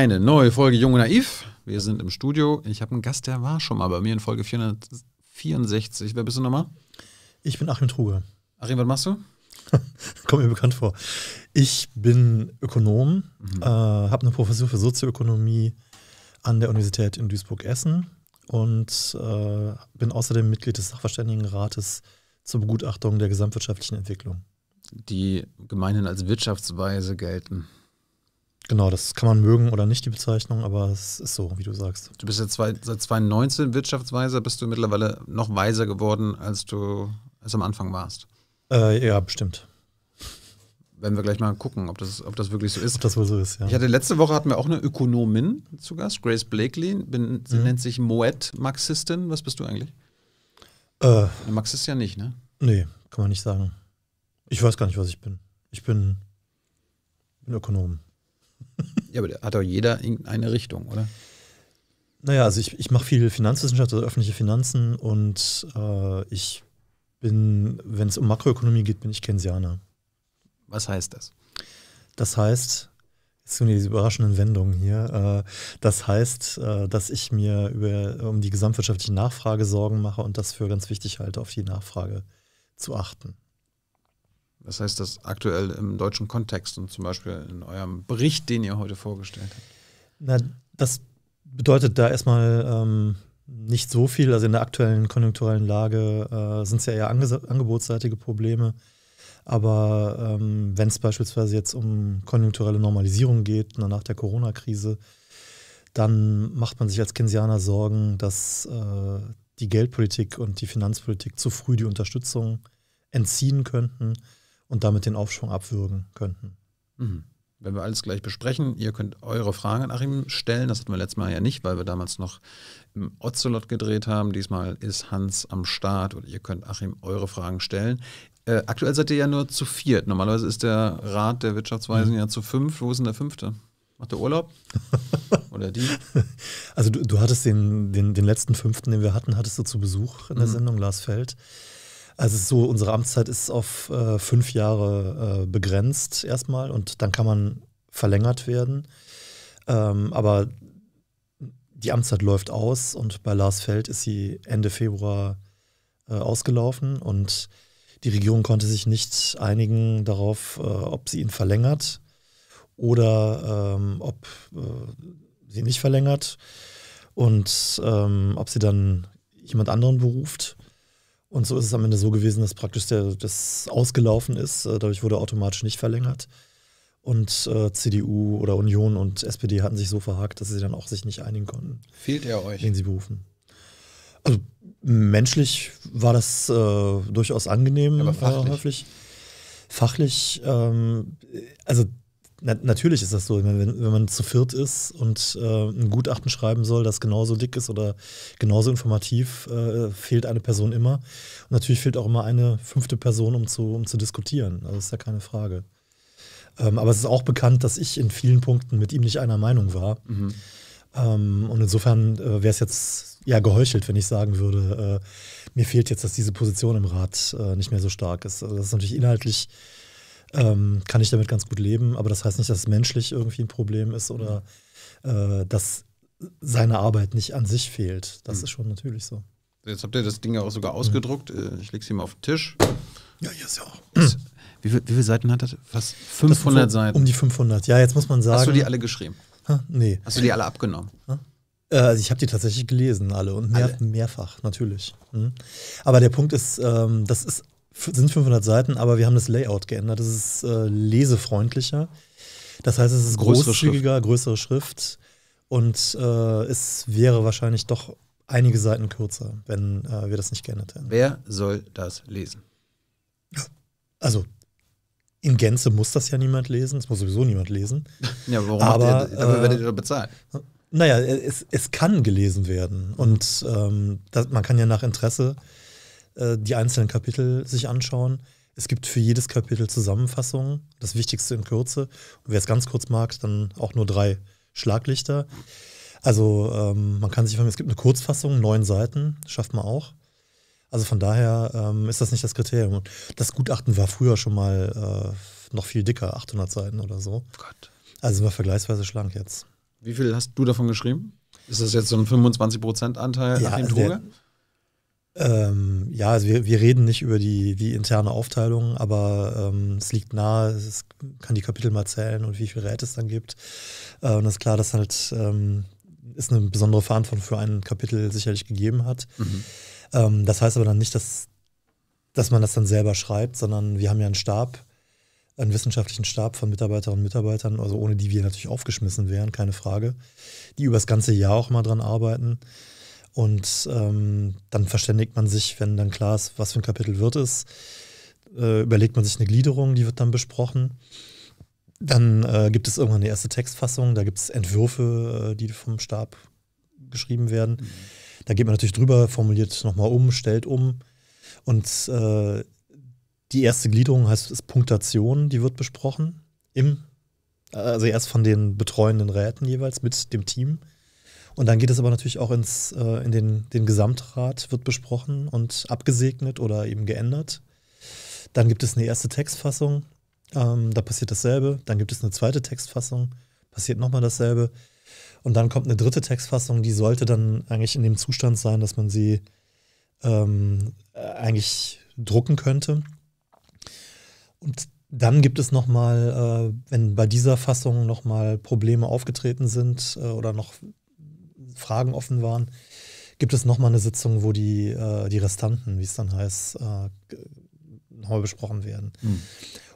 Eine neue Folge Jung und Naiv. Wir sind im Studio. Ich habe einen Gast, der war schon mal bei mir in Folge 464. Wer bist du nochmal? Ich bin Achim Truge. Achim, was machst du? Kommt mir bekannt vor. Ich bin Ökonom, mhm. äh, habe eine Professur für Sozioökonomie an der Universität in Duisburg-Essen und äh, bin außerdem Mitglied des Sachverständigenrates zur Begutachtung der gesamtwirtschaftlichen Entwicklung. Die gemeinhin als Wirtschaftsweise gelten. Genau, das kann man mögen oder nicht, die Bezeichnung, aber es ist so, wie du sagst. Du bist jetzt zwei, seit 2019 wirtschaftsweiser, bist du mittlerweile noch weiser geworden, als du es am Anfang warst. Äh, ja, bestimmt. Werden wir gleich mal gucken, ob das, ob das wirklich so ist. Ob das wohl so ist, ja. Ich hatte letzte Woche hatten wir auch eine Ökonomin zu Gast, Grace Blakely. Bin, sie mhm. nennt sich Moet-Marxistin. Was bist du eigentlich? Äh, Eine Marxist ja nicht, ne? Nee, kann man nicht sagen. Ich weiß gar nicht, was ich bin. Ich bin, bin Ökonom. ja, aber hat doch jeder irgendeine Richtung, oder? Naja, also ich, ich mache viel Finanzwissenschaft, also öffentliche Finanzen und äh, ich bin, wenn es um Makroökonomie geht, bin ich Keynesianer. Was heißt das? Das heißt, jetzt sind diese überraschenden Wendungen hier, äh, das heißt, äh, dass ich mir über, um die gesamtwirtschaftliche Nachfrage Sorgen mache und das für ganz wichtig halte, auf die Nachfrage zu achten. Das heißt, das aktuell im deutschen Kontext und zum Beispiel in eurem Bericht, den ihr heute vorgestellt habt? Na, das bedeutet da erstmal ähm, nicht so viel. Also in der aktuellen konjunkturellen Lage äh, sind es ja eher ange angebotsseitige Probleme. Aber ähm, wenn es beispielsweise jetzt um konjunkturelle Normalisierung geht, nach der Corona-Krise, dann macht man sich als Keynesianer Sorgen, dass äh, die Geldpolitik und die Finanzpolitik zu früh die Unterstützung entziehen könnten und damit den Aufschwung abwürgen könnten. Mhm. Wenn wir alles gleich besprechen, ihr könnt eure Fragen an Achim stellen. Das hatten wir letztes Mal ja nicht, weil wir damals noch im Ocelot gedreht haben. Diesmal ist Hans am Start und ihr könnt Achim eure Fragen stellen. Äh, aktuell seid ihr ja nur zu viert. Normalerweise ist der Rat der Wirtschaftsweisen mhm. ja zu fünf. Wo ist denn der fünfte? Macht der Urlaub? Oder die? Also du, du hattest den, den, den letzten fünften, den wir hatten, hattest du zu Besuch in der mhm. Sendung Lars Feld. Also so, unsere Amtszeit ist auf äh, fünf Jahre äh, begrenzt erstmal und dann kann man verlängert werden. Ähm, aber die Amtszeit läuft aus und bei Lars Feld ist sie Ende Februar äh, ausgelaufen und die Regierung konnte sich nicht einigen darauf, äh, ob sie ihn verlängert oder ähm, ob äh, sie ihn nicht verlängert und ähm, ob sie dann jemand anderen beruft. Und so ist es am Ende so gewesen, dass praktisch der, das ausgelaufen ist. Äh, dadurch wurde automatisch nicht verlängert. Und äh, CDU oder Union und SPD hatten sich so verhakt, dass sie dann auch sich nicht einigen konnten. Fehlt er euch? Den sie berufen. Also menschlich war das äh, durchaus angenehm, ja, aber äh, fachlich. Äh, fachlich ähm, also na, natürlich ist das so, wenn, wenn, man zu viert ist und äh, ein Gutachten schreiben soll, das genauso dick ist oder genauso informativ, äh, fehlt eine Person immer. Und natürlich fehlt auch immer eine fünfte Person, um zu, um zu diskutieren. Also ist ja keine Frage. Ähm, aber es ist auch bekannt, dass ich in vielen Punkten mit ihm nicht einer Meinung war. Mhm. Ähm, und insofern äh, wäre es jetzt ja geheuchelt, wenn ich sagen würde, äh, mir fehlt jetzt, dass diese Position im Rat äh, nicht mehr so stark ist. Also das ist natürlich inhaltlich ähm, kann ich damit ganz gut leben. Aber das heißt nicht, dass es menschlich irgendwie ein Problem ist oder mhm. äh, dass seine Arbeit nicht an sich fehlt. Das mhm. ist schon natürlich so. Jetzt habt ihr das Ding ja auch sogar mhm. ausgedruckt. Mhm. Ich lege es hier mal auf den Tisch. Ja, hier ist ja auch. wie, viel, wie viele Seiten hat das? Fast 500 das Seiten. Um die 500. Ja, jetzt muss man sagen. Hast du die alle geschrieben? Ha? Nee. Hast du die alle abgenommen? Ha? Äh, also ich habe die tatsächlich gelesen, alle und mehr, alle. mehrfach, natürlich. Mhm. Aber der Punkt ist, ähm, das ist sind 500 Seiten, aber wir haben das Layout geändert. Es ist äh, lesefreundlicher. Das heißt, es ist größere großzügiger, Schrift. größere Schrift. Und äh, es wäre wahrscheinlich doch einige Seiten kürzer, wenn äh, wir das nicht geändert hätten. Wer soll das lesen? Also, in Gänze muss das ja niemand lesen. Es muss sowieso niemand lesen. ja, warum aber, ihr, dafür werdet äh, ihr doch bezahlt. Naja, es, es kann gelesen werden. Und ähm, das, man kann ja nach Interesse äh, die einzelnen Kapitel sich anschauen. Es gibt für jedes Kapitel Zusammenfassungen, das Wichtigste in Kürze. Und wer es ganz kurz mag, dann auch nur drei Schlaglichter. Also ähm, man kann sich, es gibt eine Kurzfassung, neun Seiten, schafft man auch. Also von daher ähm, ist das nicht das Kriterium. Und das Gutachten war früher schon mal äh, noch viel dicker, 800 Seiten oder so. Oh Gott. Also war vergleichsweise schlank jetzt. Wie viel hast du davon geschrieben? Ist das jetzt so ein 25%-Anteil ja, nach dem Toge? Also ähm, ja, also wir, wir reden nicht über die, die interne Aufteilung, aber ähm, es liegt nahe, es kann die Kapitel mal zählen und wie viel Räte es dann gibt. Äh, und es ist klar, dass halt ähm, ist eine besondere Verantwortung für ein Kapitel sicherlich gegeben hat. Mhm. Ähm, das heißt aber dann nicht, dass, dass man das dann selber schreibt, sondern wir haben ja einen Stab, einen wissenschaftlichen Stab von Mitarbeiterinnen und Mitarbeitern, also ohne die wir natürlich aufgeschmissen wären, keine Frage, die über das ganze Jahr auch mal dran arbeiten. Und ähm, dann verständigt man sich, wenn dann klar ist, was für ein Kapitel wird es, äh, überlegt man sich eine Gliederung, die wird dann besprochen. Dann äh, gibt es irgendwann eine erste Textfassung, da gibt es Entwürfe, äh, die vom Stab geschrieben werden. Mhm. Da geht man natürlich drüber, formuliert nochmal um, stellt um. Und äh, die erste Gliederung heißt ist Punktation, die wird besprochen im, also erst von den betreuenden Räten jeweils mit dem Team. Und dann geht es aber natürlich auch ins, äh, in den, den Gesamtrat, wird besprochen und abgesegnet oder eben geändert. Dann gibt es eine erste Textfassung, ähm, da passiert dasselbe. Dann gibt es eine zweite Textfassung, passiert nochmal dasselbe. Und dann kommt eine dritte Textfassung, die sollte dann eigentlich in dem Zustand sein, dass man sie ähm, äh, eigentlich drucken könnte. Und dann gibt es nochmal, äh, wenn bei dieser Fassung nochmal Probleme aufgetreten sind äh, oder noch Fragen offen waren, gibt es nochmal eine Sitzung, wo die, äh, die Restanten, wie es dann heißt, äh, nochmal besprochen werden. Mhm.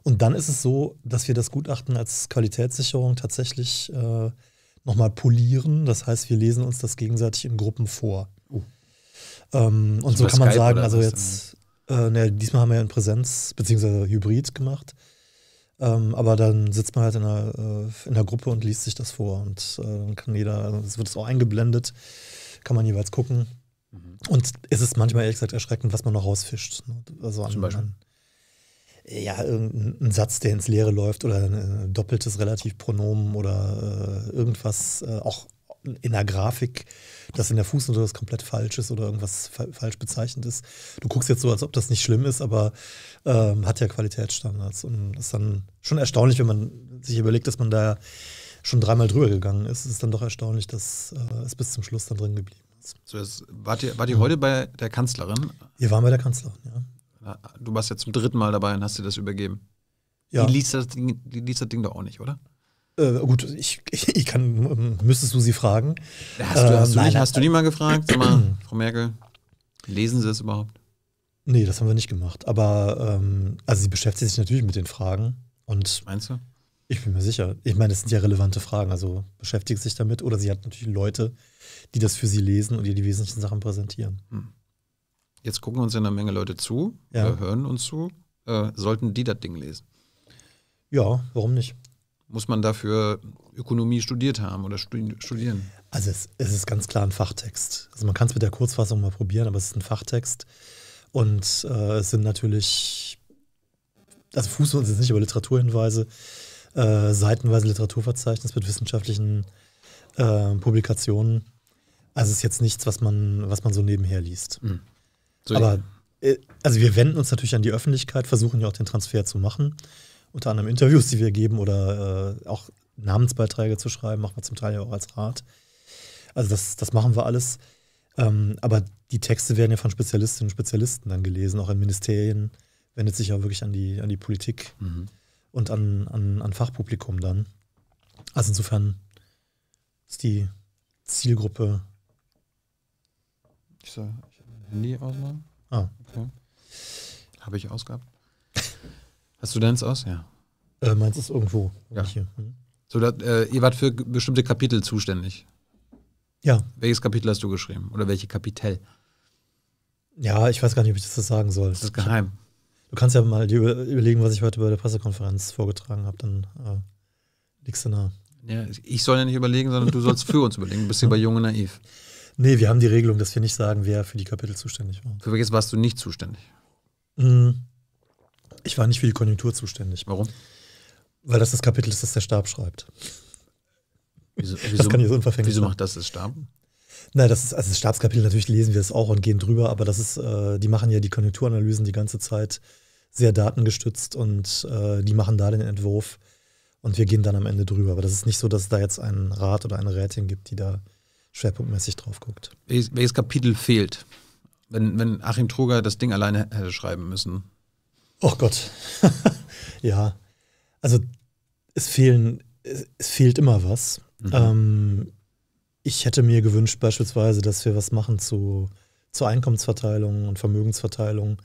Und dann ist es so, dass wir das Gutachten als Qualitätssicherung tatsächlich äh, nochmal polieren. Das heißt, wir lesen uns das gegenseitig in Gruppen vor. Oh. Ähm, und so kann man Skype sagen, also jetzt, äh, ne, diesmal haben wir ja in Präsenz beziehungsweise Hybrid gemacht. Ähm, aber dann sitzt man halt in der, äh, in einer Gruppe und liest sich das vor und äh, dann kann jeder, also es wird es auch eingeblendet, kann man jeweils gucken. Mhm. Und es ist manchmal ehrlich gesagt erschreckend, was man noch rausfischt. Ne? Also Zum Beispiel? An, ja, irgendein Satz, der ins Leere läuft oder ein äh, doppeltes Relativpronomen oder äh, irgendwas, äh, auch in der Grafik, dass in der Fußnote das komplett falsch ist oder irgendwas fa falsch bezeichnet ist. Du guckst jetzt so, als ob das nicht schlimm ist, aber ähm, hat ja Qualitätsstandards. Und das ist dann schon erstaunlich, wenn man sich überlegt, dass man da schon dreimal drüber gegangen ist. Es ist dann doch erstaunlich, dass äh, es bis zum Schluss dann drin geblieben ist. So, jetzt wart ihr, wart ihr ja. heute bei der Kanzlerin? Wir waren bei der Kanzlerin, ja. ja ah, du warst ja zum dritten Mal dabei und hast dir das übergeben. Ja. Die liest das Ding, die liest das Ding doch auch nicht, oder? Äh, gut, ich, ich kann, müsstest du sie fragen. Hast du, hast, äh, du, hast du nie mal gefragt? Sag mal, Frau Merkel, lesen Sie das überhaupt? Nee, das haben wir nicht gemacht. Aber ähm, also sie beschäftigt sich natürlich mit den Fragen. Und Meinst du? Ich bin mir sicher. Ich meine, es sind ja relevante Fragen. Also beschäftigt sich damit. Oder sie hat natürlich Leute, die das für sie lesen und ihr die wesentlichen Sachen präsentieren. Hm. Jetzt gucken uns ja eine Menge Leute zu, ja. hören uns zu. Äh, sollten die das Ding lesen? Ja, warum nicht? Muss man dafür Ökonomie studiert haben oder studieren? Also es, es ist ganz klar ein Fachtext. Also man kann es mit der Kurzfassung mal probieren, aber es ist ein Fachtext. Und äh, es sind natürlich, also fußen uns jetzt nicht über Literaturhinweise, äh, seitenweise Literaturverzeichnis mit wissenschaftlichen äh, Publikationen. Also es ist jetzt nichts, was man, was man so nebenher liest. Mhm. So aber äh, also wir wenden uns natürlich an die Öffentlichkeit, versuchen ja auch den Transfer zu machen unter anderem Interviews, die wir geben oder äh, auch Namensbeiträge zu schreiben, machen wir zum Teil ja auch als Rat. Also das, das machen wir alles. Ähm, aber die Texte werden ja von Spezialistinnen und Spezialisten dann gelesen, auch in Ministerien, wendet sich ja wirklich an die, an die Politik mhm. und an, an, an Fachpublikum dann. Also insofern ist die Zielgruppe. Ich soll Handy ausmachen? Ah. Okay. Habe ich ausgehabt? Hast du deins aus? Ja. Äh, meins ist irgendwo. Ja. Hier. Mhm. So, dat, äh, ihr wart für bestimmte Kapitel zuständig. Ja. Welches Kapitel hast du geschrieben? Oder welche Kapitel? Ja, ich weiß gar nicht, ob ich das sagen soll. Das ist geheim. Du kannst ja mal überlegen, was ich heute bei der Pressekonferenz vorgetragen habe, dann äh, liegst du nah. Ja, ich soll ja nicht überlegen, sondern du sollst für uns überlegen. Du bist hier bei Junge Naiv. Nee, wir haben die Regelung, dass wir nicht sagen, wer für die Kapitel zuständig war. Für welches warst du nicht zuständig? Mhm. Ich war nicht für die Konjunktur zuständig. Warum? Weil das das Kapitel ist, das der Stab schreibt. Wieso, wieso, das kann ich so unverfänglich Wieso macht das das Stab? Nein, das ist, also das Stabskapitel, natürlich lesen wir es auch und gehen drüber, aber das ist, äh, die machen ja die Konjunkturanalysen die ganze Zeit sehr datengestützt und äh, die machen da den Entwurf und wir gehen dann am Ende drüber. Aber das ist nicht so, dass es da jetzt einen Rat oder eine Rätin gibt, die da schwerpunktmäßig drauf guckt. Welches, welches Kapitel fehlt? Wenn, wenn Achim Truger das Ding alleine hätte schreiben müssen, Oh Gott. ja. Also es fehlen, es, es fehlt immer was. Mhm. Ähm, ich hätte mir gewünscht beispielsweise, dass wir was machen zu, zur Einkommensverteilung und Vermögensverteilung,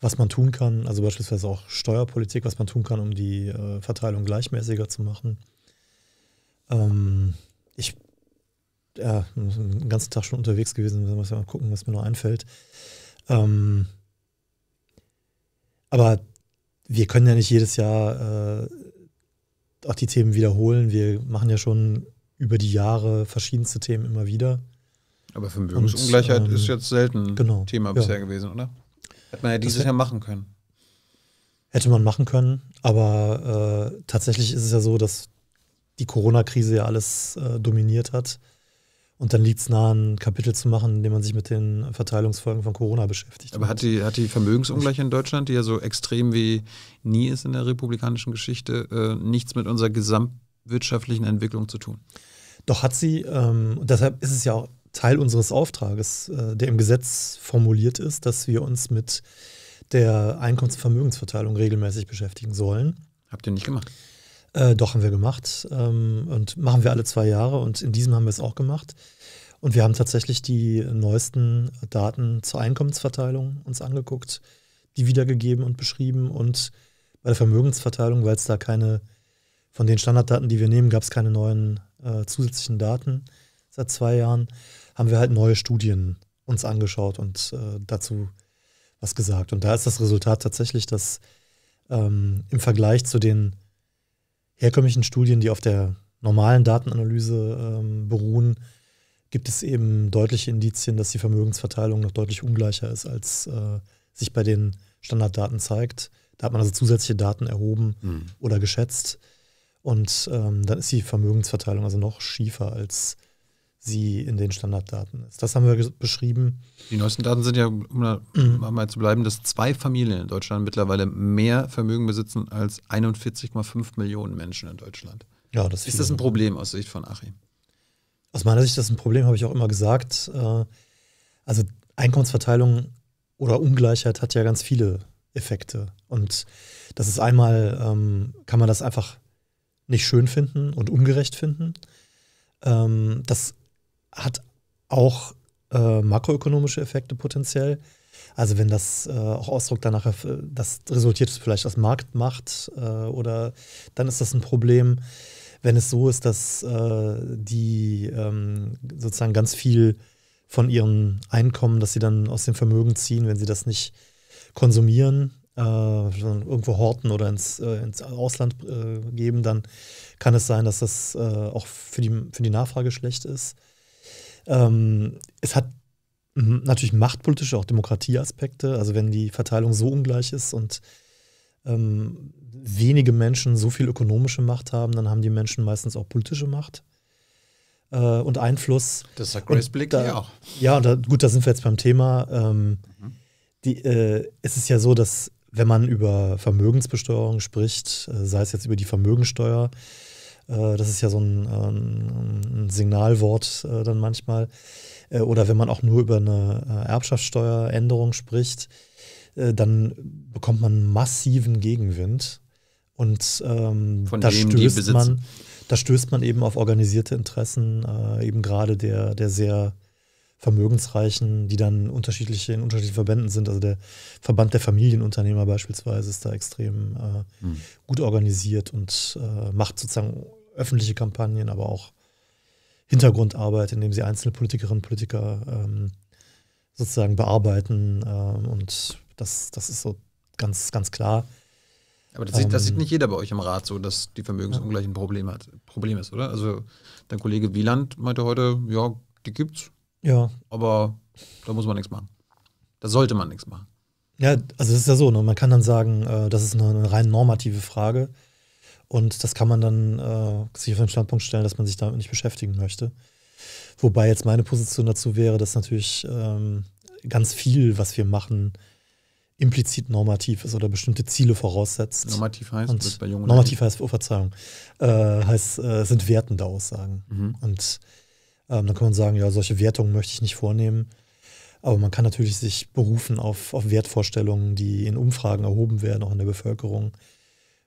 was man tun kann, also beispielsweise auch Steuerpolitik, was man tun kann, um die äh, Verteilung gleichmäßiger zu machen. Ähm, ich ja, den ganzen Tag schon unterwegs gewesen, muss ja mal gucken, was mir noch einfällt. Ähm, aber wir können ja nicht jedes Jahr äh, auch die Themen wiederholen. Wir machen ja schon über die Jahre verschiedenste Themen immer wieder. Aber Vermögensungleichheit ähm, ist jetzt selten genau, Thema bisher ja. gewesen, oder? Hätte man ja dieses Jahr machen können. Hätte man machen können, aber äh, tatsächlich ist es ja so, dass die Corona-Krise ja alles äh, dominiert hat. Und dann liegt es nahe, ein Kapitel zu machen, in dem man sich mit den Verteilungsfolgen von Corona beschäftigt. Aber hat die, hat die Vermögensungleichheit in Deutschland, die ja so extrem wie nie ist in der republikanischen Geschichte, äh, nichts mit unserer gesamtwirtschaftlichen Entwicklung zu tun? Doch hat sie, ähm, und deshalb ist es ja auch Teil unseres Auftrages, äh, der im Gesetz formuliert ist, dass wir uns mit der Einkommens- und Vermögensverteilung regelmäßig beschäftigen sollen. Habt ihr nicht gemacht? Äh, doch, haben wir gemacht. Ähm, und machen wir alle zwei Jahre. Und in diesem haben wir es auch gemacht. Und wir haben tatsächlich die neuesten Daten zur Einkommensverteilung uns angeguckt, die wiedergegeben und beschrieben. Und bei der Vermögensverteilung, weil es da keine, von den Standarddaten, die wir nehmen, gab es keine neuen äh, zusätzlichen Daten seit zwei Jahren, haben wir halt neue Studien uns angeschaut und äh, dazu was gesagt. Und da ist das Resultat tatsächlich, dass ähm, im Vergleich zu den herkömmlichen Studien, die auf der normalen Datenanalyse ähm, beruhen, gibt es eben deutliche Indizien, dass die Vermögensverteilung noch deutlich ungleicher ist, als äh, sich bei den Standarddaten zeigt. Da hat man also zusätzliche Daten erhoben mhm. oder geschätzt. Und ähm, dann ist die Vermögensverteilung also noch schiefer als sie in den Standarddaten ist. Das haben wir beschrieben. Die neuesten Daten sind ja, um da mhm. mal zu bleiben, dass zwei Familien in Deutschland mittlerweile mehr Vermögen besitzen als 41,5 Millionen Menschen in Deutschland. Ja, das ist, das ein Problem aus Sicht von Achim? Aus meiner Sicht ist das ein Problem, habe ich auch immer gesagt. Äh, also Einkommensverteilung oder Ungleichheit hat ja ganz viele Effekte. Und das ist einmal, ähm, kann man das einfach nicht schön finden und ungerecht finden. Ähm, das hat auch äh, makroökonomische Effekte potenziell. Also wenn das äh, auch Ausdruck danach, das resultiert vielleicht aus Marktmacht äh, oder dann ist das ein Problem. Wenn es so ist, dass äh, die ähm, sozusagen ganz viel von ihrem Einkommen, dass sie dann aus dem Vermögen ziehen, wenn sie das nicht konsumieren, äh, irgendwo horten oder ins, äh, ins Ausland geben, dann kann es sein, dass das auch für die, für die Nachfrage schlecht ist. Ähm, es hat natürlich machtpolitische, auch Demokratieaspekte. Also wenn die Verteilung so ungleich ist und ähm, wenige Menschen so viel ökonomische Macht haben, dann haben die Menschen meistens auch politische Macht äh, und Einfluss. Das sagt Grace Blick ja auch. Ja, da, gut, da sind wir jetzt beim Thema. Ähm, mhm. die, äh, es ist ja so, dass wenn man über Vermögensbesteuerung spricht, äh, sei es jetzt über die Vermögensteuer, äh, das ist ja so ein, äh, ein Signalwort äh, dann manchmal. oder wenn man auch nur über eine Erbschaftssteueränderung spricht, dann bekommt man massiven Gegenwind. Und ähm, da, stößt man, da stößt man eben auf organisierte Interessen, äh, eben gerade der, der sehr Vermögensreichen, die dann unterschiedliche in unterschiedlichen Verbänden sind. Also der Verband der Familienunternehmer beispielsweise ist da extrem äh, mhm. gut organisiert und äh, macht sozusagen öffentliche Kampagnen, aber auch Hintergrundarbeit, indem sie einzelne Politikerinnen und Politiker ähm, sozusagen bearbeiten. Ähm, und das, das ist so ganz, ganz klar. Aber das, ähm, sieht, das sieht ähm, nicht jeder bei euch im Rat so, dass die Vermögensungleichen ein Problem, hat, Problem ist, oder? Also dein Kollege Wieland meinte heute, ja, die gibt's. Ja. Aber da muss man nichts machen. Da sollte man nichts machen. Ja, also es ist ja so, ne? man kann dann sagen, äh, das ist eine, eine, rein normative Frage und das kann man dann äh, sich auf den Standpunkt stellen, dass man sich damit nicht beschäftigen möchte. Wobei jetzt meine Position dazu wäre, dass natürlich ähm, ganz viel, was wir machen, implizit normativ ist oder bestimmte Ziele voraussetzt. Normativ heißt, und bei jungen Normativ heißt, oh Verzeihung, äh, heißt, äh, sind wertende Aussagen. Mhm. Und ähm, dann kann man sagen, ja, solche Wertungen möchte ich nicht vornehmen. Aber man kann natürlich sich berufen auf, auf Wertvorstellungen, die in Umfragen erhoben werden, auch in der Bevölkerung,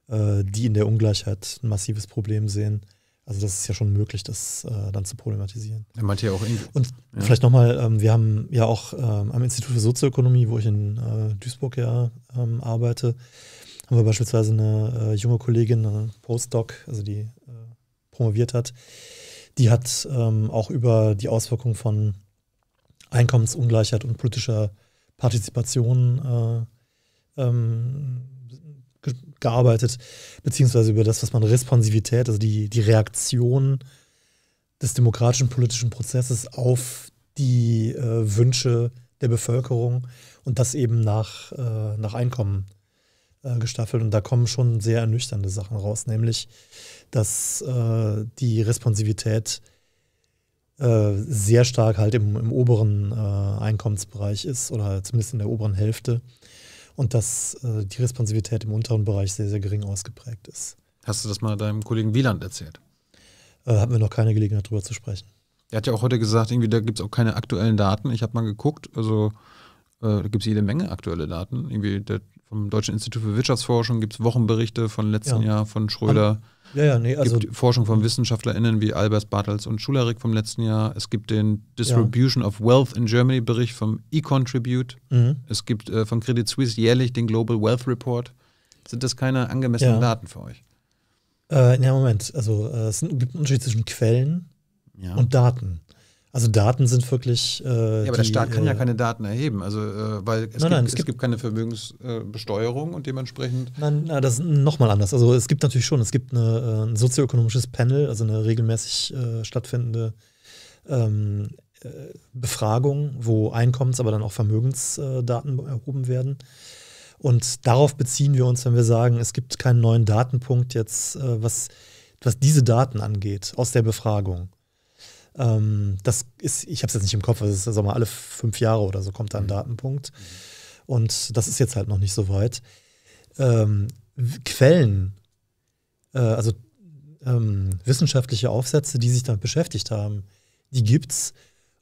äh, die in der Ungleichheit ein massives Problem sehen. Also das ist ja schon möglich, das äh, dann zu problematisieren. Er meinte ja auch irgendwie. Und ja. vielleicht nochmal, ähm, wir haben ja auch ähm, am Institut für Sozioökonomie, wo ich in äh, Duisburg ja ähm, arbeite, haben wir beispielsweise eine äh, junge Kollegin, eine Postdoc, also die äh, promoviert hat, die hat ähm, auch über die Auswirkungen von Einkommensungleichheit und politischer Partizipation äh, ähm, gearbeitet, beziehungsweise über das, was man Responsivität, also die, die Reaktion des demokratischen politischen Prozesses auf die äh, Wünsche der Bevölkerung und das eben nach, äh, nach Einkommen äh, gestaffelt. Und da kommen schon sehr ernüchternde Sachen raus, nämlich dass äh, die Responsivität äh, sehr stark halt im, im oberen äh, Einkommensbereich ist oder zumindest in der oberen Hälfte und dass äh, die Responsivität im unteren Bereich sehr, sehr gering ausgeprägt ist. Hast du das mal deinem Kollegen Wieland erzählt? Äh, haben wir noch keine Gelegenheit, darüber zu sprechen. Er hat ja auch heute gesagt, irgendwie, da gibt es auch keine aktuellen Daten. Ich habe mal geguckt, also da gibt es jede Menge aktuelle Daten. Irgendwie der, vom Deutschen Institut für Wirtschaftsforschung gibt es Wochenberichte von letzten ja. Jahr von Schröder. An ja, ja, nee, also. Es gibt Forschung von WissenschaftlerInnen wie Albert Bartels und Schularik vom letzten Jahr. Es gibt den Distribution ja. of Wealth in Germany Bericht vom eContribute. Mhm. Es gibt äh, von Credit Suisse jährlich den Global Wealth Report. Sind das keine angemessenen ja. Daten für euch? Äh, ja, Moment. Also, äh, es gibt einen Unterschied zwischen Quellen ja. und Daten. Also Daten sind wirklich. Äh, ja, aber die, der Staat kann äh, ja keine Daten erheben, also äh, weil es, nein, gibt, nein, es, es gibt, gibt, keine Vermögensbesteuerung und dementsprechend. Nein, na, das ist nochmal anders. Also es gibt natürlich schon, es gibt eine, äh, ein sozioökonomisches Panel, also eine regelmäßig äh, stattfindende ähm, äh, Befragung, wo Einkommens, aber dann auch Vermögensdaten erhoben werden. Und darauf beziehen wir uns, wenn wir sagen, es gibt keinen neuen Datenpunkt jetzt, was, was diese Daten angeht aus der Befragung. Ähm, das ist, ich habe es jetzt nicht im Kopf, das ist also mal alle fünf Jahre oder so kommt da ein mhm. Datenpunkt. Und das ist jetzt halt noch nicht so weit. Ähm, Quellen, äh, also ähm, wissenschaftliche Aufsätze, die sich damit beschäftigt haben, die gibt's.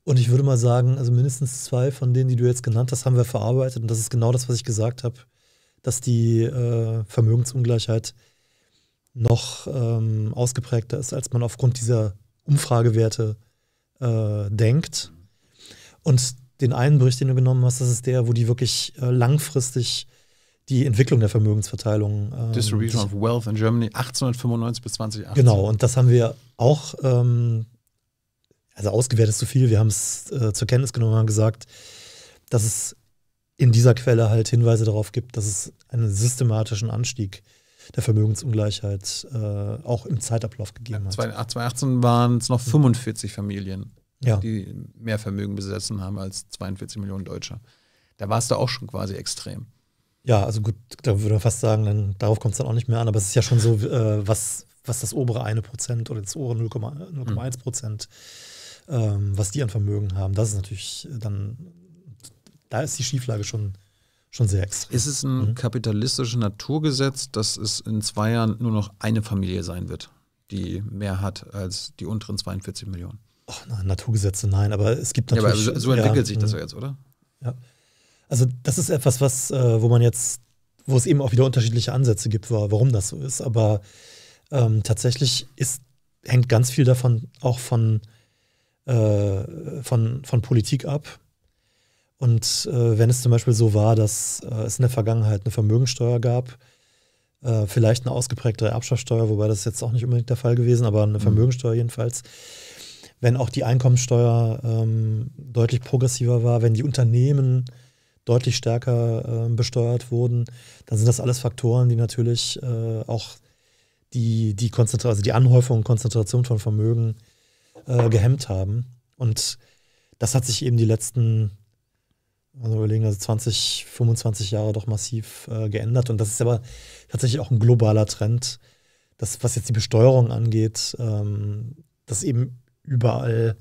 Und ich würde mal sagen, also mindestens zwei von denen, die du jetzt genannt hast, haben wir verarbeitet. Und das ist genau das, was ich gesagt habe, dass die äh, Vermögensungleichheit noch ähm, ausgeprägter ist, als man aufgrund dieser Umfragewerte äh, denkt. Und den einen Bericht, den du genommen hast, das ist der, wo die wirklich äh, langfristig die Entwicklung der Vermögensverteilung. Ähm, Distribution of Wealth in Germany 1895 bis 2018. Genau, und das haben wir auch, ähm, also ausgewertet ist zu viel, wir haben es äh, zur Kenntnis genommen und haben gesagt, dass es in dieser Quelle halt Hinweise darauf gibt, dass es einen systematischen Anstieg gibt der Vermögensungleichheit äh, auch im Zeitablauf gegeben hat. 2018 waren es noch 45 Familien, ja. die mehr Vermögen besessen haben als 42 Millionen Deutsche. Da war es da auch schon quasi extrem. Ja, also gut, da würde man fast sagen, dann, darauf kommt es dann auch nicht mehr an, aber es ist ja schon so, äh, was, was das obere 1% oder das obere 0,1 mhm. ähm, was die an Vermögen haben, das ist natürlich dann, da ist die Schieflage schon Schon sehr extrem. Ist es ein mhm. kapitalistisches Naturgesetz, dass es in zwei Jahren nur noch eine Familie sein wird, die mehr hat als die unteren 42 Millionen? Oh, na, Naturgesetze, nein, aber es gibt natürlich. Ja, aber so entwickelt ja, sich das ja mhm. jetzt, oder? Ja. Also, das ist etwas, was, äh, wo man jetzt, wo es eben auch wieder unterschiedliche Ansätze gibt, warum das so ist. Aber ähm, tatsächlich ist, hängt ganz viel davon auch von, äh, von, von Politik ab und äh, wenn es zum Beispiel so war, dass äh, es in der Vergangenheit eine Vermögensteuer gab, äh, vielleicht eine ausgeprägtere Erbschaftssteuer, wobei das jetzt auch nicht unbedingt der Fall gewesen, aber eine mhm. Vermögensteuer jedenfalls, wenn auch die Einkommensteuer ähm, deutlich progressiver war, wenn die Unternehmen deutlich stärker ähm, besteuert wurden, dann sind das alles Faktoren, die natürlich äh, auch die, die, also die Anhäufung und Konzentration von Vermögen äh, gehemmt haben. Und das hat sich eben die letzten also überlegen, also 20, 25 Jahre doch massiv äh, geändert. Und das ist aber tatsächlich auch ein globaler Trend, dass, was jetzt die Besteuerung angeht, ähm, dass eben überall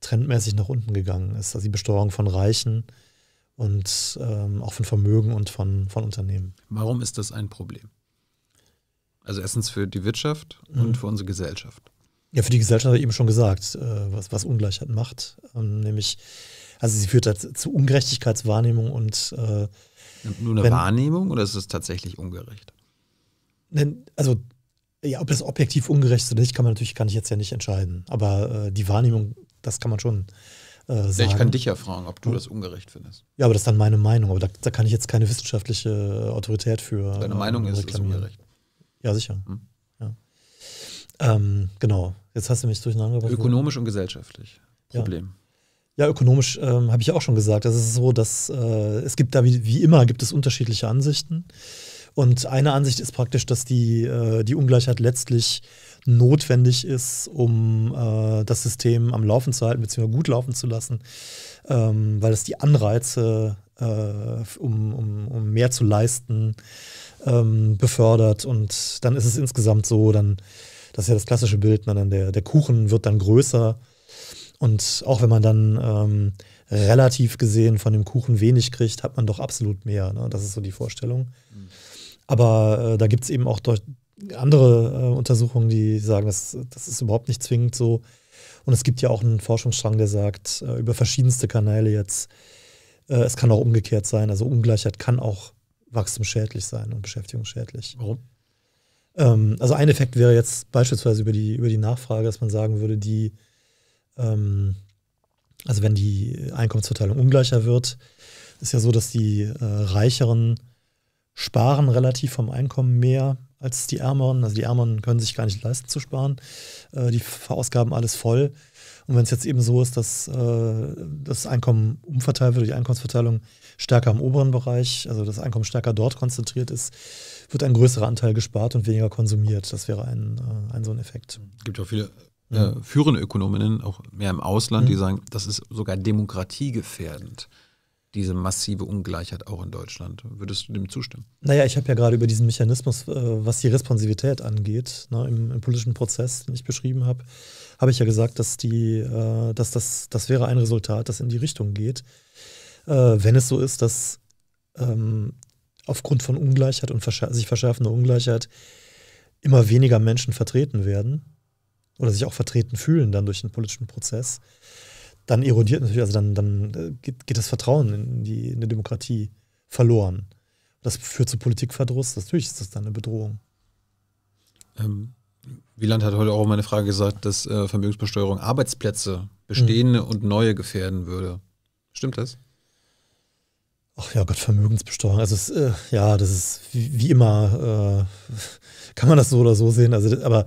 trendmäßig nach unten gegangen ist. Also die Besteuerung von Reichen und ähm, auch von Vermögen und von, von Unternehmen. Warum ist das ein Problem? Also erstens für die Wirtschaft mhm. und für unsere Gesellschaft. Ja, für die Gesellschaft habe ich eben schon gesagt, äh, was, was Ungleichheit macht. Ähm, nämlich also sie führt dazu, zu Ungerechtigkeitswahrnehmung und äh, nur eine wenn, Wahrnehmung oder ist es tatsächlich ungerecht? Also ja, ob das objektiv ungerecht ist oder nicht, kann man natürlich kann ich jetzt ja nicht entscheiden. Aber äh, die Wahrnehmung, das kann man schon äh, sagen. Ich kann dich ja fragen, ob du ja. das ungerecht findest. Ja, aber das ist dann meine Meinung. Aber da, da kann ich jetzt keine wissenschaftliche Autorität für. Deine Meinung ist, ist ungerecht. Ja, sicher. Hm? Ja. Ähm, genau. Jetzt hast du mich durcheinander gebracht. Ökonomisch und gesellschaftlich. Problem. Ja. Ja, ökonomisch ähm, habe ich auch schon gesagt. Es ist so, dass äh, es gibt da wie, wie, immer gibt es unterschiedliche Ansichten. Und eine Ansicht ist praktisch, dass die, äh, die Ungleichheit letztlich notwendig ist, um äh, das System am Laufen zu halten, beziehungsweise gut laufen zu lassen, ähm, weil es die Anreize, äh, um, um, um mehr zu leisten, ähm, befördert. Und dann ist es insgesamt so, dann, das ist ja das klassische Bild, ne, dann der, der Kuchen wird dann größer und auch wenn man dann ähm, relativ gesehen von dem Kuchen wenig kriegt, hat man doch absolut mehr. Ne? Das ist so die Vorstellung. Mhm. Aber äh, da gibt es eben auch andere äh, Untersuchungen, die sagen, das, das ist überhaupt nicht zwingend so. Und es gibt ja auch einen Forschungsstrang, der sagt, äh, über verschiedenste Kanäle jetzt, äh, es kann auch umgekehrt sein. Also Ungleichheit kann auch wachstumsschädlich sein und beschäftigungsschädlich. Warum? Ähm, also ein Effekt wäre jetzt beispielsweise über die, über die Nachfrage, dass man sagen würde, die ähm, also wenn die Einkommensverteilung ungleicher wird, ist ja so, dass die äh, Reicheren sparen relativ vom Einkommen mehr als die Ärmeren. Also die Ärmeren können sich gar nicht leisten zu sparen. Äh, die verausgaben alles voll. Und wenn es jetzt eben so ist, dass äh, das Einkommen umverteilt wird, die Einkommensverteilung stärker im oberen Bereich, also das Einkommen stärker dort konzentriert ist, wird ein größerer Anteil gespart und weniger konsumiert. Das wäre ein, äh, ein so ein Effekt. Es gibt auch viele äh, führende Ökonominnen, auch mehr im Ausland, mhm. die sagen, das ist sogar demokratiegefährdend, diese massive Ungleichheit auch in Deutschland. Würdest du dem zustimmen? Naja, ich habe ja gerade über diesen Mechanismus, äh, was die Responsivität angeht, ne, im, im, politischen Prozess, den ich beschrieben habe, habe ich ja gesagt, dass, die, äh, dass das, das wäre ein Resultat, das in die Richtung geht. Äh, wenn es so ist, dass ähm, aufgrund von Ungleichheit und verschär sich verschärfender Ungleichheit immer weniger Menschen vertreten werden, oder sich auch vertreten fühlen dann durch den politischen Prozess, dann erodiert natürlich, also dann, dann äh, geht, geht das Vertrauen in die, in die Demokratie verloren. Das führt zu Politikverdruss, natürlich ist das dann eine Bedrohung. Ähm, Wieland hat heute auch meine Frage gesagt, dass äh, Vermögensbesteuerung Arbeitsplätze, bestehende mhm. und neue gefährden würde. Stimmt das? Ach ja, Gott, Vermögensbesteuerung. Also es, äh, ja, das ist wie, wie immer, äh, kann man das so oder so sehen. Also, aber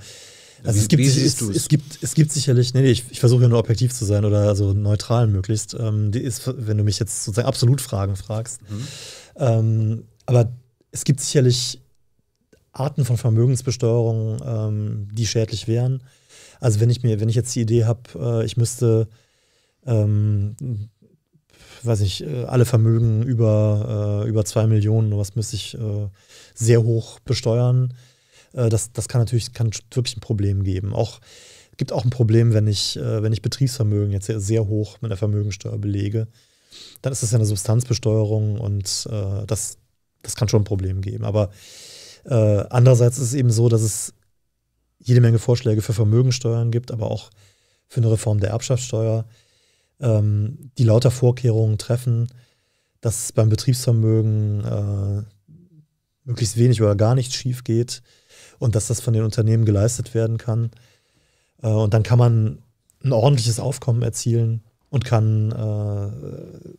also wie, es, gibt, wie es, es, gibt, es gibt sicherlich, nee, nee ich, ich versuche ja nur objektiv zu sein oder also neutral möglichst, ähm, ist, wenn du mich jetzt sozusagen absolut Fragen fragst. Mhm. Ähm, aber es gibt sicherlich Arten von Vermögensbesteuerung, ähm, die schädlich wären. Also wenn ich mir, wenn ich jetzt die Idee habe, äh, ich müsste ähm, weiß nicht, äh, alle Vermögen über, äh, über 2 Millionen, was müsste ich äh, sehr hoch besteuern. Äh, das, das kann natürlich kann wirklich ein Problem geben. Auch gibt auch ein Problem, wenn ich, äh, wenn ich Betriebsvermögen jetzt sehr, sehr, hoch mit der Vermögensteuer belege. Dann ist das ja eine Substanzbesteuerung und äh, das, das kann schon ein Problem geben. Aber äh, andererseits ist es eben so, dass es jede Menge Vorschläge für Vermögensteuern gibt, aber auch für eine Reform der Erbschaftssteuer, ähm, die lauter Vorkehrungen treffen, dass beim Betriebsvermögen äh, möglichst wenig oder gar nichts schief geht, und dass das von den Unternehmen geleistet werden kann. Äh, und dann kann man ein ordentliches Aufkommen erzielen und kann äh,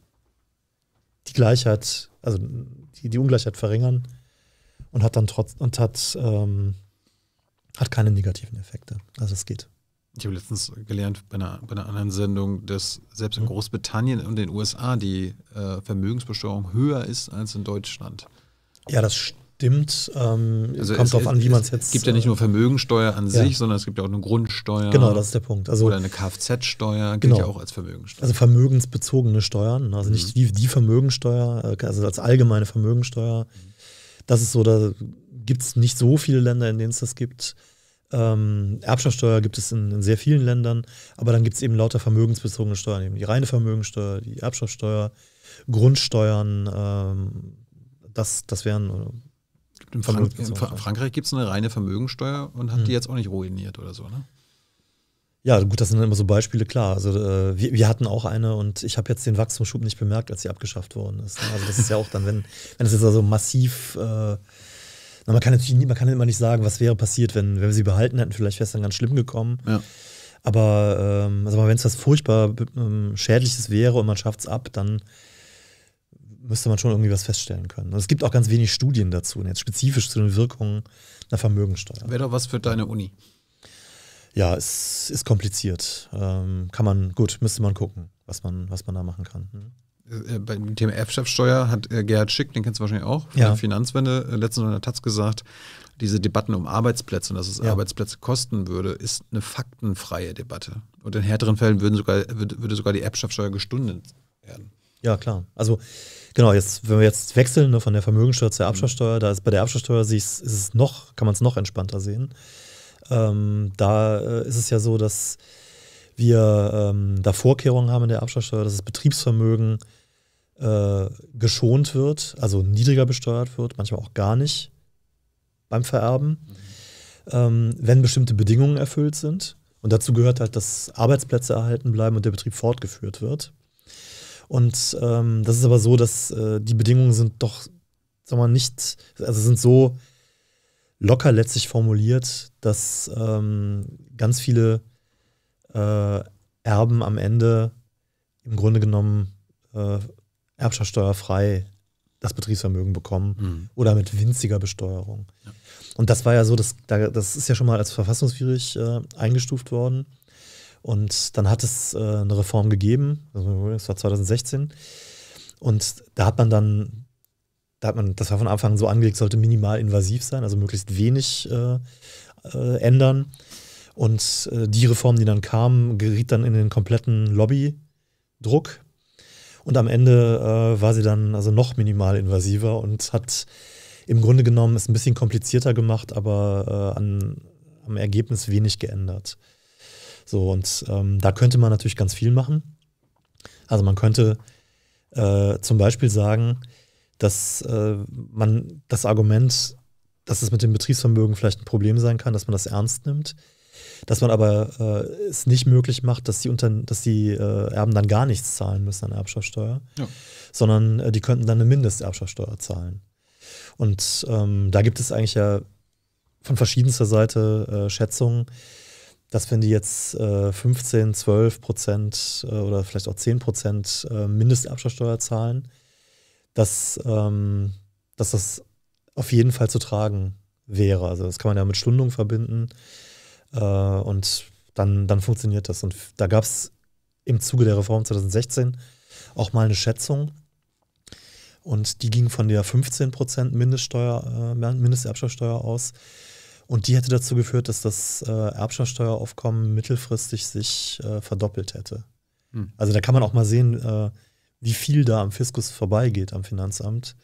die Gleichheit, also die, die, Ungleichheit verringern und hat dann trotz und hat, ähm, hat keine negativen Effekte. Also es geht. Ich habe letztens gelernt bei einer, bei einer anderen Sendung, dass selbst in mhm. Großbritannien und den USA die äh, Vermögensbesteuerung höher ist als in Deutschland. Ja, das stimmt stimmt. Ähm, also kommt darauf an, wie man es jetzt. Es gibt ja nicht nur äh, Vermögensteuer an ja. sich, sondern es gibt ja auch eine Grundsteuer. Genau, das ist der Punkt. Also, oder eine Kfz-Steuer genau. ja auch als Vermögensteuer. Also vermögensbezogene Steuern, ne? also mhm. nicht die, die Vermögensteuer, äh, also als allgemeine Vermögensteuer. Mhm. Das ist so, da gibt es nicht so viele Länder, in denen es das gibt. Ähm, Erbschaftssteuer gibt es in, in, sehr vielen Ländern, aber dann gibt es eben lauter vermögensbezogene Steuern, eben die reine Vermögensteuer, die Erbschaftssteuer, Grundsteuern, ähm, das, das wären äh, im Frank in Frankreich gibt es eine reine Vermögensteuer und hat mhm. die jetzt auch nicht ruiniert oder so, ne? Ja, gut, das sind immer so Beispiele, klar. Also äh, wir, wir, hatten auch eine und ich habe jetzt den Wachstumsschub nicht bemerkt, als sie abgeschafft worden ist. Ne? Also das ist ja auch dann, wenn, wenn es jetzt also massiv, äh, na, man kann natürlich nie, man kann immer nicht sagen, was wäre passiert, wenn, wenn wir sie behalten hätten, vielleicht wäre es dann ganz schlimm gekommen. Ja. Aber ähm, also wenn es was furchtbar ähm, Schädliches wäre und man schafft es ab, dann müsste man schon irgendwie was feststellen können. Und es gibt auch ganz wenig Studien dazu, ne, jetzt spezifisch zu den Wirkungen einer Vermögensteuer. Wäre doch was für deine Uni. Ja, es ist kompliziert. Ähm, kann man, gut, müsste man gucken, was man, was man da machen kann. Hm? Äh, äh, beim Thema Erbschaftssteuer hat äh, Gerhard Schick, den kennst du wahrscheinlich auch, von ja. der Finanzwende, letztens in der Taz gesagt, diese Debatten um Arbeitsplätze und dass es ja. Arbeitsplätze kosten würde, ist eine faktenfreie Debatte. Und in härteren Fällen würden sogar, würde, sogar die Erbschaftssteuer gestundet werden. Ja, klar. Also Genau, jetzt, wenn wir jetzt wechseln ne, von der Vermögensteuer zur mhm. Erbschaftssteuer, da ist bei der Erbschaftssteuer ist es noch, kann man es noch entspannter sehen. Ähm, da äh, ist es ja so, dass wir ähm, da Vorkehrungen haben in der Erbschaftssteuer, dass das Betriebsvermögen äh, geschont wird, also niedriger besteuert wird, manchmal auch gar nicht beim Vererben, mhm. ähm, wenn bestimmte Bedingungen erfüllt sind. Und dazu gehört halt, dass Arbeitsplätze erhalten bleiben und der Betrieb fortgeführt wird. Und ähm, das ist aber so, dass äh, die Bedingungen sind doch, sag mal, nicht, also sind so locker letztlich formuliert, dass ähm, ganz viele äh, Erben am Ende im Grunde genommen äh, erbschaftssteuerfrei das Betriebsvermögen bekommen mhm. oder mit winziger Besteuerung. Ja. Und das war ja so, dass, das ist ja schon mal als verfassungswidrig äh, eingestuft worden. Und dann hat es äh, eine Reform gegeben, das also, war 2016. Und da hat man dann, da hat man, das war von Anfang an so angelegt, sollte minimal invasiv sein, also möglichst wenig äh, äh, ändern. Und äh, die Reform, die dann kam, geriet dann in den kompletten Lobbydruck. Und am Ende äh, war sie dann also noch minimal invasiver und hat im Grunde genommen es ein bisschen komplizierter gemacht, aber äh, an, am Ergebnis wenig geändert. So, und ähm, da könnte man natürlich ganz viel machen. Also man könnte äh, zum Beispiel sagen, dass äh, man das Argument, dass es mit dem Betriebsvermögen vielleicht ein Problem sein kann, dass man das ernst nimmt, dass man aber äh, es nicht möglich macht, dass die, unter, dass die äh, Erben dann gar nichts zahlen müssen an Erbschaftssteuer, ja. sondern äh, die könnten dann eine Mindesterbschaftssteuer zahlen. Und ähm, da gibt es eigentlich ja von verschiedenster Seite äh, Schätzungen, dass wenn die jetzt äh, 15, 12 Prozent äh, oder vielleicht auch 10 Prozent äh, Mindestabschlusssteuer zahlen, dass, ähm, dass das auf jeden Fall zu tragen wäre. Also das kann man ja mit Stundung verbinden äh, und dann, dann funktioniert das. Und da gab es im Zuge der Reform 2016 auch mal eine Schätzung und die ging von der 15 Prozent Mindeststeuer, äh, Mindestabschlusssteuer aus und die hätte dazu geführt, dass das äh, Erbschaftssteueraufkommen mittelfristig sich äh, verdoppelt hätte. Hm. Also da kann man auch mal sehen, äh, wie viel da am Fiskus vorbeigeht, am Finanzamt,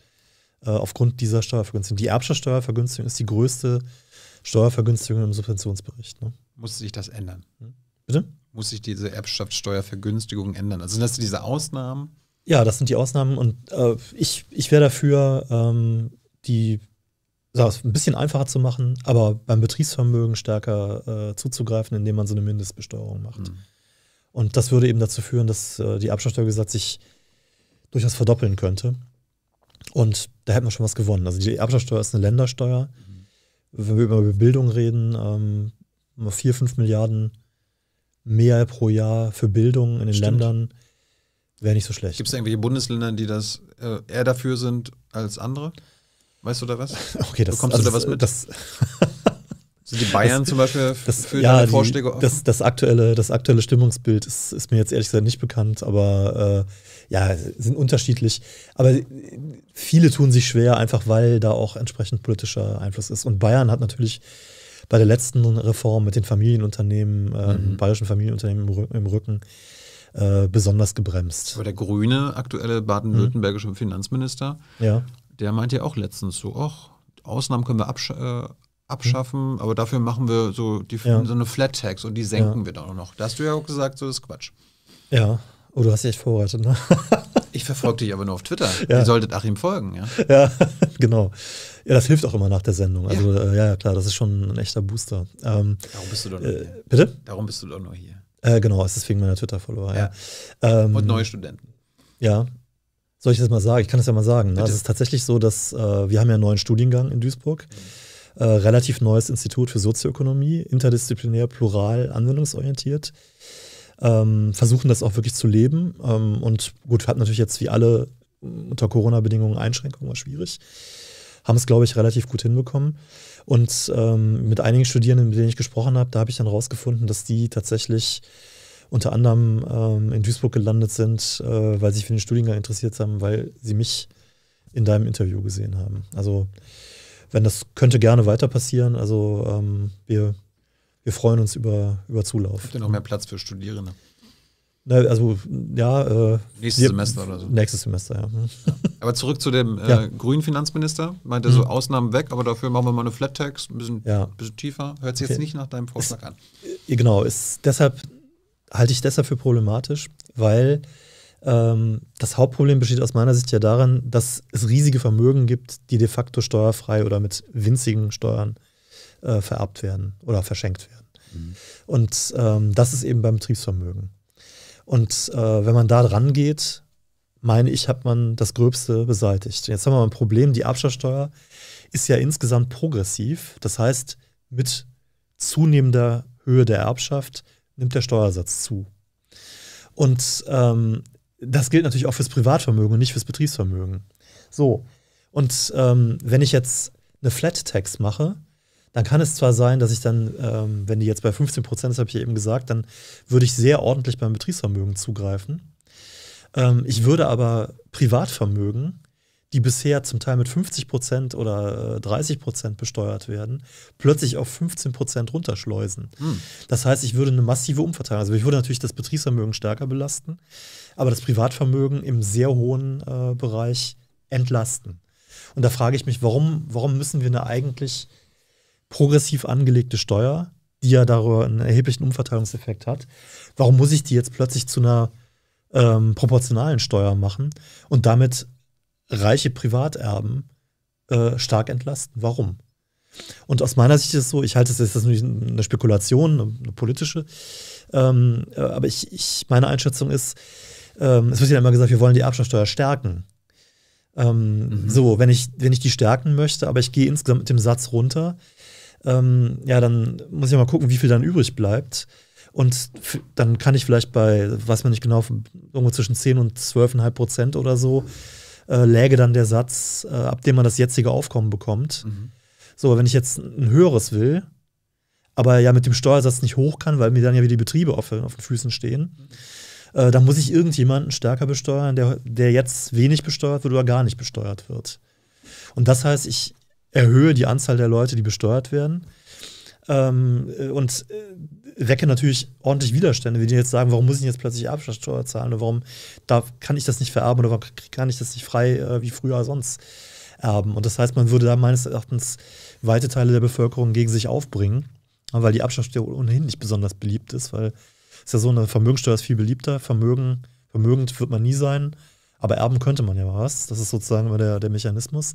äh, aufgrund dieser Steuervergünstigung. Die Erbschaftssteuervergünstigung ist die größte Steuervergünstigung im Subventionsbericht. Ne? Muss sich das ändern? Hm? Bitte? Muss sich diese Erbschaftssteuervergünstigung ändern? Also sind das diese Ausnahmen? Ja, das sind die Ausnahmen und äh, ich, ich wäre dafür, ähm, die ein bisschen einfacher zu machen, aber beim Betriebsvermögen stärker äh, zuzugreifen, indem man so eine Mindestbesteuerung macht. Mhm. Und das würde eben dazu führen, dass äh, die Erbschaftssteuergesetz sich durchaus verdoppeln könnte. Und da hätten wir schon was gewonnen. Also die Erbschaftssteuer ist eine Ländersteuer. Mhm. Wenn wir über Bildung reden, ähm, 4, 5 Milliarden mehr pro Jahr für Bildung in den Stimmt. Ländern wäre nicht so schlecht. Gibt es irgendwelche Bundesländer, die das äh, eher dafür sind als andere? Weißt du da was? Okay, das, Bekommst also, du da was mit? Das, Sind die Bayern das, zum Beispiel das, für ja, deine Vorschläge offen? Das, das, aktuelle, das aktuelle Stimmungsbild ist, ist, mir jetzt ehrlich gesagt nicht bekannt, aber äh, ja, sind unterschiedlich. Aber viele tun sich schwer, einfach weil da auch entsprechend politischer Einfluss ist. Und Bayern hat natürlich bei der letzten Reform mit den Familienunternehmen, äh, mhm. bayerischen Familienunternehmen im, im Rücken, äh, besonders gebremst. Aber der grüne aktuelle baden-württembergische mhm. Finanzminister ja der meinte ja auch letztens so, ach, Ausnahmen können wir absch äh, abschaffen, mhm. aber dafür machen wir so, die, ja. so eine Flat Tax und die senken ja. wir dann auch noch. Da hast du ja auch gesagt, so das ist Quatsch. Ja. Oh, du hast dich echt vorbereitet, ne? ich verfolge dich aber nur auf Twitter. Ja. Ihr solltet Achim folgen, ja? Ja, genau. Ja, das hilft auch immer nach der Sendung. Also, ja, äh, ja klar, das ist schon ein echter Booster. Ähm, Darum bist du doch nur äh, hier. Bitte? Darum bist du doch nur hier. Äh, genau, es ist wegen meiner Twitter-Follower, ja. ja. Ähm, und neue Studenten. Ja, soll ich das mal sagen? Ich kann das ja mal sagen. Ne? Es ist tatsächlich so, dass äh, wir haben ja einen neuen Studiengang in Duisburg. Mhm. Äh, relativ neues Institut für Sozioökonomie, interdisziplinär, plural, anwendungsorientiert. Ähm, versuchen das auch wirklich zu leben. Ähm, und gut, hat natürlich jetzt wie alle unter Corona-Bedingungen Einschränkungen, war schwierig. Haben es, glaube ich, relativ gut hinbekommen. Und ähm, mit einigen Studierenden, mit denen ich gesprochen habe, da habe ich dann rausgefunden, dass die tatsächlich unter anderem ähm, in Duisburg gelandet sind, äh, weil sie sich für den Studiengang interessiert haben, weil sie mich in deinem Interview gesehen haben. Also wenn das könnte gerne weiter passieren. Also ähm, wir, wir freuen uns über, über Zulauf. Habt ihr noch mehr Platz für Studierende? Na, also ja. Äh, nächstes wir, Semester oder so. Nächstes Semester, ja. ja. Aber zurück zu dem äh, ja. grünen Finanzminister. Meint er so mhm. Ausnahmen weg, aber dafür machen wir mal eine Flat Tax, ein bisschen, ja. bisschen tiefer. Hört sich okay. jetzt nicht nach deinem Vorschlag an. Genau, ist deshalb halte ich deshalb für problematisch, weil ähm, das Hauptproblem besteht aus meiner Sicht ja darin, dass es riesige Vermögen gibt, die de facto steuerfrei oder mit winzigen Steuern äh, vererbt werden oder verschenkt werden. Mhm. Und ähm, das ist eben beim Betriebsvermögen. Und äh, wenn man da dran geht, meine ich, hat man das Gröbste beseitigt. Jetzt haben wir ein Problem, die Erbschaftssteuer ist ja insgesamt progressiv. Das heißt, mit zunehmender Höhe der Erbschaft nimmt der Steuersatz zu. Und ähm, das gilt natürlich auch fürs Privatvermögen und nicht fürs Betriebsvermögen. So, und ähm, wenn ich jetzt eine Flat Tax mache, dann kann es zwar sein, dass ich dann, ähm, wenn die jetzt bei 15 Prozent ist, habe ich ja eben gesagt, dann würde ich sehr ordentlich beim Betriebsvermögen zugreifen. Ähm, ich würde aber Privatvermögen die bisher zum Teil mit 50 Prozent oder 30 äh, Prozent besteuert werden, plötzlich auf 15 Prozent runterschleusen. Hm. Das heißt, ich würde eine massive Umverteilung, also ich würde natürlich das Betriebsvermögen stärker belasten, aber das Privatvermögen im sehr hohen äh, Bereich entlasten. Und da frage ich mich, warum, warum müssen wir eine eigentlich progressiv angelegte Steuer, die ja darüber einen erheblichen Umverteilungseffekt hat, warum muss ich die jetzt plötzlich zu einer ähm, proportionalen Steuer machen und damit reiche Privaterben äh, stark entlasten. Warum? Und aus meiner Sicht ist es so, ich halte es jetzt natürlich eine Spekulation, eine, eine politische, ähm, äh, aber ich, ich, meine Einschätzung ist, ähm, es wird ja immer gesagt, wir wollen die Erbschaftssteuer stärken. Ähm, mhm. So, wenn ich, wenn ich die stärken möchte, aber ich gehe insgesamt mit dem Satz runter, ähm, ja, dann muss ich mal gucken, wie viel dann übrig bleibt. Und dann kann ich vielleicht bei, weiß man nicht genau, irgendwo zwischen 10 und 12,5 Prozent oder so äh, läge dann der Satz, äh, ab dem man das jetzige Aufkommen bekommt. Mhm. So, wenn ich jetzt ein höheres will, aber ja mit dem Steuersatz nicht hoch kann, weil mir dann ja wieder die Betriebe auf, auf den Füßen stehen, mhm. äh, dann muss ich irgendjemanden stärker besteuern, der, der jetzt wenig besteuert wird oder gar nicht besteuert wird. Und das heißt, ich erhöhe die Anzahl der Leute, die besteuert werden ähm, äh, und äh, wecke natürlich ordentlich Widerstände, wenn die jetzt sagen, warum muss ich jetzt plötzlich Erbschaftssteuer zahlen oder warum da kann ich das nicht vererben oder warum kann ich das nicht frei äh, wie früher sonst erben. Und das heißt, man würde da meines Erachtens weite Teile der Bevölkerung gegen sich aufbringen, weil die Erbschaftssteuer ohnehin nicht besonders beliebt ist, weil es ist ja so eine Vermögensteuer ist viel beliebter. Vermögen, vermögend wird man nie sein, aber erben könnte man ja was. Das ist sozusagen immer der, der Mechanismus.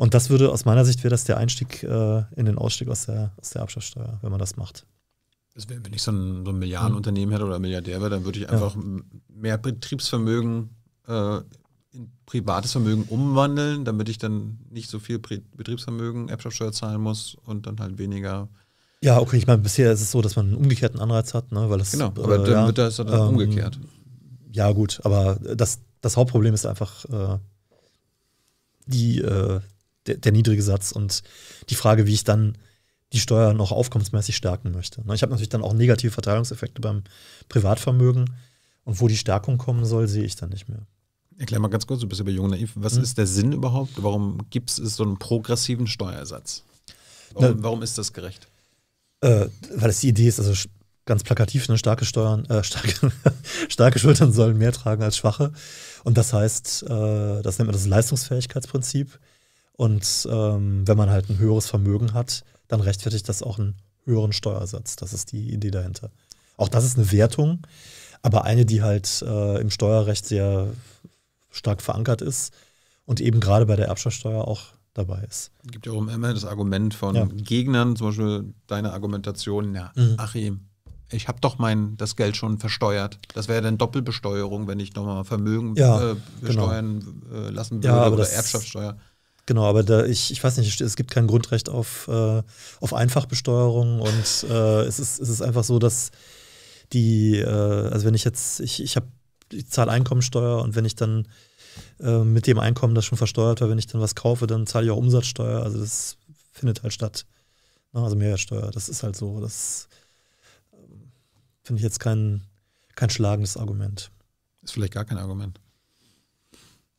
Und das würde, aus meiner Sicht, wäre das der Einstieg äh, in den Ausstieg aus der, aus der Erbschaftssteuer, wenn man das macht. Wenn ich so ein, so ein Milliardenunternehmen hätte oder Milliardär wäre, dann würde ich einfach ja. mehr Betriebsvermögen äh, in privates Vermögen umwandeln, damit ich dann nicht so viel Betriebsvermögen Erbschaftssteuer zahlen muss und dann halt weniger. Ja, okay, ich meine, bisher ist es so, dass man einen umgekehrten Anreiz hat, ne, weil das Genau, äh, aber äh, dann ja, wird das dann ähm, umgekehrt. Ja, gut, aber das, das Hauptproblem ist einfach äh, die, äh, der, der niedrige Satz und die Frage, wie ich dann die Steuer noch aufkommensmäßig stärken möchte. Ne? Ich habe natürlich dann auch negative Verteilungseffekte beim Privatvermögen und wo die Stärkung kommen soll, sehe ich dann nicht mehr. Erklär mal ganz kurz, du bist ja bei Jung Naiv. Was hm. ist der Sinn überhaupt? Warum gibt es so einen progressiven Steuersatz? Warum, Na, warum ist das gerecht? Äh, weil es die Idee ist, also ganz plakativ, ne, starke Steuern, äh, starke, starke Schultern sollen mehr tragen als schwache. Und das heißt, äh, das nennt man das Leistungsfähigkeitsprinzip. Und ähm, wenn man halt ein höheres Vermögen hat, dann rechtfertigt das auch einen höheren Steuersatz. Das ist die Idee dahinter. Auch das ist eine Wertung, aber eine, die halt äh, im Steuerrecht sehr stark verankert ist und eben gerade bei der Erbschaftssteuer auch dabei ist. Es gibt ja auch immer das Argument von ja. Gegnern, zum Beispiel deine Argumentation, ja, mhm. Achim, ich habe doch mein das Geld schon versteuert. Das wäre dann Doppelbesteuerung, wenn ich nochmal Vermögen ja, äh, genau. besteuern genau. lassen würde ja, oder Erbschaftssteuer. Genau, aber da, ich, ich weiß nicht, es gibt kein Grundrecht auf, äh, auf Einfachbesteuerung und äh, es, ist, es ist einfach so, dass die, äh, also wenn ich jetzt, ich, ich habe, ich zahle Einkommensteuer und wenn ich dann äh, mit dem Einkommen das schon versteuert war, wenn ich dann was kaufe, dann zahle ich auch Umsatzsteuer, also das findet halt statt. Ne? Also Mehrwertsteuer, das ist halt so, das ähm, finde ich jetzt kein, kein schlagendes Argument. Ist vielleicht gar kein Argument.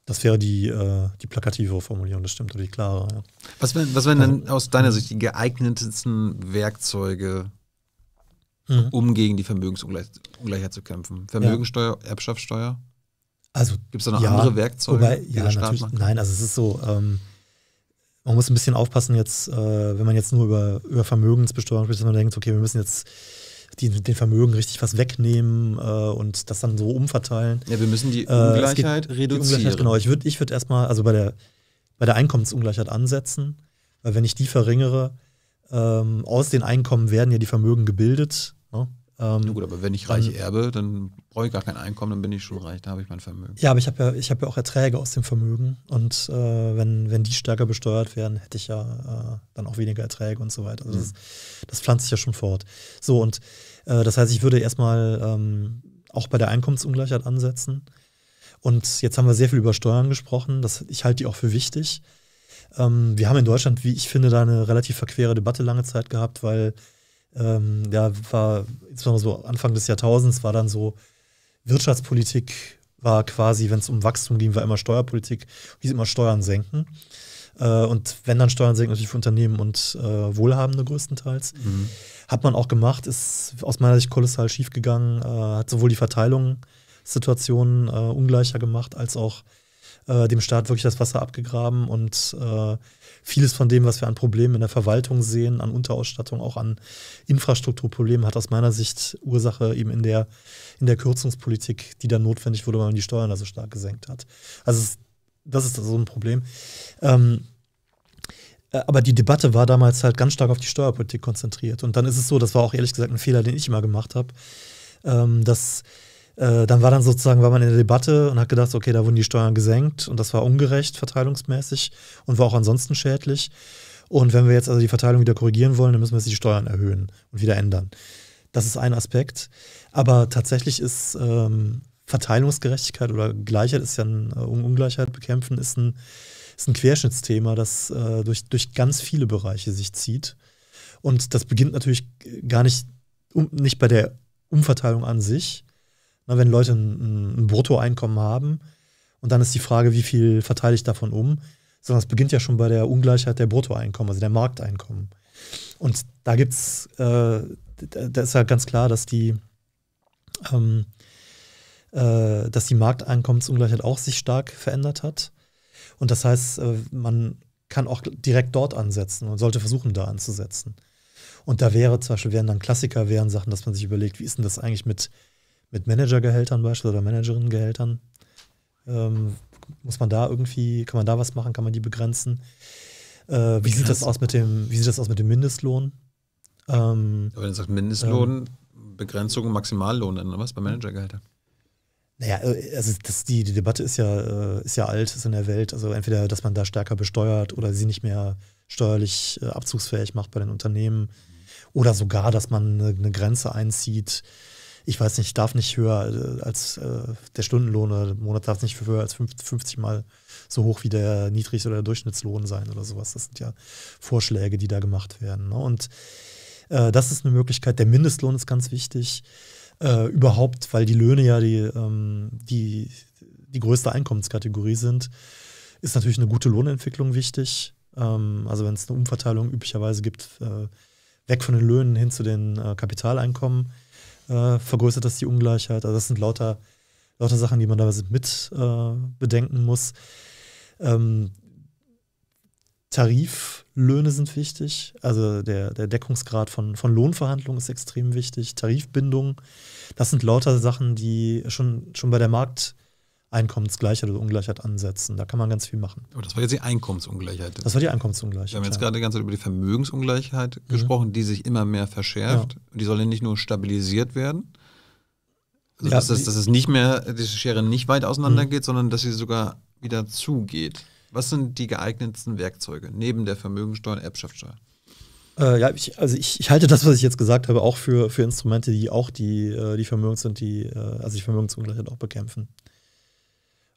Das wäre die, äh, die plakative Formulierung, das stimmt, oder die klare. Ja. Was, wären, was wären denn also aus deiner Sicht die geeignetsten Werkzeuge, mhm. um gegen die Vermögensungleichheit zu kämpfen? Vermögensteuer, ja. Erbschaftssteuer? Also, Gibt es da noch ja, andere Werkzeuge? Wobei, ja, natürlich, nein, also es ist so, ähm, man muss ein bisschen aufpassen jetzt, äh, wenn man jetzt nur über, über Verbegensbesteuerung spricht, dass man denkt, okay, wir müssen jetzt die den Vermögen richtig was wegnehmen äh, und das dann so umverteilen. Ja, wir müssen die äh, Ungleichheit geht, reduzieren. Die Ungleichheit, genau, ich würde ich würd erstmal, also bei der, bei der Einkommensungleichheit ansetzen, weil wenn ich die verringere, ähm, aus den Einkommen werden ja die Vermögen gebildet. Ne? Ähm, Na gut, aber wenn ich reich dann, ähm, erbe, dann brauche ich gar kein Einkommen, dann bin ich schon reich, da habe ich mein Vermögen. Ja, aber ich habe ja, hab ja auch Erträge aus dem Vermögen und äh, wenn, wenn die stärker besteuert werden, hätte ich ja äh, dann auch weniger Erträge und so weiter. Also mhm. das, das, pflanzt sich ja schon fort. So, und äh, das heißt, ich würde erstmal ähm, auch bei der Einkommensungleichheit ansetzen. Und jetzt haben wir sehr viel über Steuern gesprochen. Das, ich halte die auch für wichtig. Ähm, wir haben in Deutschland, wie ich finde, da eine relativ verquere Debatte lange Zeit gehabt, weil ähm, ja, war insbesondere so Anfang des Jahrtausends war dann so Wirtschaftspolitik war quasi, wenn es um Wachstum ging, war immer Steuerpolitik, hieß immer Steuern senken. Äh, und wenn dann Steuern senken, natürlich für Unternehmen und äh, Wohlhabende größtenteils. Mhm. Hat man auch gemacht, ist aus meiner Sicht kolossal schiefgegangen, äh, hat sowohl die Verteilungssituationen äh, ungleicher gemacht, als auch äh, dem Staat wirklich das Wasser abgegraben und äh, vieles von dem, was wir an Problemen in der Verwaltung sehen, an Unterausstattung, auch an Infrastrukturproblemen, hat aus meiner Sicht Ursache eben in der, in der Kürzungspolitik, die dann notwendig wurde, weil man die Steuern da so stark gesenkt hat. Also es, das ist so also ein Problem. Ähm, äh, aber die Debatte war damals halt ganz stark auf die Steuerpolitik konzentriert. Und dann ist es so, das war auch ehrlich gesagt ein Fehler, den ich immer gemacht habe, ähm, dass äh, dann war dann sozusagen, war man in der Debatte und hat gedacht, okay, da wurden die Steuern gesenkt und das war ungerecht verteilungsmäßig und war auch ansonsten schädlich. Und wenn wir jetzt also die Verteilung wieder korrigieren wollen, dann müssen wir jetzt die Steuern erhöhen und wieder ändern. Das ist ein Aspekt. Aber tatsächlich ist ähm, Verteilungsgerechtigkeit oder Gleichheit ist ja ein, äh, Ungleichheit bekämpfen, ist ein, ist ein Querschnittsthema, das äh, durch, durch ganz viele Bereiche sich zieht. Und das beginnt natürlich gar nicht, um, nicht bei der Umverteilung an sich, na, wenn Leute ein, ein Bruttoeinkommen haben und dann ist die Frage, wie viel verteile ich davon um, sondern es beginnt ja schon bei der Ungleichheit der Bruttoeinkommen, also der Markteinkommen. Und da gibt's, äh, da ist ja ganz klar, dass die, ähm, äh, dass die Markteinkommensungleichheit auch sich stark verändert hat. Und das heißt, äh, man kann auch direkt dort ansetzen und sollte versuchen, da anzusetzen. Und da wäre zum Beispiel, wären dann Klassiker, wären Sachen, dass man sich überlegt, wie ist denn das eigentlich mit mit Managergehältern beispielsweise oder Managerinnengehältern? Ähm, muss man da irgendwie, kann man da was machen, kann man die begrenzen? Äh, wie, sieht das aus mit dem, wie sieht das aus mit dem Mindestlohn? Ähm, Aber dann sagt Mindestlohn, ähm, Begrenzung, Maximallohn, dann was bei Managergehältern? Naja, äh, also das, die, die Debatte ist ja, äh, ist ja alt, ist in der Welt. Also entweder, dass man da stärker besteuert oder sie nicht mehr steuerlich äh, abzugsfähig macht bei den Unternehmen. Mhm. Oder sogar, dass man eine, eine Grenze einzieht, ich weiß nicht, darf nicht höher äh, als äh, der Stundenlohn oder der Monat darf nicht höher als 50 Mal so hoch wie der Niedrig- oder der Durchschnittslohn sein oder sowas. Das sind ja Vorschläge, die da gemacht werden. Ne? Und äh, das ist eine Möglichkeit. Der Mindestlohn ist ganz wichtig. Äh, überhaupt, weil die Löhne ja die, ähm, die, die größte Einkommenskategorie sind, ist natürlich eine gute Lohnentwicklung wichtig. Ähm, also wenn es eine Umverteilung üblicherweise gibt, äh, weg von den Löhnen hin zu den äh, Kapitaleinkommen, äh, vergrößert das die Ungleichheit. Also das sind lauter, lauter Sachen, die man da mit äh, bedenken muss. Ähm, Tariflöhne sind wichtig, also der, der Deckungsgrad von, von Lohnverhandlungen ist extrem wichtig, Tarifbindung, das sind lauter Sachen, die schon, schon bei der Markt, Einkommensgleichheit oder Ungleichheit ansetzen. Da kann man ganz viel machen. Aber das war jetzt die Einkommensungleichheit. Das war die Einkommensungleichheit. Wir haben jetzt ja. gerade die ganze Zeit über die Vermögensungleichheit mhm. gesprochen, die sich immer mehr verschärft. Ja. Die soll ja nicht nur stabilisiert werden, also ja, dass, es, dass es nicht mehr, diese Schere nicht weit auseinander mhm. geht, sondern dass sie sogar wieder zugeht. Was sind die geeignetsten Werkzeuge neben der Vermögensteuer und Erbschaftssteuer? Äh, ja, ich, also ich, ich, halte das, was ich jetzt gesagt habe, auch für, für Instrumente, die auch die, äh, die Vermögens- und die, äh, also die Vermögensungleichheit auch bekämpfen.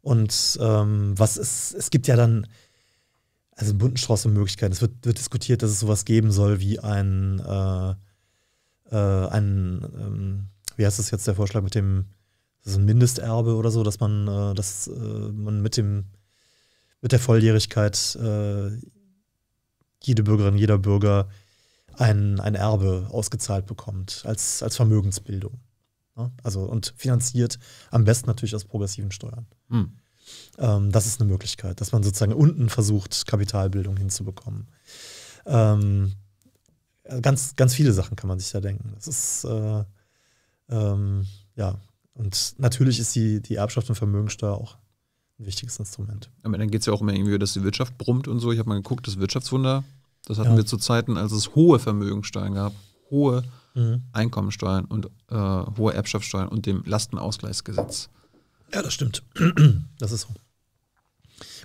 Und ähm, was ist, es gibt ja dann, also einen bunten Strauß an Möglichkeiten. Es wird, wird, diskutiert, dass es sowas geben soll wie ein, äh, äh, ein ähm, wie heißt das jetzt der Vorschlag mit dem, das ist ein Mindesterbe oder so, dass man, äh, dass äh, man mit dem, mit der Volljährigkeit äh, jede Bürgerin, jeder Bürger ein, ein Erbe ausgezahlt bekommt als, als Vermögensbildung. Ne? Also und finanziert am besten natürlich aus progressiven Steuern. Hm. Ähm, das ist eine Möglichkeit, dass man sozusagen unten versucht, Kapitalbildung hinzubekommen. Ähm, äh, ganz, ganz viele Sachen kann man sich da denken. Das ist äh, ähm, ja und natürlich ist die, die Erbschaft und Vermögensteuer auch ein wichtiges Instrument. Aber dann geht es ja auch immer irgendwie, dass die Wirtschaft brummt und so. Ich habe mal geguckt, das Wirtschaftswunder, das hatten ja. wir zu Zeiten, als es hohe Vermögensteuern gab. Hohe mhm. Einkommensteuern und äh, hohe Erbschaftssteuern und dem Lastenausgleichsgesetz. Ja, das stimmt. Das ist so.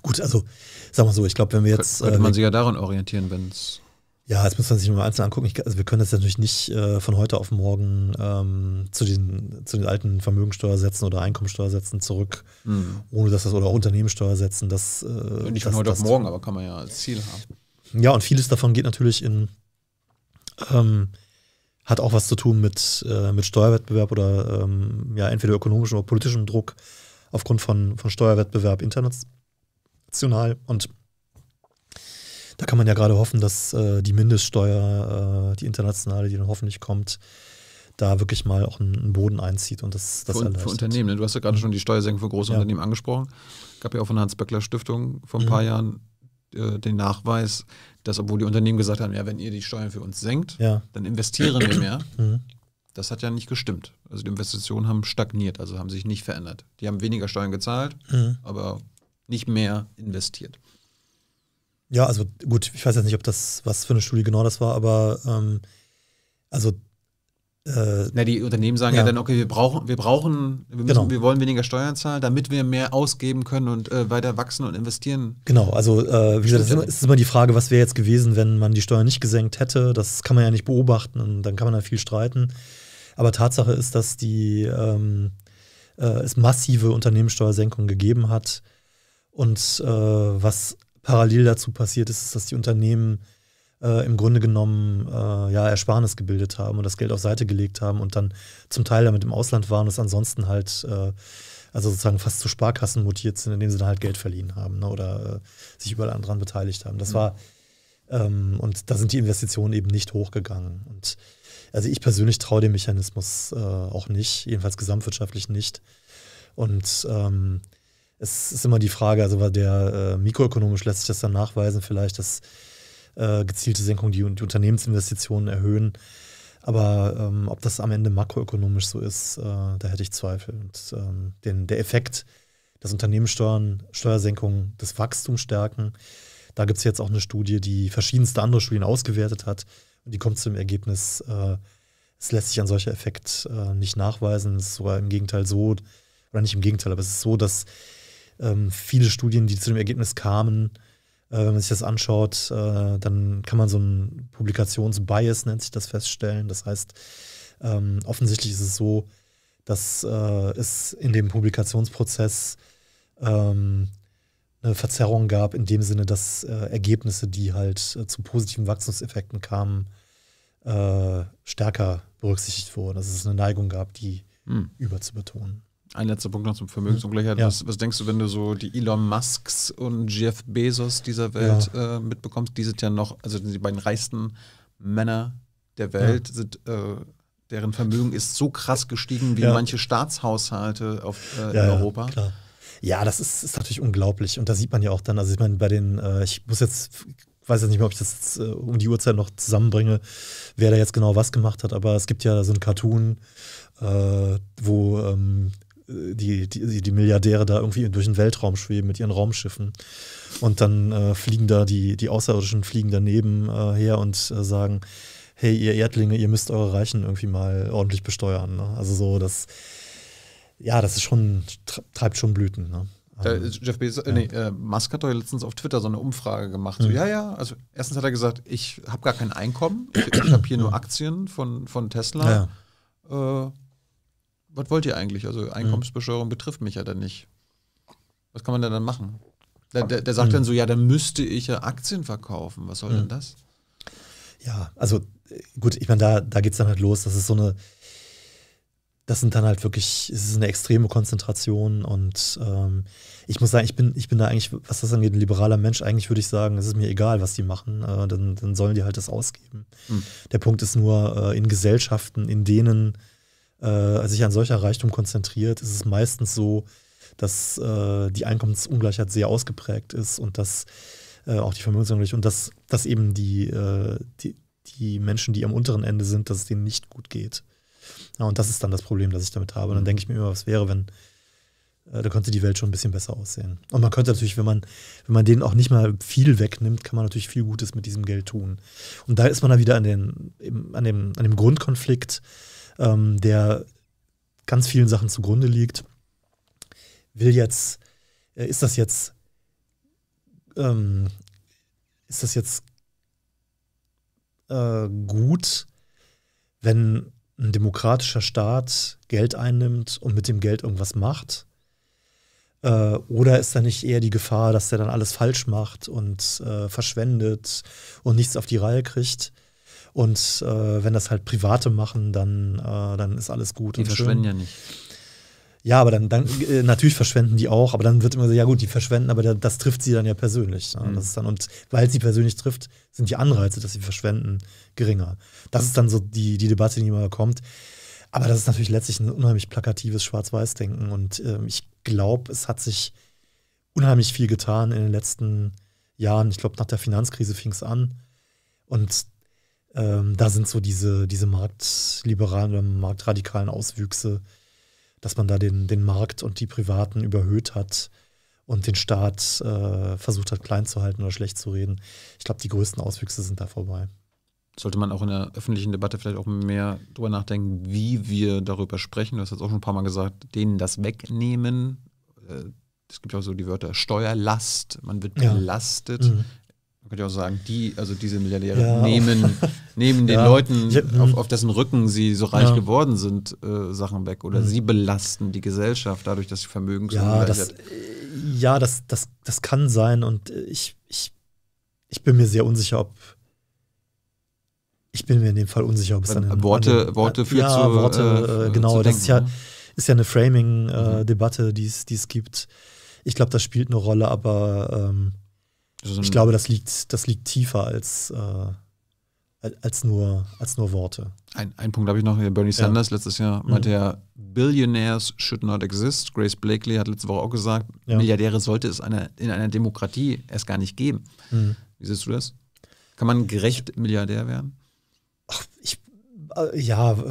Gut, also sagen wir so, ich glaube, wenn wir jetzt. Könnte äh, man äh, sich ja daran orientieren, wenn es. Ja, jetzt muss man sich mal einzeln angucken. Ich, also wir können das natürlich nicht äh, von heute auf morgen ähm, zu, den, zu den alten Vermögensteuersätzen oder Einkommensteuersätzen zurück, mhm. ohne dass das oder Unternehmenssteuersätzen, das. Äh, nicht von heute auf morgen, aber kann man ja als Ziel haben. Ja, und vieles davon geht natürlich in ähm, hat auch was zu tun mit, äh, mit Steuerwettbewerb oder ähm, ja, entweder ökonomischem oder politischem Druck aufgrund von, von Steuerwettbewerb international. Und da kann man ja gerade hoffen, dass äh, die Mindeststeuer, äh, die internationale, die dann hoffentlich kommt, da wirklich mal auch einen Boden einzieht und das, das für, für Unternehmen. Ne? Du hast ja gerade mhm. schon die Steuersenkung für große ja. Unternehmen angesprochen. Gab ja auch von der Hans-Böckler-Stiftung vor ein mhm. paar Jahren äh, den Nachweis, dass obwohl die Unternehmen gesagt haben, ja, wenn ihr die Steuern für uns senkt, ja. dann investieren wir mehr. Mhm. Das hat ja nicht gestimmt. Also die Investitionen haben stagniert, also haben sich nicht verändert. Die haben weniger Steuern gezahlt, mhm. aber nicht mehr investiert. Ja, also gut, ich weiß jetzt nicht, ob das, was für eine Studie genau das war, aber ähm, also äh, Na, die Unternehmen sagen ja. ja, dann, okay, wir brauchen, wir brauchen, wir, müssen, genau. wir wollen weniger Steuern zahlen, damit wir mehr ausgeben können und äh, weiter wachsen und investieren. Genau, also äh, wie gesagt, es ist, ist, immer die Frage, was wäre jetzt gewesen, wenn man die Steuern nicht gesenkt hätte. Das kann man ja nicht beobachten und dann kann man da viel streiten. Aber Tatsache ist, dass die, ähm, äh, es massive Unternehmenssteuersenkungen gegeben hat. Und äh, was parallel dazu passiert ist, ist, dass die Unternehmen äh, im Grunde genommen äh, ja, Ersparnis gebildet haben und das Geld auf Seite gelegt haben und dann zum Teil damit im Ausland waren und es ansonsten halt, äh, also sozusagen fast zu Sparkassen mutiert sind, indem sie dann halt Geld verliehen haben ne, oder äh, sich überall daran beteiligt haben. Das mhm. war, ähm, und da sind die Investitionen eben nicht hochgegangen. Und also ich persönlich traue dem Mechanismus äh, auch nicht, jedenfalls gesamtwirtschaftlich nicht. Und ähm, es ist immer die Frage, also der äh, mikroökonomisch lässt sich das dann nachweisen, vielleicht, dass äh, gezielte Senkung, die, die Unternehmensinvestitionen erhöhen. Aber ähm, ob das am Ende makroökonomisch so ist, äh, da hätte ich Zweifel. Und, ähm, denn der Effekt, dass Unternehmenssteuern, Steuersenkungen das Wachstum stärken, da gibt es jetzt auch eine Studie, die verschiedenste andere Studien ausgewertet hat. Und die kommt zu dem Ergebnis, äh, es lässt sich ein solcher Effekt äh, nicht nachweisen. Es ist sogar im Gegenteil so, oder nicht im Gegenteil, aber es ist so, dass ähm, viele Studien, die zu dem Ergebnis kamen, äh, wenn man sich das anschaut, äh, dann kann man so ein Publikationsbias, nennt sich das, feststellen. Das heißt, ähm, offensichtlich ist es so, dass äh, es in dem Publikationsprozess ähm, eine Verzerrung gab, in dem Sinne, dass äh, Ergebnisse, die halt äh, zu positiven Wachstumseffekten kamen, stärker berücksichtigt wurden. Dass es eine Neigung gab, die hm. überzubetonen. Ein letzter Punkt noch zum Vermögensungleichheit. Hm. Ja. Was, was, denkst du, wenn du so die Elon Musks und Jeff Bezos dieser Welt ja. äh, mitbekommst? Die sind ja noch, also die beiden reichsten Männer der Welt, ja. sind, äh, deren Vermögen ist so krass gestiegen wie manche Staatshaushalte auf, äh, in Europa. Klar. Ja, das ist, ist, natürlich unglaublich. Und da sieht man ja auch dann, also ich meine, bei den, äh, ich muss jetzt ich weiß jetzt nicht mehr, ob ich das äh, um die Uhrzeit noch zusammenbringe, wer da jetzt genau was gemacht hat, aber es gibt ja so einen Cartoon, äh, wo ähm, die, die, die Milliardäre da irgendwie durch den Weltraum schweben mit ihren Raumschiffen. Und dann äh, fliegen da die, die Außerirdischen fliegen daneben äh, her und äh, sagen, hey, ihr Erdlinge, ihr müsst eure Reichen irgendwie mal ordentlich besteuern. Ne? Also so, das, ja, das ist schon, treibt schon Blüten. Ne? Ähm, Jeff Bezos, ja. nee, äh, Musk hat doch letztens auf Twitter so eine Umfrage gemacht. Mhm. ja, ja, also erstens hat er gesagt, ich habe gar kein Einkommen, ich, ich habe hier nur Aktien von, von Tesla. Ja. Äh, was wollt ihr eigentlich? Also Einkommensbesteuerung mhm. betrifft mich ja dann nicht. Was kann man denn dann machen? Der, der, der sagt mhm. dann so, ja, dann müsste ich ja Aktien verkaufen. Was soll mhm. denn das? Ja, also äh, gut, ich meine, da, da geht es dann halt los. Das ist so eine, das sind dann halt wirklich, es ist eine extreme Konzentration und ähm, ich muss sagen, ich bin, ich bin da eigentlich, was das angeht, ein liberaler Mensch, eigentlich würde ich sagen, es ist mir egal, was die machen, äh, dann, dann sollen die halt das ausgeben. Mhm. Der Punkt ist nur, äh, in Gesellschaften, in denen äh, sich an solcher Reichtum konzentriert, ist es meistens so, dass äh, die Einkommensungleichheit sehr ausgeprägt ist und dass äh, auch die Vermögensungleichheit und dass, dass eben die, äh, die, die Menschen, die am unteren Ende sind, dass es denen nicht gut geht. Ja, und das ist dann das Problem, das ich damit habe. Und dann mhm. denke ich mir immer, was wäre, wenn äh, da könnte die Welt schon ein bisschen besser aussehen. Und man könnte natürlich, wenn man, wenn man denen auch nicht mal viel wegnimmt, kann man natürlich viel Gutes mit diesem Geld tun. Und da ist man dann wieder an, den, an, dem, an dem Grundkonflikt, ähm, der ganz vielen Sachen zugrunde liegt. Will jetzt, äh, ist das jetzt, ähm, ist das jetzt äh, gut, wenn ein demokratischer Staat Geld einnimmt und mit dem Geld irgendwas macht? Äh, oder ist da nicht eher die Gefahr, dass der dann alles falsch macht und äh, verschwendet und nichts auf die Reihe kriegt? Und äh, wenn das halt Private machen, dann, äh, dann ist alles gut. Die verschwenden schön. ja nicht. Ja, aber dann, dann äh, natürlich verschwenden die auch, aber dann wird immer so, ja gut, die verschwenden, aber das trifft sie dann ja persönlich. Ne? Mhm. Das ist dann, und weil sie persönlich trifft, sind die Anreize, dass sie verschwenden, geringer. Das ist dann so die, die Debatte, die immer kommt. Aber das ist natürlich letztlich ein unheimlich plakatives Schwarz-Weiß-Denken. Und äh, ich glaube, es hat sich unheimlich viel getan in den letzten Jahren. Ich glaube, nach der Finanzkrise fing es an. Und ähm, da sind so diese, diese marktliberalen oder marktradikalen Auswüchse, dass man da den, den Markt und die Privaten überhöht hat und den Staat äh, versucht hat, klein zu halten oder schlecht zu reden. Ich glaube, die größten Auswüchse sind da vorbei. Sollte man auch in der öffentlichen Debatte vielleicht auch mehr darüber nachdenken, wie wir darüber sprechen. Du hast jetzt auch schon ein paar Mal gesagt, denen das wegnehmen. Äh, es gibt ja auch so die Wörter Steuerlast, man wird belastet. Ja. Mhm man könnte auch sagen, die, also diese Milliardäre ja, oh. nehmen, nehmen den ja. Leuten, hm. auf, auf, dessen Rücken sie so reich ja. geworden sind, äh, Sachen weg. Oder mhm. sie belasten die Gesellschaft dadurch, dass sie Vermögen ja, das, äh, ja, das, das, das kann sein. Und äh, ich, ich, ich bin mir sehr unsicher, ob. Ich bin mir in dem Fall unsicher, ob es dann. Äh, Worte, eine, Worte führt ja, zu. Worte, äh, genau. Zu das ist ja, ne? ist ja eine Framing-Debatte, äh, mhm. die es gibt. Ich glaube, das spielt eine Rolle, aber. Ähm, so ich glaube, das liegt, das liegt tiefer als, äh, als, nur, als nur Worte. Ein, ein Punkt habe ich noch. Bernie Sanders ja. letztes Jahr mhm. meinte mhm. ja, Billionaires should not exist. Grace Blakely hat letzte Woche auch gesagt, ja. Milliardäre sollte es eine, in einer Demokratie erst gar nicht geben. Mhm. Wie siehst du das? Kann man gerecht Milliardär werden? Ach, ich, äh, ja, äh,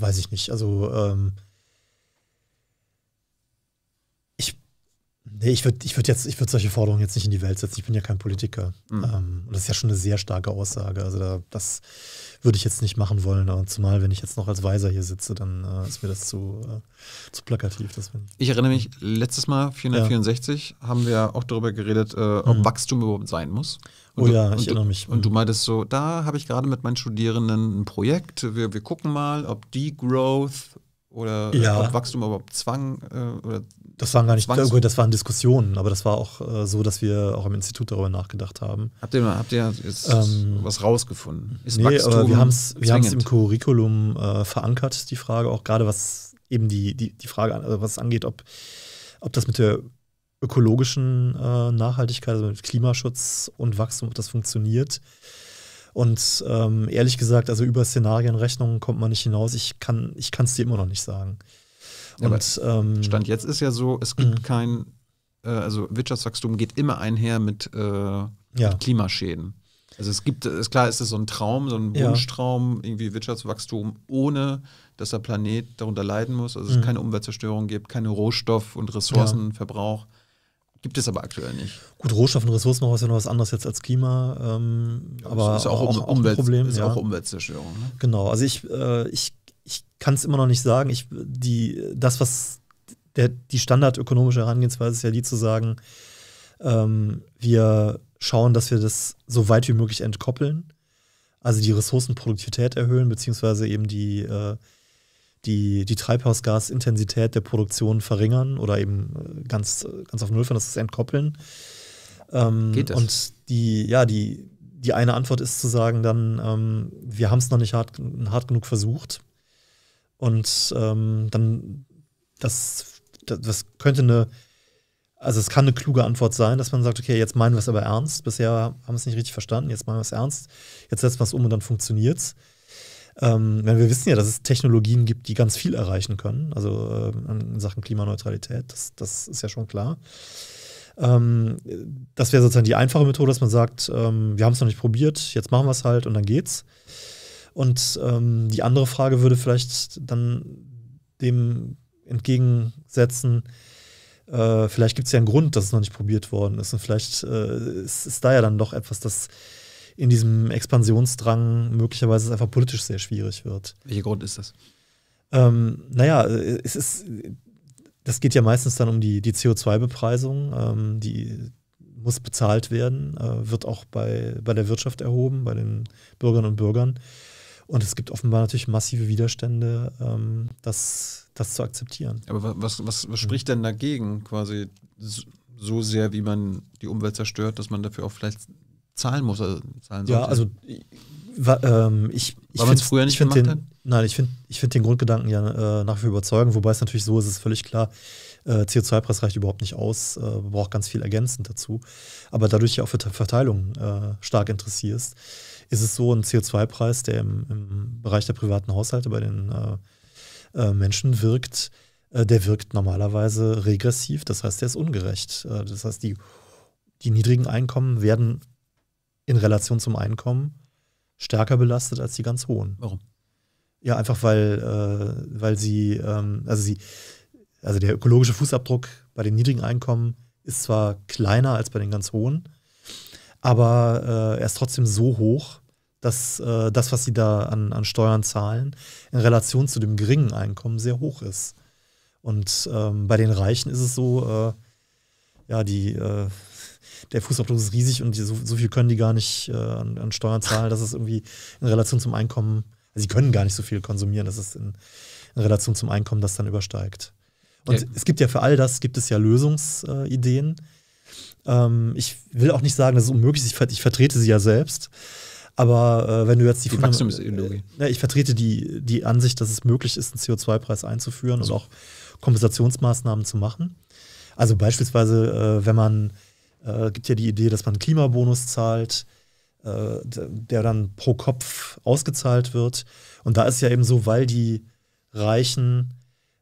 weiß ich nicht. Also, ähm, Nee, ich würde ich würd jetzt, solche Forderungen jetzt nicht in die Welt setzen. Ich bin ja kein Politiker. Mhm. Ähm, und das ist ja schon eine sehr starke Aussage. Also da, das würde ich jetzt nicht machen wollen. Und zumal, wenn ich jetzt noch als Weiser hier sitze, dann äh, ist mir das zu, äh, zu plakativ. Das ich erinnere mich, letztes Mal, 464, ja. haben wir auch darüber geredet, äh, ob mhm. Wachstum überhaupt sein muss. Und oh du, ja, ich erinnere mich. Und du mhm. meintest so, da habe ich gerade mit meinen Studierenden ein Projekt. Wir, wir gucken mal, ob Degrowth oder äh, ja. ob Wachstum überhaupt Zwang äh, oder das waren gar nicht, Zwangs das waren Diskussionen, aber das war auch äh, so, dass wir auch im Institut darüber nachgedacht haben. Habt ihr, habt ihr jetzt ähm, was rausgefunden? Ist nee, Wachstum aber wir haben es im Curriculum äh, verankert, die Frage auch gerade, was eben die, die, die Frage, also was angeht, ob, ob das mit der ökologischen äh, Nachhaltigkeit, also mit Klimaschutz und Wachstum, ob das funktioniert. Und ähm, ehrlich gesagt, also über Szenarienrechnungen kommt man nicht hinaus. Ich kann es dir immer noch nicht sagen. Und, ähm, Stand jetzt ist ja so, es gibt mh. kein, äh, also Wirtschaftswachstum geht immer einher mit, äh, ja. mit Klimaschäden. Also es gibt, ist klar, ist es so ein Traum, so ein Wunschtraum, ja. irgendwie Wirtschaftswachstum, ohne dass der Planet darunter leiden muss, also es mhm. keine Umweltzerstörung gibt, keine Rohstoff- und Ressourcenverbrauch. Ja. Gibt es aber aktuell nicht. Gut, Rohstoff und Ressourcenverbrauch ist ja noch was anderes jetzt als Klima, ähm, ja, aber ist auch, auch, um, auch ein Problem. Ist ja. auch Umweltzerstörung. Ne? Genau, also ich, äh, ich ich kann es immer noch nicht sagen. Ich, die, das, was der, die standardökonomische Herangehensweise ist ja die zu sagen, ähm, wir schauen, dass wir das so weit wie möglich entkoppeln. Also die Ressourcenproduktivität erhöhen, beziehungsweise eben die, äh, die, die Treibhausgasintensität der Produktion verringern oder eben äh, ganz, ganz auf Null fahren, das entkoppeln. Ähm, Geht das? Und die, ja, die, die eine Antwort ist zu sagen dann, ähm, wir haben es noch nicht hart, hart genug versucht. Und ähm, dann, das, das könnte eine, also es kann eine kluge Antwort sein, dass man sagt, okay, jetzt meinen wir es aber ernst. Bisher haben wir es nicht richtig verstanden, jetzt meinen wir es ernst. Jetzt setzen wir es um und dann funktioniert's. Ähm, wir wissen ja, dass es Technologien gibt, die ganz viel erreichen können, also äh, in Sachen Klimaneutralität, das, das ist ja schon klar. Ähm, das wäre sozusagen die einfache Methode, dass man sagt, ähm, wir haben es noch nicht probiert, jetzt machen wir es halt und dann geht's. Und ähm, die andere Frage würde vielleicht dann dem entgegensetzen, äh, vielleicht gibt es ja einen Grund, dass es noch nicht probiert worden ist. Und vielleicht äh, ist, ist, da ja dann doch etwas, das in diesem Expansionsdrang möglicherweise einfach politisch sehr schwierig wird. Welcher Grund ist das? Ähm, naja, es ist, das geht ja meistens dann um die, die CO2-Bepreisung, ähm, die muss bezahlt werden, äh, wird auch bei, bei der Wirtschaft erhoben, bei den Bürgern und Bürgern. Und es gibt offenbar natürlich massive Widerstände, ähm, das, das zu akzeptieren. Aber was, was, was mhm. spricht denn dagegen, quasi so sehr, wie man die Umwelt zerstört, dass man dafür auch vielleicht zahlen muss? Also zahlen Ja, also ähm, ich, ich Weil man es früher nicht gemacht den, hat? Nein, ich finde ich find den Grundgedanken ja äh, nach wie vor überzeugend, wobei es natürlich so ist, es ist völlig klar, äh, CO2-Preis reicht überhaupt nicht aus, äh, braucht ganz viel ergänzend dazu. Aber dadurch ja auch für Verteilung äh, stark interessierst ist es so, ein CO2-Preis, der im, im, Bereich der privaten Haushalte bei den äh, äh, Menschen wirkt, äh, der wirkt normalerweise regressiv, das heißt, der ist ungerecht. Äh, das heißt, die, die niedrigen Einkommen werden in Relation zum Einkommen stärker belastet als die ganz hohen. Warum? Ja, einfach weil, äh, weil sie, ähm, also sie, also der ökologische Fußabdruck bei den niedrigen Einkommen ist zwar kleiner als bei den ganz hohen, aber äh, er ist trotzdem so hoch, dass äh, das, was sie da an, an Steuern zahlen, in Relation zu dem geringen Einkommen sehr hoch ist. Und ähm, bei den Reichen ist es so, äh, ja, die, äh, der Fußabdruck ist riesig und die, so, so, viel können die gar nicht äh, an, an, Steuern zahlen, dass es irgendwie in Relation zum Einkommen, also sie können gar nicht so viel konsumieren, dass es in, in Relation zum Einkommen das dann übersteigt. Und ja. es gibt ja für all das, gibt es ja Lösungsideen. Ähm, ich will auch nicht sagen, das ist unmöglich ich, ver ich vertrete sie ja selbst. Aber äh, wenn du jetzt die, die Wachstumsideologie. Äh, ich vertrete die, die Ansicht, dass es möglich ist, einen CO2-Preis einzuführen also. und auch Kompensationsmaßnahmen zu machen. Also beispielsweise, äh, wenn man, äh, gibt ja die Idee, dass man einen Klimabonus zahlt, äh, der dann pro Kopf ausgezahlt wird. Und da ist ja eben so, weil die Reichen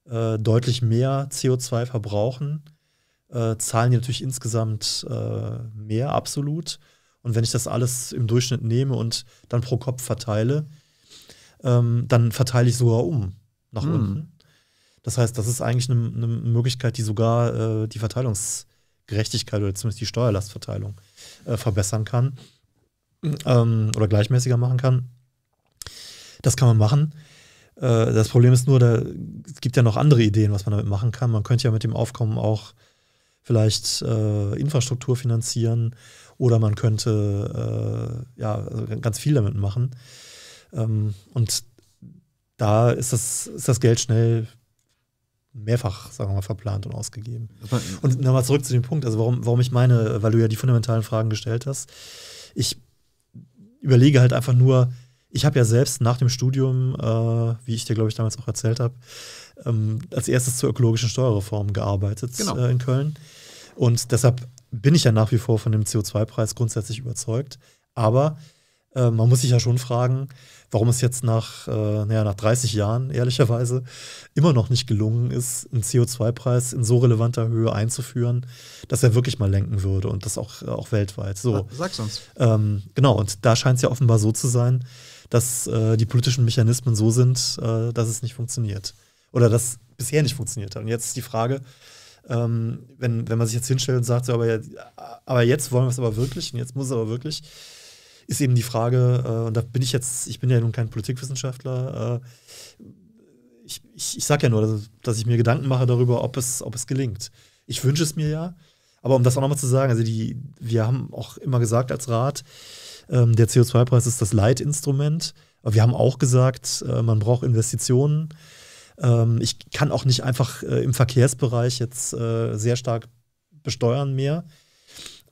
äh, deutlich mehr CO2 verbrauchen, zahlen die natürlich insgesamt mehr absolut. Und wenn ich das alles im Durchschnitt nehme und dann pro Kopf verteile, ähm, dann verteile ich sogar um nach hm. unten. Das heißt, das ist eigentlich eine, eine Möglichkeit, die sogar äh, die Verteilungsgerechtigkeit oder zumindest die Steuerlastverteilung äh, verbessern kann hm. ähm, oder gleichmäßiger machen kann. Das kann man machen. Äh, das Problem ist nur, da, es gibt ja noch andere Ideen, was man damit machen kann. Man könnte ja mit dem Aufkommen auch vielleicht äh, Infrastruktur finanzieren oder man könnte äh, ja also ganz viel damit machen. Ähm, und da ist das, ist das Geld schnell mehrfach, sagen wir mal, verplant und ausgegeben. Äh, und nochmal zurück zu dem Punkt, also warum, warum ich meine, weil du ja die fundamentalen Fragen gestellt hast. Ich überlege halt einfach nur, ich habe ja selbst nach dem Studium, äh, wie ich dir, glaube ich, damals auch erzählt habe, ähm, als erstes zur ökologischen Steuerreform gearbeitet genau. äh, in Köln. Und deshalb bin ich ja nach wie vor von dem CO2-Preis grundsätzlich überzeugt. Aber äh, man muss sich ja schon fragen, warum es jetzt nach, äh, naja, nach 30 Jahren ehrlicherweise immer noch nicht gelungen ist, einen CO2-Preis in so relevanter Höhe einzuführen, dass er wirklich mal lenken würde und das auch, äh, auch weltweit. So. Sag's uns. Ähm, genau, und da scheint es ja offenbar so zu sein, dass äh, die politischen Mechanismen so sind, äh, dass es nicht funktioniert. Oder dass bisher nicht funktioniert hat. Und jetzt ist die Frage, ähm, wenn, wenn man sich jetzt hinstellt und sagt, so, aber, ja, aber jetzt wollen wir es aber wirklich und jetzt muss es aber wirklich, ist eben die Frage, äh, und da bin ich jetzt, ich bin ja nun kein Politikwissenschaftler, äh, ich, ich, ich sage ja nur, dass, dass, ich mir Gedanken mache darüber, ob es, ob es gelingt. Ich wünsche es mir ja, aber um das auch nochmal zu sagen, also die, wir haben auch immer gesagt als Rat, ähm, der CO2-Preis ist das Leitinstrument. Aber wir haben auch gesagt, äh, man braucht Investitionen. Ähm, ich kann auch nicht einfach äh, im Verkehrsbereich jetzt äh, sehr stark besteuern mehr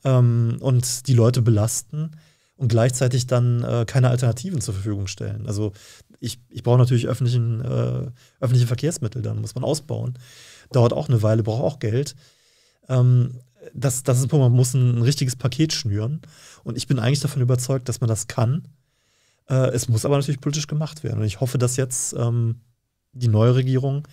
ähm, und die Leute belasten und gleichzeitig dann äh, keine Alternativen zur Verfügung stellen. Also ich, ich brauche natürlich öffentlichen, äh, öffentliche Verkehrsmittel, dann muss man ausbauen. Dauert auch eine Weile, braucht auch Geld. Ähm, das, das ist ein Punkt, man muss ein, ein, richtiges Paket schnüren. Und ich bin eigentlich davon überzeugt, dass man das kann. Äh, es muss aber natürlich politisch gemacht werden. Und ich hoffe, dass jetzt ähm, die neue Regierung,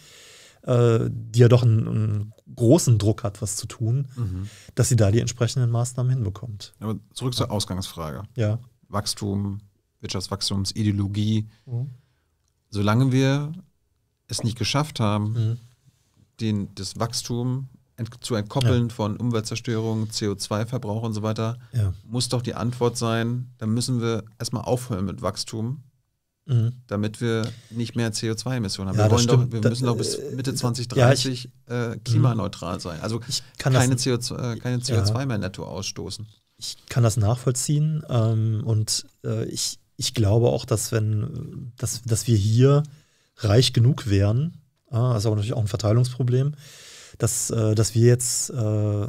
äh, die ja doch einen, einen, großen Druck hat, was zu tun, mhm. dass sie da die entsprechenden Maßnahmen hinbekommt. Aber zurück zur Ausgangsfrage. Ja. Wachstum, Wirtschaftswachstumsideologie. Mhm. Solange wir es nicht geschafft haben, mhm. den, das Wachstum ent, zu entkoppeln ja. von Umweltzerstörung, CO2-Verbrauch und so weiter, ja. muss doch die Antwort sein, dann müssen wir erstmal aufhören mit Wachstum mhm. damit wir nicht mehr CO2-Emissionen haben. Ja, wir, wollen doch, wir müssen doch bis äh, Mitte 2030 ja, ich, äh, mhm. klimaneutral sein. Also ich kann keine, das, CO2, äh, keine CO2 ja, mehr netto ausstoßen. Ich kann das nachvollziehen ähm, und äh, ich, ich glaube auch, dass, wenn, dass, dass wir hier reich genug wären, ah, das ist aber natürlich auch ein Verteilungsproblem, dass, äh, dass wir jetzt äh,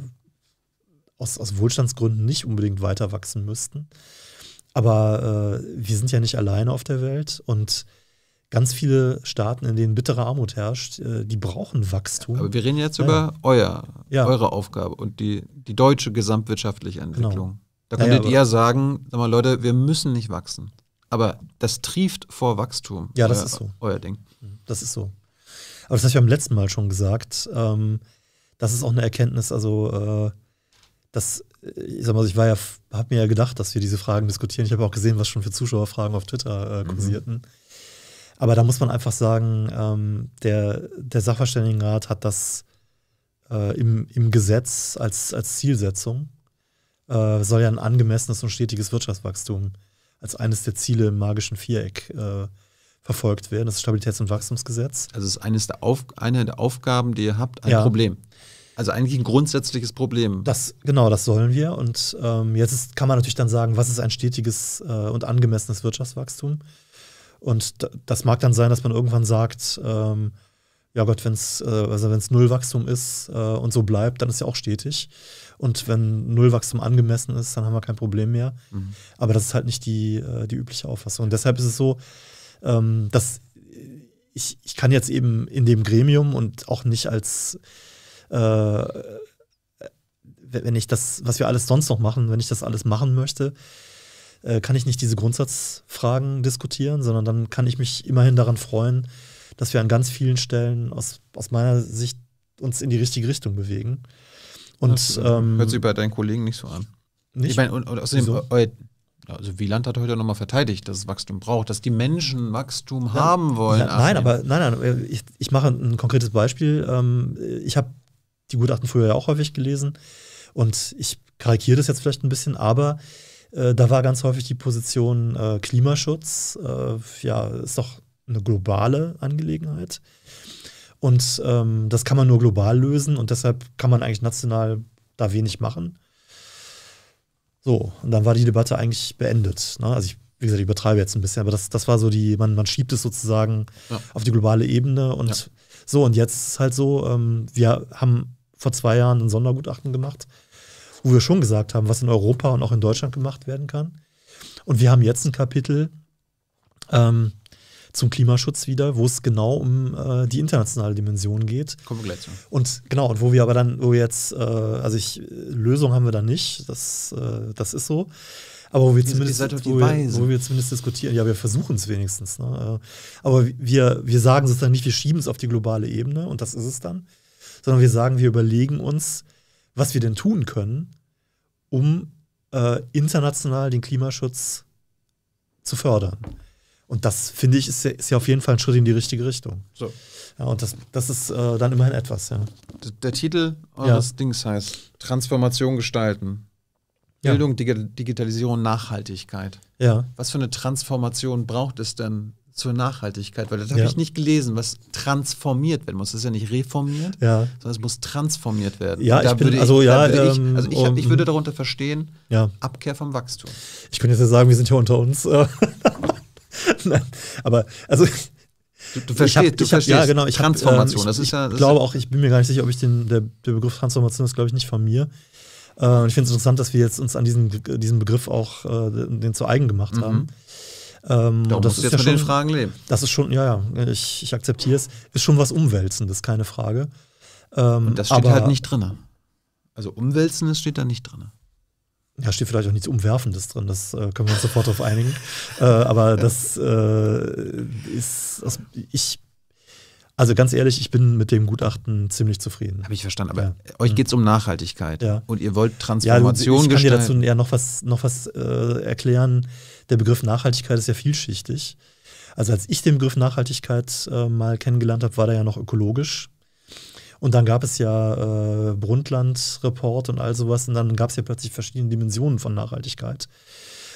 aus, aus Wohlstandsgründen nicht unbedingt weiter wachsen müssten. Aber äh, wir sind ja nicht alleine auf der Welt und ganz viele Staaten, in denen bittere Armut herrscht, äh, die brauchen Wachstum. Aber wir reden jetzt ja. über euer, ja. eure Aufgabe und die, die deutsche gesamtwirtschaftliche genau. Entwicklung. Genau. Da könntet naja, ihr sagen, sag mal Leute, wir müssen nicht wachsen. Aber das trieft vor Wachstum. Ja, das euer, ist so. Euer Ding. Mhm, das ist so. Aber das habe ich beim letzten Mal schon gesagt. Ähm, das ist auch eine Erkenntnis, also äh, dass ich sag mal, ich war ja, habe mir ja gedacht, dass wir diese Fragen diskutieren. Ich habe auch gesehen, was schon für Zuschauerfragen auf Twitter äh, mhm. kursierten. Mhm. Aber da muss man einfach sagen, ähm, der, der Sachverständigenrat hat das äh, im, im Gesetz als, als Zielsetzung, äh, soll ja ein angemessenes und stetiges Wirtschaftswachstum als eines der Ziele im magischen Viereck äh, verfolgt werden. Das Stabilitäts- und Wachstumsgesetz. Also es ist eines der Auf, eine der Aufgaben, die ihr habt, ein ja. Problem. Also eigentlich ein grundsätzliches Problem. Das, genau, das sollen wir. Und ähm, jetzt ist, kann man natürlich dann sagen, was ist ein stetiges äh, und angemessenes Wirtschaftswachstum? Und das mag dann sein, dass man irgendwann sagt, ähm, ja Gott, wenn es äh, also Nullwachstum ist äh, und so bleibt, dann ist ja auch stetig. Und wenn Nullwachstum angemessen ist, dann haben wir kein Problem mehr. Mhm. Aber das ist halt nicht die, äh, die übliche Auffassung. Und deshalb ist es so, ähm, dass ich, ich kann jetzt eben in dem Gremium und auch nicht als äh, wenn ich das, was wir alles sonst noch machen, wenn ich das alles machen möchte, äh, kann ich nicht diese Grundsatzfragen diskutieren, sondern dann kann ich mich immerhin daran freuen, dass wir an ganz vielen Stellen aus, aus meiner Sicht uns in die richtige Richtung bewegen. Und, äh, ähm, hört sich bei deinen Kollegen nicht so an. Nicht? Ich meine, und, und außerdem, äh, also Wieland hat heute nochmal verteidigt, dass es Wachstum braucht, dass die Menschen Wachstum ja, haben wollen. Ja, nein, aber nein, nein, äh, ich, ich, mache ein konkretes Beispiel. Ähm, ich habe die Gutachten früher ja auch häufig gelesen. Und ich karikiere das jetzt vielleicht ein bisschen, aber äh, da war ganz häufig die Position äh, Klimaschutz, äh, ja, ist doch eine globale Angelegenheit. Und ähm, das kann man nur global lösen und deshalb kann man eigentlich national da wenig machen. So, und dann war die Debatte eigentlich beendet. Ne? Also ich, wie gesagt, ich übertreibe jetzt ein bisschen, aber das, das war so die, man, man schiebt es sozusagen ja. auf die globale Ebene und ja. so, und jetzt ist es halt so, ähm, wir haben vor zwei Jahren ein Sondergutachten gemacht, wo wir schon gesagt haben, was in Europa und auch in Deutschland gemacht werden kann. Und wir haben jetzt ein Kapitel ähm, zum Klimaschutz wieder, wo es genau um äh, die internationale Dimension geht. Kommen wir gleich zu. Und genau, und wo wir aber dann, wo wir jetzt, äh, also ich, Lösung haben wir da nicht, das, äh, das ist so. Aber wo wir, zumindest, wo wir, wo, wir, zumindest diskutieren, ja, wir versuchen es wenigstens. Ne? Äh, aber wir, wir sagen es dann nicht, wir schieben es auf die globale Ebene und das ist es dann, sondern wir sagen, wir überlegen uns, was wir denn tun können, um äh, international den Klimaschutz zu fördern. Und das, finde ich, ist ja, ist ja, auf jeden Fall ein Schritt in die richtige Richtung. So. Ja, und das, das ist äh, dann immerhin etwas, ja. Der, der Titel eures ja. Dings heißt Transformation gestalten. Bildung, Digitalisierung, Nachhaltigkeit. Ja. Was für eine Transformation braucht es denn zur Nachhaltigkeit, weil das habe ja. ich nicht gelesen, was transformiert werden muss. Das ist ja nicht reformiert, ja. sondern es muss transformiert werden. Ja, ich bin, also ich, ja, würde ich, also, ähm, also ich, hab, ich, würde darunter verstehen, ja. Abkehr vom Wachstum. Ich könnte jetzt ja sagen, wir sind hier unter uns. Nein, aber also Du, du, verstehst, ich hab, du ich verstehst. Hab, ja, genau. Ich Transformation. Hab, ähm, ich, ich ja, glaube auch, ich bin mir gar nicht sicher, ob ich den, der, der Begriff Transformation ist, glaube ich, nicht von mir. Äh, ich finde es interessant, dass wir jetzt uns an diesen, diesen Begriff auch äh, den zu eigen gemacht mhm. haben. Ähm, Doch, das ist jetzt ja mit schon, den Fragen leben. Das ist schon, ja, ja, ich, ich akzeptiere es. Ist schon was Umwälzendes, keine Frage. Ähm, und das steht halt aber, halt nicht drin. Also Umwälzendes steht da nicht drin. Ja, steht vielleicht auch nichts Umwerfendes drin, das äh, können wir uns sofort darauf einigen. Äh, aber das äh, ist, also ich, also ganz ehrlich, ich bin mit dem Gutachten ziemlich zufrieden. Habe ich verstanden, aber ja. euch mhm. geht es um Nachhaltigkeit ja. und ihr wollt Transformation gestalten. Ja, ich kann dir dazu eher noch was, noch was äh, erklären der Begriff Nachhaltigkeit ist ja vielschichtig. Also als ich den Begriff Nachhaltigkeit äh, mal kennengelernt habe, war der ja noch ökologisch. Und dann gab es ja äh, Brundtland-Report und all sowas. Und dann gab es ja plötzlich verschiedene Dimensionen von Nachhaltigkeit.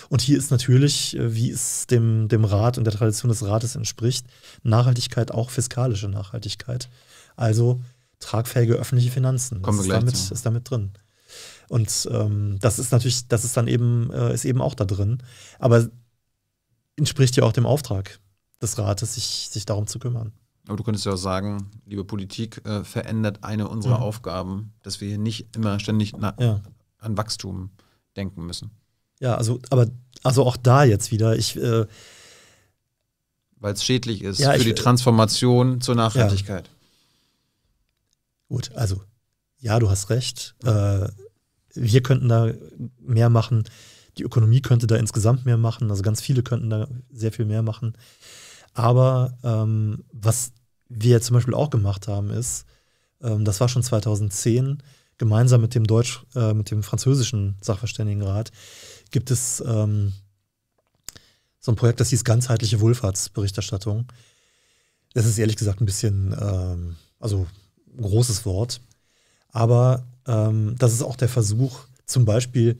Und hier ist natürlich, äh, wie es dem, dem Rat und der Tradition des Rates entspricht, Nachhaltigkeit auch fiskalische Nachhaltigkeit. Also tragfähige öffentliche Finanzen. Kommen wir ist, gleich damit, zu. ist damit drin. Und ähm, das ist natürlich, das ist dann eben, äh, ist eben auch da drin. Aber entspricht ja auch dem Auftrag des Rates, sich, sich darum zu kümmern. Aber du könntest ja auch sagen, liebe Politik, äh, verändert eine unserer mhm. Aufgaben, dass wir hier nicht immer ständig ja. an Wachstum denken müssen. Ja, also, aber also auch da jetzt wieder, ich äh, weil es schädlich ist ja, für ich, die äh, Transformation zur Nachhaltigkeit. Ja. Gut, also ja, du hast recht. Äh, wir könnten da mehr machen, die Ökonomie könnte da insgesamt mehr machen, also ganz viele könnten da sehr viel mehr machen. Aber ähm, was wir zum Beispiel auch gemacht haben, ist, ähm, das war schon 2010, gemeinsam mit dem Deutsch, äh, mit dem französischen Sachverständigenrat, gibt es ähm, so ein Projekt, das hieß ganzheitliche Wohlfahrtsberichterstattung. Das ist ehrlich gesagt ein bisschen, ähm, also großes Wort. Aber ähm, das ist auch der Versuch, zum Beispiel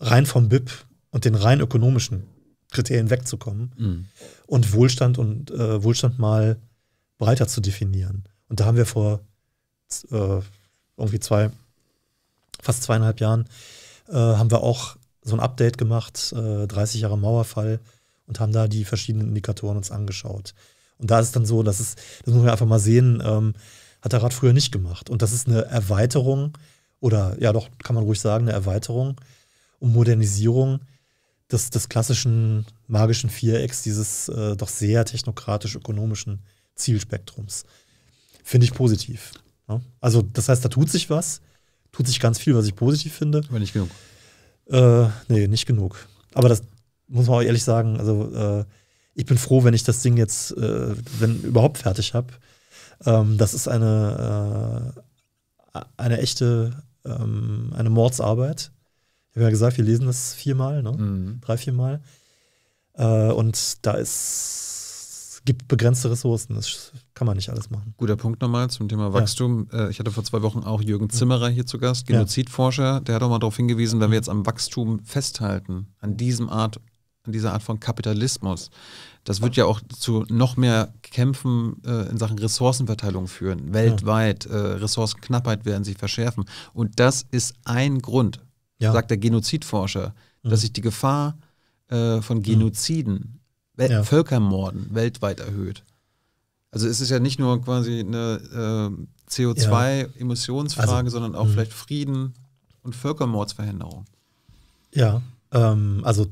rein vom BIP und den rein ökonomischen Kriterien wegzukommen mhm. und Wohlstand und äh, Wohlstand mal breiter zu definieren. Und da haben wir vor äh, irgendwie zwei, fast zweieinhalb Jahren, äh, haben wir auch so ein Update gemacht, 30 äh, Jahre Mauerfall, und haben da die verschiedenen Indikatoren uns angeschaut. Und da ist es dann so, dass es, das muss man einfach mal sehen, ähm, hat der Rat früher nicht gemacht. Und das ist eine Erweiterung oder ja doch, kann man ruhig sagen, eine Erweiterung und Modernisierung des, des klassischen magischen Vierecks, dieses äh, doch sehr technokratisch-ökonomischen Zielspektrums. Finde ich positiv. Ja? Ne? Also das heißt, da tut sich was, tut sich ganz viel, was ich positiv finde. Aber nicht genug. Äh, nee, nicht genug. Aber das muss man auch ehrlich sagen, also äh, ich bin froh, wenn ich das Ding jetzt, äh, wenn überhaupt fertig habe. Ähm, das ist eine, äh, eine echte, ähm, eine Mordsarbeit. Ich habe ja gesagt, wir lesen das viermal, ne? Mhm. drei, viermal. Äh, und da ist, gibt begrenzte Ressourcen. Das kann man nicht alles machen. Guter Punkt nochmal zum Thema Wachstum. Ja. Äh, ich hatte vor zwei Wochen auch Jürgen mhm. Zimmerer hier zu Gast, Genozidforscher. Der hat auch mal darauf hingewiesen, wenn wir mhm. jetzt am Wachstum festhalten, an diesem Art an dieser Art von Kapitalismus, das wird ja auch zu noch mehr Kämpfen äh, in Sachen Ressourcenverteilung führen. Weltweit, äh, Ressourcenknappheit werden sich verschärfen. Und das ist ein Grund, ja. sagt der Genozidforscher, mhm. dass sich die Gefahr äh, von mhm. Genoziden, mhm. ja. Völkermorden weltweit erhöht. Also es ist ja nicht nur quasi eine äh, CO2-Emissionsfrage, also, sondern auch mh. vielleicht Frieden und Völkermordsverhinderung. Ja, ähm, also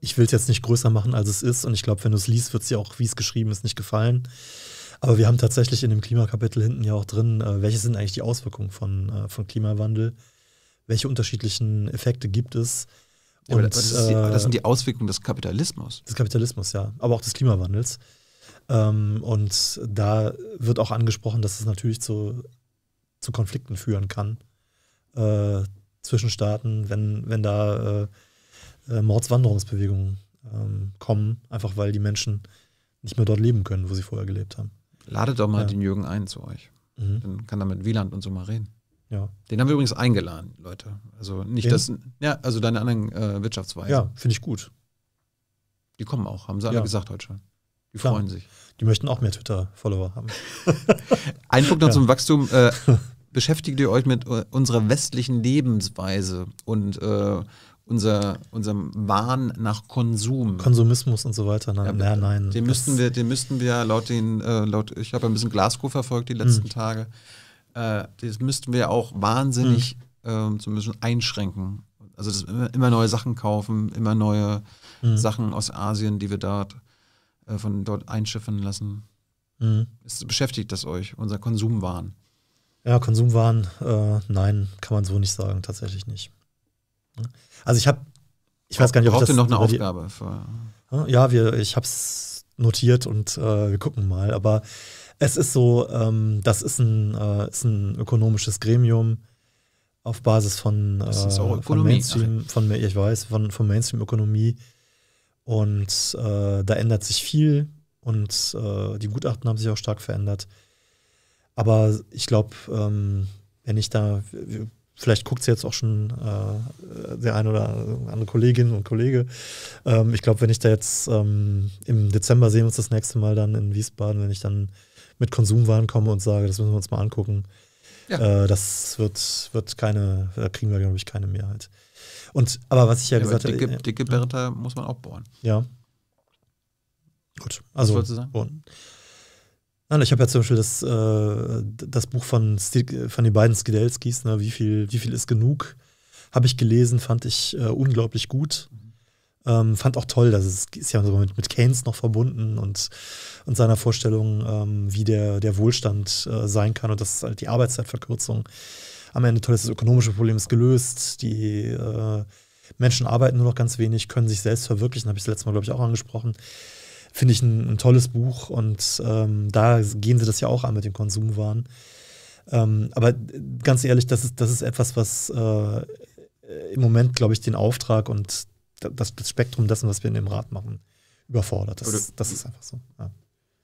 ich will es jetzt nicht größer machen, als es ist. Und ich glaube, wenn du es liest, wird es dir auch, wie es geschrieben ist, nicht gefallen. Aber wir haben tatsächlich in dem Klimakapitel hinten ja auch drin, äh, welche sind eigentlich die Auswirkungen von, äh, von Klimawandel? Welche unterschiedlichen Effekte gibt es? Ja, Und, das, die, äh, das, sind die Auswirkungen des Kapitalismus. Des Kapitalismus, ja. Aber auch des Klimawandels. Ähm, und da wird auch angesprochen, dass es natürlich zu, zu Konflikten führen kann äh, zwischen Staaten, wenn, wenn da äh, äh, Mordswanderungsbewegungen ähm, kommen, einfach weil die Menschen nicht mehr dort leben können, wo sie vorher gelebt haben. Ladet doch mal ja. den Jürgen ein zu euch. Mhm. Dann kann er mit Wieland und so mal reden. Ja. Den haben wir übrigens eingeladen, Leute. Also nicht das, ja, also deine anderen äh, Wirtschaftsweisen. Ja, finde ich gut. Die kommen auch, haben sie alle gesagt heute schon. Die freuen sich. Die möchten auch mehr Twitter-Follower haben. Ein Punkt noch ja. zum Wachstum. Äh, beschäftigt ihr euch mit äh, unserer westlichen Lebensweise und äh, unser, unserem Wahn nach Konsum. Konsumismus und so weiter. Nein, Ja, ja, nein. Den müssten wir, den müssten wir laut den, äh, laut, ich habe ein bisschen Glasgow verfolgt die mhm. letzten mhm. Tage. Äh, das müssten wir auch wahnsinnig mhm. äh, zumindest einschränken. Also immer, immer, neue Sachen kaufen, immer neue mhm. Sachen aus Asien, die wir dort äh, von dort einschiffen lassen. Ist, mhm. beschäftigt das euch, unser Konsumwahn? Ja, Konsumwahn, äh, nein, kann man so nicht sagen, tatsächlich nicht. Ne? Also ich habe, ich weiß gar nicht, ob ich das noch eine Aufgabe für. Ja, wir, ich habe es notiert und äh, wir gucken mal. Aber es ist so, ähm, das ist ein, äh, ist ein ökonomisches Gremium auf Basis von, äh, von Mainstream, von ich weiß, von, von Mainstream-Ökonomie. Und äh, da ändert sich viel und äh, die Gutachten haben sich auch stark verändert. Aber ich glaube, ähm, wenn ich da, wir Vielleicht guckt sie jetzt auch schon äh, der eine oder andere Kollegin und Kollege. Ähm, ich glaube, wenn ich da jetzt ähm, im Dezember sehen wir uns das nächste Mal dann in Wiesbaden, wenn ich dann mit Konsumwaren komme und sage, das müssen wir uns mal angucken. Ja. Äh, das wird, wird keine, da kriegen wir, glaube ich, keine Mehrheit. Und, aber was ich ja, ja gesagt habe. Dicke, dicke Bertha ja. muss man auch bohren. Ja. Gut, also. Was wolltest du sagen? Bohren. Nein, ich habe ja zum Beispiel das, äh, das Buch von, von den beiden Skidelskis, ne, wie, viel, wie viel ist genug, habe ich gelesen, fand ich äh, unglaublich gut. Ähm, fand auch toll, dass es ist ja sogar mit, mit Keynes noch verbunden und, und seiner Vorstellung, ähm, wie der, der Wohlstand äh, sein kann und dass halt die Arbeitszeitverkürzung am Ende toll ist, das ökonomische Problem ist gelöst, die äh, Menschen arbeiten nur noch ganz wenig, können sich selbst verwirklichen, habe ich das letzte Mal, glaube ich, auch angesprochen. Finde ich ein, ein, tolles Buch und ähm, da gehen sie das ja auch an mit den Konsumwahn. Ähm, aber ganz ehrlich, das ist, das ist etwas, was äh, im Moment, glaube ich, den Auftrag und das, das, Spektrum dessen, was wir in dem Rat machen, überfordert. Das, das ist einfach so. Ja.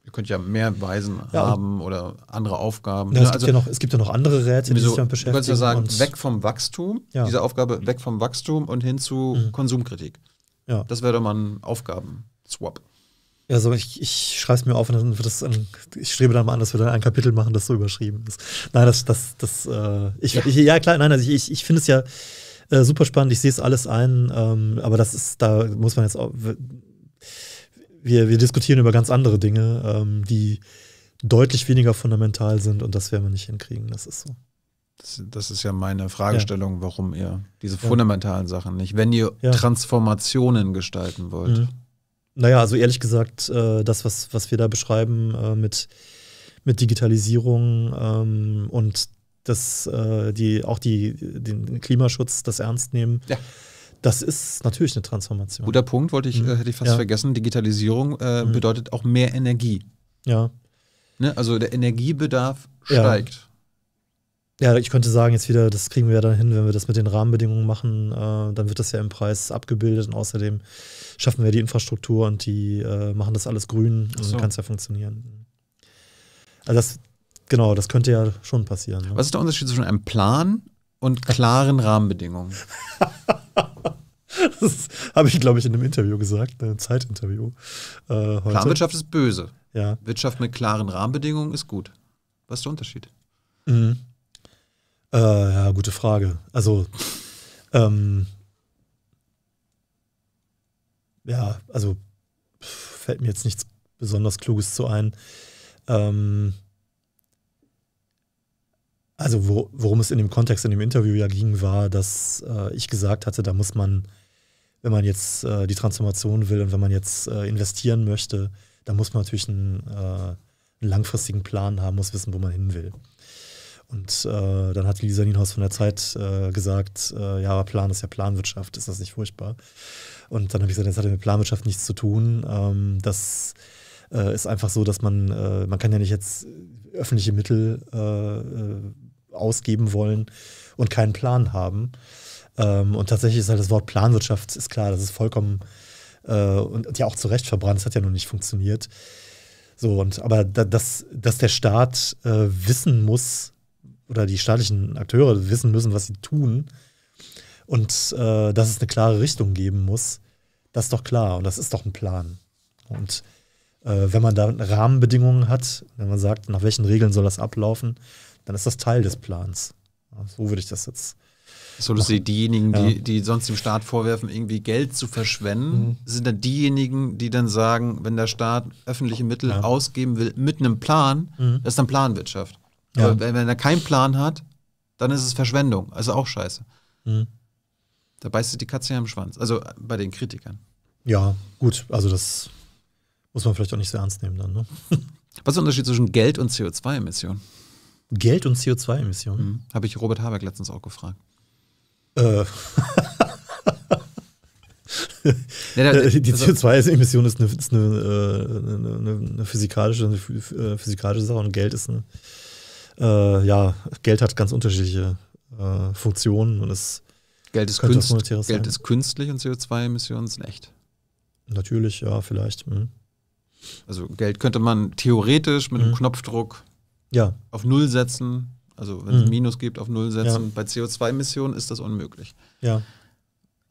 Ihr könnt ja mehr Weisen ja, haben oder andere Aufgaben. Ja, es, ne, also, gibt ja noch, es gibt ja noch andere Räte, die sich damit beschäftigen. Du könntest ja sagen, weg vom Wachstum, diese Aufgabe weg vom Wachstum und hin zu mhm. Konsumkritik. Das wäre doch mal ein Aufgaben-Swap. Also ich, ich schreibe es mir auf und dann wird das an, ich strebe dann mal an, dass wir dann ein Kapitel machen, das so überschrieben ist. Nein, das, das, das, äh, ich, ja. ich, ja klar, nein, also ich, ich finde es ja äh, super spannend, ich sehe es alles ein, ähm, aber das ist, da muss man jetzt auch, wir, wir diskutieren über ganz andere Dinge, ähm, die deutlich weniger fundamental sind und das werden wir nicht hinkriegen, das ist so. Das, das ist ja meine Fragestellung, ja. warum ihr diese fundamentalen ja. Sachen nicht, wenn ihr Transformationen gestalten wollt. Mhm naja, also ehrlich gesagt, äh, das, was, was wir da beschreiben äh, mit, mit Digitalisierung ähm, und das, äh, die, auch die, den Klimaschutz, das ernst nehmen. Ja. Das ist natürlich eine Transformation. Guter Punkt, wollte ich, äh, mhm. hätte ich fast ja. vergessen. Digitalisierung äh, mhm. bedeutet auch mehr Energie. Ja. Ne? Also der Energiebedarf steigt. Ja, ich könnte sagen, jetzt wieder, das kriegen wir ja dann hin, wenn wir das mit den Rahmenbedingungen machen, äh, dann wird das ja im Preis abgebildet und außerdem schaffen wir die Infrastruktur und die äh, machen das alles grün und so. kann es ja funktionieren. Also das, genau, das könnte ja schon passieren. Ne? Was ist der Unterschied zwischen einem Plan und klaren Rahmenbedingungen? das habe ich, glaube ich, in einem Interview gesagt, in einem Zeitinterview. Äh, Planwirtschaft ist böse. Ja. Wirtschaft mit klaren Rahmenbedingungen ist gut. Was ist der Unterschied? Mhm. Äh, ja, gute Frage. Also, ähm, ja, also fällt mir jetzt nichts besonders Kluges zu ein. Ähm, also wo, worum es in dem Kontext, in dem Interview ja ging, war, dass äh, ich gesagt hatte, da muss man, wenn man jetzt äh, die Transformation will und wenn man jetzt äh, investieren möchte, da muss man natürlich einen, äh, einen, langfristigen Plan haben, muss wissen, wo man hin will. Und äh, dann hat Lisa Nienhaus von der Zeit äh, gesagt, ja, aber Plan ist ja Planwirtschaft, ist das nicht furchtbar? Und dann habe ich gesagt, das hat ja mit Planwirtschaft nichts zu tun. Ähm, das äh, ist einfach so, dass man, äh, man kann ja nicht jetzt öffentliche Mittel äh, äh ausgeben wollen und keinen Plan haben. Ähm, und tatsächlich ist halt das Wort Planwirtschaft, ist klar, das ist vollkommen äh, und ja auch zu Recht verbrannt, das hat ja noch nicht funktioniert. So, und aber da, dass, dass der Staat äh, wissen muss, oder die staatlichen Akteure wissen müssen, was sie tun, und äh, dass es eine klare Richtung geben muss, das ist doch klar und das ist doch ein Plan. Und äh, wenn man da Rahmenbedingungen hat, wenn man sagt, nach welchen Regeln soll das ablaufen, dann ist das Teil des Plans. Ja, so würde ich das jetzt. So, dass sie diejenigen, ja. die, die sonst dem Staat vorwerfen, irgendwie Geld zu verschwenden, mhm. sind dann diejenigen, die dann sagen, wenn der Staat öffentliche Mittel ja. ausgeben will mit einem Plan, mhm. das ist dann Planwirtschaft. Aber wenn, wenn er keinen Plan hat, dann ist es Verschwendung. Also auch scheiße. Mhm. Da beißt sich die Katze ja im Schwanz. Also äh, bei den Kritikern. Ja, gut. Also das muss man vielleicht auch nicht so ernst nehmen dann. Ne? Was ist der Unterschied zwischen Geld und co 2 emissionen Geld und co 2 emissionen Mhm. Habe ich Robert Habeck letztens auch gefragt. Äh. die also CO2-Emission ist, eine, ist äh, eine, eine, eine, physikalische, eine äh, physikalische Sache und Geld ist ein. Äh, ja, Geld hat ganz unterschiedliche äh, Funktionen und ist Geld ist, Künst, Geld ist künstlich und CO2-Emissionen sind echt. Natürlich, ja, vielleicht. Mhm. Also Geld könnte man theoretisch mit mhm. einem Knopfdruck ja. auf Null setzen. Also wenn mhm. es Minus gibt, auf Null setzen. Ja. Bei CO2-Emissionen ist das unmöglich. Ja.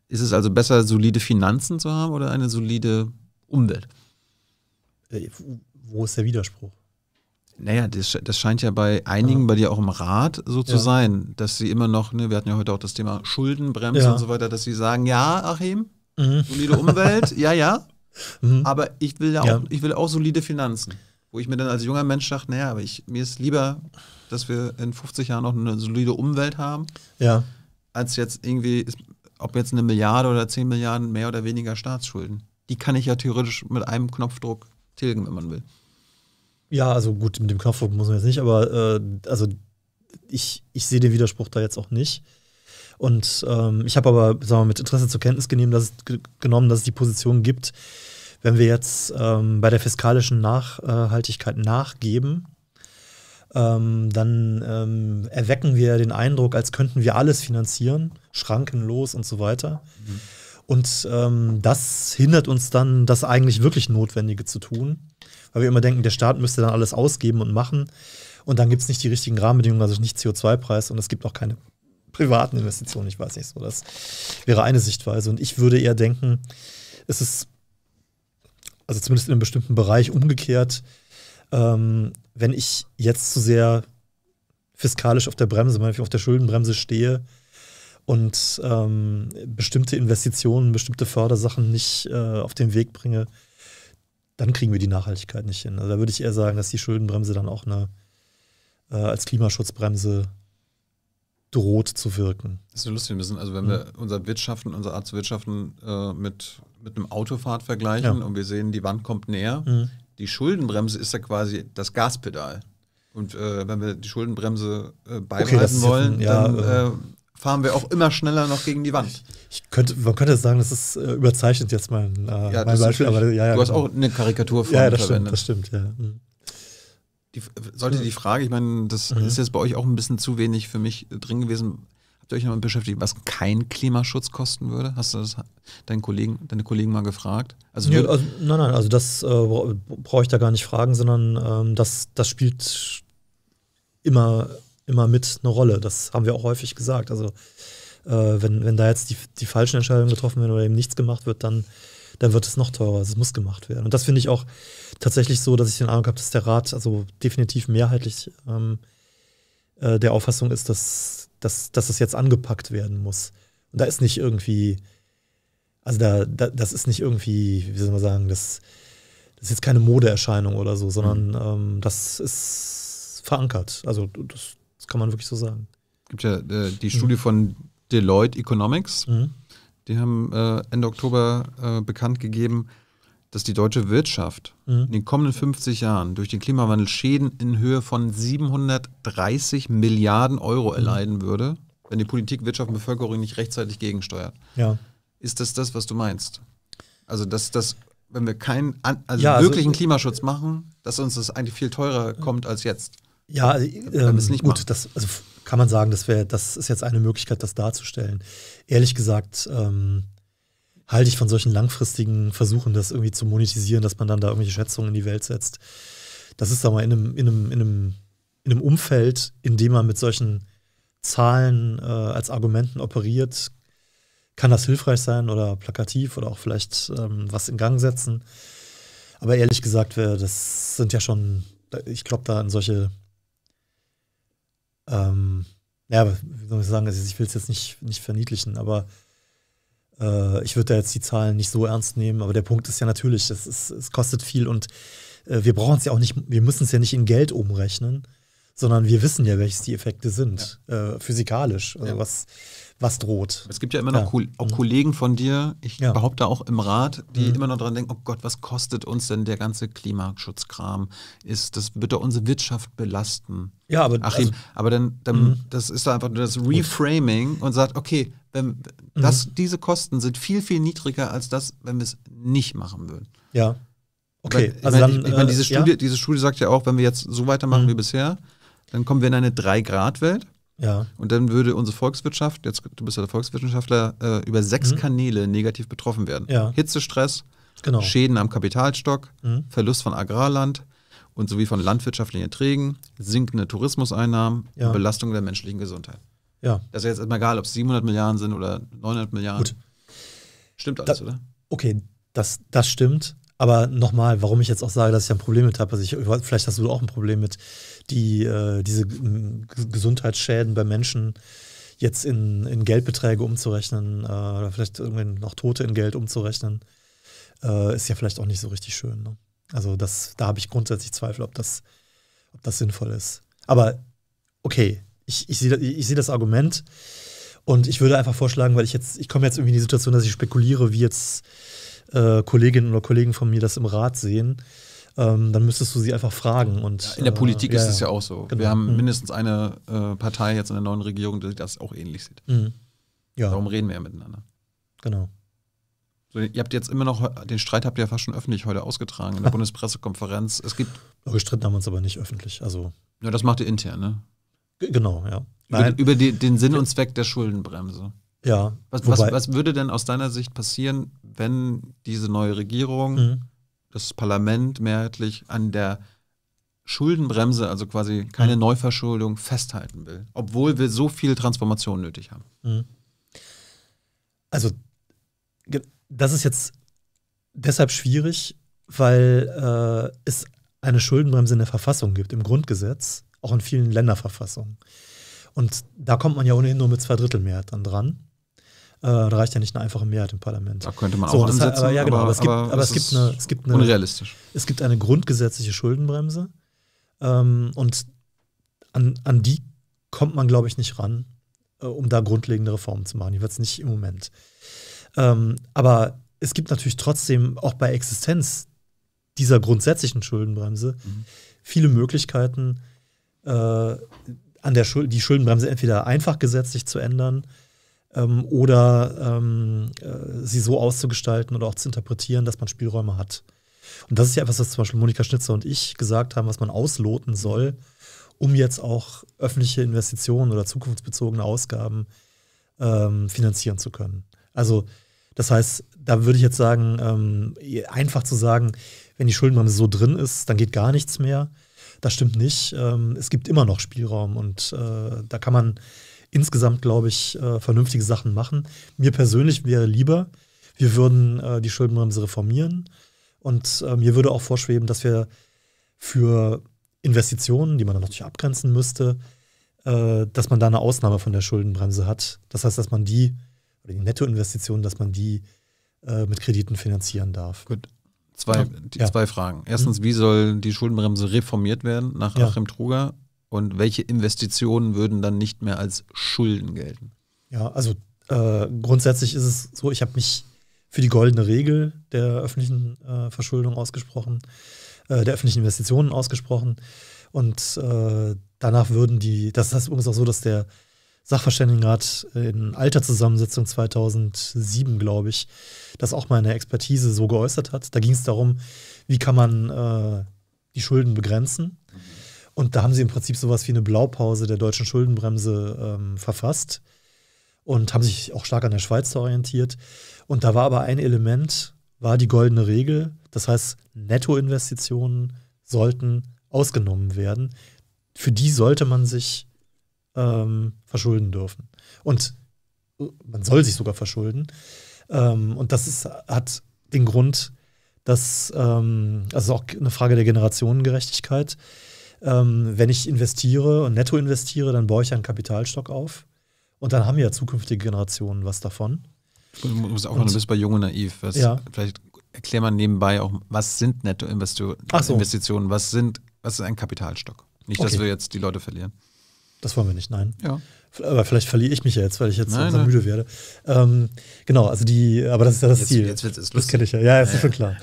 Ist es also besser, solide Finanzen zu haben oder eine solide Umwelt? Äh, wo ist der Widerspruch? Naja, das, das, scheint ja bei einigen, ja. bei dir auch im Rat so zu ja. sein, dass sie immer noch, ne, wir hatten ja heute auch das Thema Schuldenbremse ja. und so weiter, dass sie sagen, ja, Achim, mhm. solide Umwelt, ja, ja, mhm. aber ich will ja, Auch, ich will auch solide Finanzen. Wo ich mir dann als junger Mensch sage, naja, aber ich, mir ist lieber, dass wir in 50 Jahren noch eine solide Umwelt haben, als jetzt irgendwie, ob jetzt eine Milliarde oder 10 Milliarden mehr oder weniger Staatsschulden. Die kann ich ja theoretisch mit einem Knopfdruck tilgen, wenn man will. Ja, also gut, mit dem Knopfdruck muss man jetzt nicht, aber äh, also ich, ich sehe den Widerspruch da jetzt auch nicht. Und ähm, ich habe aber sagen wir, mit Interesse zur Kenntnis genommen dass, es, genommen, dass es die Position gibt, wenn wir jetzt ähm, bei der fiskalischen Nachhaltigkeit nachgeben, ähm, dann ähm, erwecken wir den Eindruck, als könnten wir alles finanzieren, schrankenlos und so weiter. Mhm. Und ähm, das hindert uns dann, das eigentlich wirklich Notwendige zu tun weil wir immer denken, der Staat müsste dann alles ausgeben und machen. Und dann gibt es nicht die richtigen Rahmenbedingungen, also nicht CO2-Preis und es gibt auch keine privaten Investitionen. Ich weiß nicht so. Das wäre eine Sichtweise. Und ich würde eher denken, es ist, also zumindest in einem bestimmten Bereich umgekehrt, ähm, wenn ich jetzt zu sehr fiskalisch auf der Bremse, meinetwegen auf der Schuldenbremse stehe und ähm, bestimmte Investitionen, bestimmte Fördersachen nicht äh, auf den Weg bringe, dann kriegen wir die Nachhaltigkeit nicht hin. Also da würde ich eher sagen, dass die Schuldenbremse dann auch eine, äh, als Klimaschutzbremse droht zu wirken. Das ist so lustig ein bisschen. Also wenn mhm. wir unser Wirtschaften, unsere Art zu wirtschaften äh, mit, mit einem Autofahrt vergleichen ja. und wir sehen, die Wand kommt näher, mhm. die Schuldenbremse ist ja quasi das Gaspedal. Und äh, wenn wir die Schuldenbremse äh, beibehalten okay, wollen, ja, dann äh, äh, fahren wir auch immer schneller noch gegen die Wand. Ich, könnte, man könnte sagen, das ist äh, überzeichnet jetzt mein, äh, ja, mein Beispiel. Aber, ja, ja, du hast genau. auch eine Karikatur von ja, das verwendet. Stimmt, das stimmt, ja. Mhm. Die, sollte die Frage, ich meine, das mhm. ist jetzt bei euch auch ein bisschen zu wenig für mich äh, drin gewesen. Habt ihr euch nochmal beschäftigt, was kein Klimaschutz kosten würde? Hast du das deinen Kollegen, deine Kollegen mal gefragt? Also, Nö, also nein, nein, also das äh, brauche ich da gar nicht fragen, sondern ähm, das, das spielt immer immer mit eine Rolle. Das haben wir auch häufig gesagt. Also äh, wenn, wenn da jetzt die, die falschen Entscheidungen getroffen werden oder eben nichts gemacht wird, dann, dann wird es noch teurer. Also es muss gemacht werden. Und das finde ich auch tatsächlich so, dass ich den Eindruck habe, dass der Rat also definitiv mehrheitlich ähm, äh, der Auffassung ist, dass, dass, dass das jetzt angepackt werden muss. Und da ist nicht irgendwie, also da, da das ist nicht irgendwie, wie soll man sagen, das, das ist jetzt keine Modeerscheinung oder so, sondern mhm. ähm, das ist verankert. Also das, kann man wirklich so sagen. Es gibt ja äh, die Studie von Deloitte Economics. Mhm. Die haben äh, Ende Oktober äh, bekannt gegeben, dass die deutsche Wirtschaft mhm. in den kommenden 50 Jahren durch den Klimawandel Schäden in Höhe von 730 Milliarden Euro mhm. erleiden würde, wenn die Politik, Wirtschaft und Bevölkerung nicht rechtzeitig gegensteuert. Ja. Ist das das, was du meinst? Also, dass das wenn wir keinen also ja, also wirklichen also, Klimaschutz machen, dass uns das eigentlich viel teurer kommt als jetzt. Ja, also, ähm, gut, das also kann man sagen, das, wär, das ist jetzt eine Möglichkeit, das darzustellen. Ehrlich gesagt ähm, halte ich von solchen langfristigen Versuchen, das irgendwie zu monetisieren, dass man dann da irgendwelche Schätzungen in die Welt setzt. Das ist aber in einem, in einem, in einem, in einem Umfeld, in dem man mit solchen Zahlen äh, als Argumenten operiert, kann das hilfreich sein oder plakativ oder auch vielleicht ähm, was in Gang setzen. Aber ehrlich gesagt, das sind ja schon, ich glaube da in solche ähm, ja, wie soll ich sagen, also ich will es jetzt nicht, nicht verniedlichen, aber äh, ich würde da jetzt die Zahlen nicht so ernst nehmen. Aber der Punkt ist ja natürlich, das ist, es kostet viel und äh, wir brauchen es ja auch nicht, wir müssen es ja nicht in Geld umrechnen, sondern wir wissen ja, welches die Effekte sind, ja. äh, physikalisch, also ja. was, was droht. Es gibt ja immer noch ja. Ko auch mhm. Kollegen von dir, ich behaupte auch im Rat, die mhm. immer noch daran denken, oh Gott, was kostet uns denn der ganze Klimaschutzkram? Ist, das wird doch unsere Wirtschaft belasten. Ja, aber, Achim, also, aber dann, dann mhm. das ist da einfach nur das Reframing und sagt, okay, wenn, das, mhm. diese Kosten sind viel, viel niedriger als das, wenn wir es nicht machen würden. Ja. Okay, ich also dann, ich, meine, äh, diese, Studie, ja? diese Studie sagt ja auch, wenn wir jetzt so weitermachen mhm. wie bisher, dann kommen wir in eine 3-Grad-Welt. Ja. Und dann würde unsere Volkswirtschaft, jetzt du bist ja der Volkswissenschaftler, äh, über sechs mhm. Kanäle negativ betroffen werden. Ja. Hitzestress, genau. Schäden am Kapitalstock, mhm. Verlust von Agrarland und sowie von landwirtschaftlichen Erträgen, sinkende Tourismuseinnahmen ja. und Belastung der menschlichen Gesundheit. Ja. Das ist jetzt erstmal egal, ob es 700 Milliarden sind oder 900 Milliarden. Gut. Stimmt alles, da, oder? Okay, das, das stimmt. Aber nochmal, warum ich jetzt auch sage, dass ich ein Problem mit habe, also ich, vielleicht hast du auch ein Problem mit die äh, diese mm, Gesundheitsschäden bei Menschen jetzt in, in Geldbeträge umzurechnen äh, oder vielleicht irgendwann noch Tote in Geld umzurechnen, äh, ist ja vielleicht auch nicht so richtig schön. Ne? Also das, da habe ich grundsätzlich Zweifel, ob das, ob das sinnvoll ist. Aber okay, ich, ich sehe ich seh das Argument und ich würde einfach vorschlagen, weil ich jetzt, ich komme jetzt irgendwie in die Situation, dass ich spekuliere, wie jetzt äh, Kolleginnen oder Kollegen von mir das im Rat sehen ähm, dann müsstest du sie einfach fragen. Und, in der äh, Politik äh, ist es ja, ja auch so. Genau. Wir haben mhm. mindestens eine äh, Partei jetzt in der neuen Regierung, die das auch ähnlich sieht. Mhm. Ja. Darum reden wir ja miteinander. Genau. So, ihr habt jetzt immer noch, den Streit habt ihr ja fast schon öffentlich heute ausgetragen in der Bundespressekonferenz. Es gibt. Gestritten haben wir uns aber nicht öffentlich. Also. Ja, das macht ihr intern, ne? G genau, ja. Über, über die, den Sinn und Zweck der Schuldenbremse. Ja. Was, was, was, würde denn aus deiner Sicht passieren, wenn diese neue Regierung mhm das Parlament mehrheitlich an der Schuldenbremse, also quasi keine mhm. Neuverschuldung, festhalten will, obwohl wir so viel Transformation nötig haben. Mhm. Also, das ist jetzt deshalb schwierig, weil äh, es eine Schuldenbremse in der Verfassung gibt, im Grundgesetz, auch in vielen Länderverfassungen. Und da kommt man ja ohnehin nur mit zwei Drittel Mehrheit dann dran. Äh, da reicht ja nicht eine einfache Mehrheit im Parlament. Da könnte man so, auch ansetzen. aber, ja, genau, aber, aber, es gibt, aber es gibt eine, es gibt eine, unrealistisch. Es gibt eine grundgesetzliche Schuldenbremse ähm, und an, an die kommt man, glaube ich, nicht ran, äh, um da grundlegende Reformen zu machen. Die wird es nicht im Moment. Ähm, aber es gibt natürlich trotzdem auch bei Existenz dieser grundsätzlichen Schuldenbremse mhm. viele Möglichkeiten, äh, an der Schuld, die Schuldenbremse entweder einfach gesetzlich zu ändern ähm, oder ähm, äh, sie so auszugestalten oder auch zu interpretieren, dass man Spielräume hat. Und das ist ja etwas, was zum Beispiel Monika Schnitzer und ich gesagt haben, was man ausloten soll, um jetzt auch öffentliche Investitionen oder zukunftsbezogene Ausgaben ähm, finanzieren zu können. Also das heißt, da würde ich jetzt sagen, ähm, einfach zu sagen, wenn die Schuldenbremse so drin ist, dann geht gar nichts mehr. Das stimmt nicht. Ähm, es gibt immer noch Spielraum und äh, da kann man insgesamt, glaube ich, äh, vernünftige Sachen machen. Mir persönlich wäre lieber, wir würden äh, die Schuldenbremse reformieren. Und äh, mir würde auch vorschweben, dass wir für Investitionen, die man dann natürlich abgrenzen müsste, äh, dass man da eine Ausnahme von der Schuldenbremse hat. Das heißt, dass man die, oder die Nettoinvestitionen, dass man die äh, mit Krediten finanzieren darf. Gut. Zwei, ja. zwei Fragen. Erstens, mhm. wie soll die Schuldenbremse reformiert werden nach ja. Achim Truger? und welche Investitionen würden dann nicht mehr als Schulden gelten? Ja, also äh, grundsätzlich ist es so, ich habe mich für die goldene Regel der öffentlichen äh, Verschuldung ausgesprochen, äh, der öffentlichen Investitionen ausgesprochen. Und äh, danach würden die, das ist übrigens auch so, dass der Sachverständigenrat in alter Zusammensetzung 2007, glaube ich, das auch meine Expertise so geäußert hat. Da ging es darum, wie kann man äh, die Schulden begrenzen und da haben sie im Prinzip sowas wie eine Blaupause der deutschen Schuldenbremse ähm, verfasst und haben sich auch stark an der Schweiz orientiert. Und da war aber ein Element, war die goldene Regel. Das heißt, Nettoinvestitionen sollten ausgenommen werden. Für die sollte man sich ähm, verschulden dürfen. Und äh, man soll sich sogar verschulden. Ähm, und das ist, hat den Grund, dass, ähm, also auch eine Frage der Generationengerechtigkeit, ähm, wenn ich investiere und netto investiere, dann baue ich einen Kapitalstock auf. Und dann haben ja zukünftige Generationen was davon. Du musst auch noch, du bist bei Jung und Naiv. Was, ja. Vielleicht erklär mal nebenbei auch, was sind Nettoinvestitionen? So. Was, was ist ein Kapitalstock? Nicht, okay. dass wir jetzt die Leute verlieren. Das wollen wir nicht, nein. Ja. Aber vielleicht verliere ich mich ja jetzt, weil ich jetzt nein, langsam nein. müde werde. Ähm, genau, also die, aber das ist ja das jetzt, Ziel. Jetzt wird es lustig. Das kenne ich ja. Ja, ist ja. schon klar.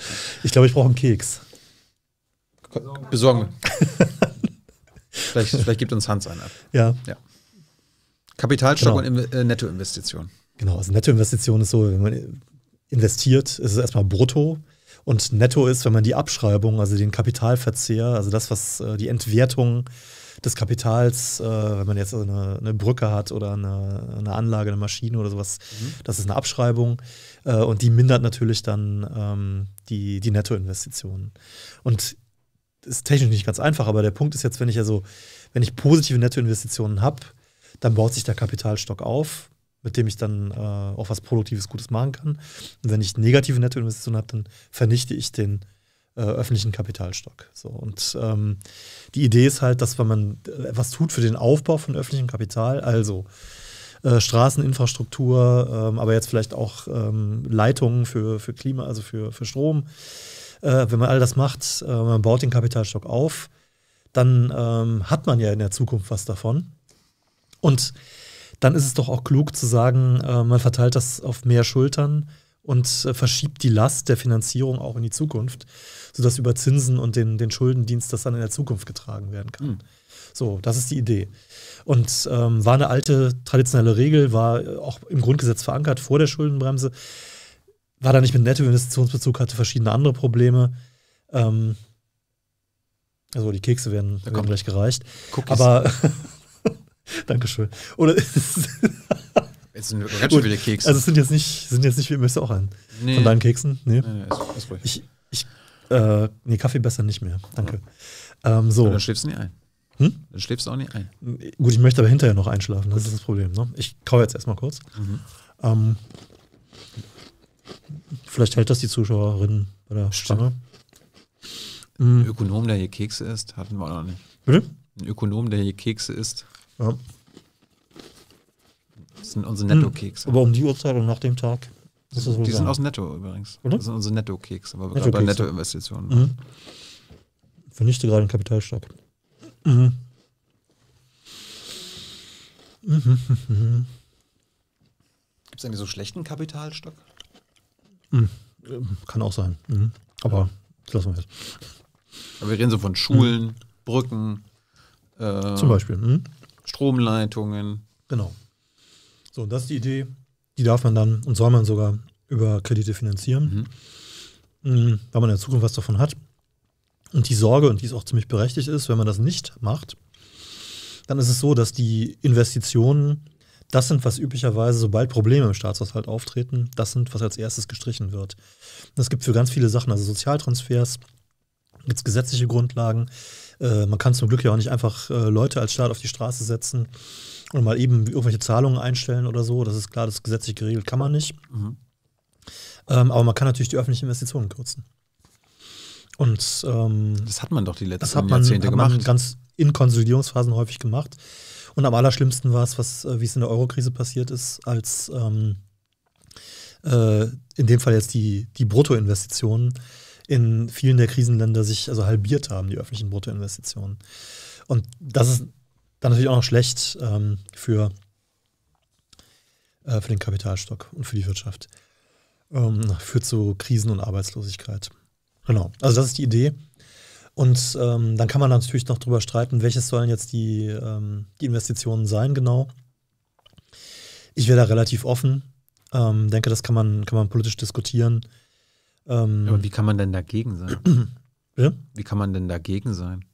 Ich glaube, ich brauche einen Keks. Besorgen. vielleicht, vielleicht gibt uns Hans einen ab. Ja. ja. Kapitalstock genau. und äh, Nettoinvestition. Genau, also Nettoinvestition ist so, wenn man investiert, ist es erstmal brutto. Und netto ist, wenn man die Abschreibung, also den Kapitalverzehr, also das, was äh, die Entwertung des Kapitals, äh, wenn man jetzt eine, eine Brücke hat oder eine, eine, Anlage, eine Maschine oder sowas, mhm. das ist eine Abschreibung. Äh, und die mindert natürlich dann ähm, die, die Nettoinvestitionen. Und ist technisch nicht ganz einfach, aber der Punkt ist jetzt, wenn ich also, wenn ich positive Nettoinvestitionen habe, dann baut sich der Kapitalstock auf, mit dem ich dann äh, auch was Produktives, Gutes machen kann. Und wenn ich negative Nettoinvestitionen habe, dann vernichte ich den äh, öffentlichen Kapitalstock. So, und ähm, die Idee ist halt, dass wenn man etwas äh, tut für den Aufbau von öffentlichem Kapital, also äh, Straßeninfrastruktur, ähm, aber jetzt vielleicht auch ähm, Leitungen für, für Klima, also für, für Strom, äh, wenn man all das macht, äh, man baut den Kapitalstock auf, dann ähm, hat man ja in der Zukunft was davon. Und dann ist es doch auch klug zu sagen, äh, man verteilt das auf mehr Schultern und äh, verschiebt die Last der Finanzierung auch in die Zukunft, sodass über Zinsen und den, den Schuldendienst das dann in der Zukunft getragen werden kann. Mhm. So, das ist die Idee. Und ähm, war eine alte traditionelle Regel, war äh, auch im Grundgesetz verankert vor der Schuldenbremse war da nicht mit nettem Investitionsbezug, hatte verschiedene andere Probleme. Ähm, also die Kekse werden, werden gleich gereicht. Cookies. Aber Dankeschön. Oder jetzt sind ganz schön viele Kekse. Also es sind jetzt nicht, sind jetzt nicht, möchtest du auch einen? Nee. Von deinen Keksen? Nee. Nee, nee ist, ruhig. Ich, ich, äh, nee, Kaffee besser nicht mehr. Danke. Ähm, so. dann schläfst du nicht ein. Hm? Dann schläfst du auch nicht ein. Gut, ich möchte aber hinterher noch einschlafen, das Gut. ist das Problem. Ne? Ich kau jetzt erstmal kurz. Mhm. Ähm, Vielleicht hält das die Zuschauerin bei der Stange. Ein mhm. Ökonom, der hier Kekse isst, hatten wir auch noch nicht. Bitte? Ein Ökonom, der hier Kekse isst. Ja. Das sind unsere Netto-Kekse. Mhm. Aber um die Uhrzeit und nach dem Tag. Das wohl die sind aus Netto übrigens. Oder? Das sind unsere Netto-Kekse, weil Netto bei Netto-Investitionen Mhm. Vernichte gerade den Kapitalstock. Mhm. Mhm. Gibt es eigentlich so schlechten Kapitalstock? Hm. Kann auch sein. Mhm. Aber das lassen wir jetzt. Aber wir reden so von Schulen, mhm. Brücken. Äh, Zum Beispiel. Mhm. Stromleitungen. Genau. So, und das ist die Idee. Die darf man dann und soll man sogar über Kredite finanzieren, mhm. mhm. weil man in der Zukunft was davon hat. Und die Sorge, und die ist auch ziemlich berechtigt ist, wenn man das nicht macht, dann ist es so, dass die Investitionen das sind, was üblicherweise, sobald Probleme im Staatshaushalt auftreten, das sind, was als erstes gestrichen wird. Das gibt für ganz viele Sachen, also Sozialtransfers, gibt es gesetzliche Grundlagen. Äh, man kann zum Glück ja auch nicht einfach äh, Leute als Staat auf die Straße setzen und mal eben irgendwelche Zahlungen einstellen oder so. Das ist klar, das ist gesetzlich geregelt, kann man nicht. Mhm. Ähm, aber man kann natürlich die öffentlichen Investitionen kürzen. Und ähm, das hat man doch die letzten das hat man, Jahrzehnte hat man gemacht. ganz in Konsolidierungsphasen häufig gemacht. Und am allerschlimmsten war es, was, äh, wie es in der Eurokrise passiert ist, als ähm, äh, in dem Fall jetzt die, die Bruttoinvestitionen in vielen der Krisenländer sich also halbiert haben, die öffentlichen Bruttoinvestitionen. Und das ist dann natürlich auch noch schlecht ähm, für, äh, für den Kapitalstock und für die Wirtschaft. Ähm, führt zu Krisen und Arbeitslosigkeit. Genau. Also das ist die Idee. Und ähm, dann kann man natürlich noch drüber streiten, welches sollen jetzt die, ähm, die Investitionen sein genau. Ich wäre da relativ offen. Ähm, denke, das kann man, kann man politisch diskutieren. Ähm, Aber wie kann man denn dagegen sein? ja? Wie kann man denn dagegen sein?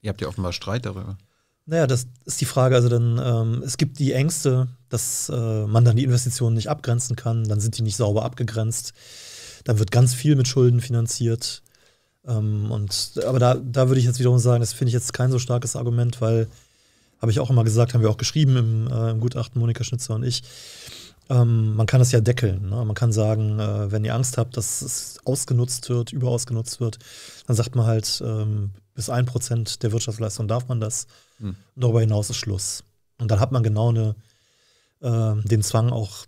Ihr habt ja offenbar Streit darüber. Naja, das ist die Frage. Also dann, ähm, es gibt die Ängste, dass äh, man dann die Investitionen nicht abgrenzen kann, dann sind die nicht sauber abgegrenzt, dann wird ganz viel mit Schulden finanziert. Ähm, und, aber da, da würde ich jetzt wiederum sagen, das finde ich jetzt kein so starkes Argument, weil, habe ich auch immer gesagt, haben wir auch geschrieben im, äh, im Gutachten, Monika Schnitzer und ich, ähm, man kann das ja deckeln. Ne? Man kann sagen, äh, wenn ihr Angst habt, dass es ausgenutzt wird, überausgenutzt wird, dann sagt man halt, ähm, bis 1% der Wirtschaftsleistung darf man das. Hm. Darüber hinaus ist Schluss. Und dann hat man genau eine, äh, den Zwang, auch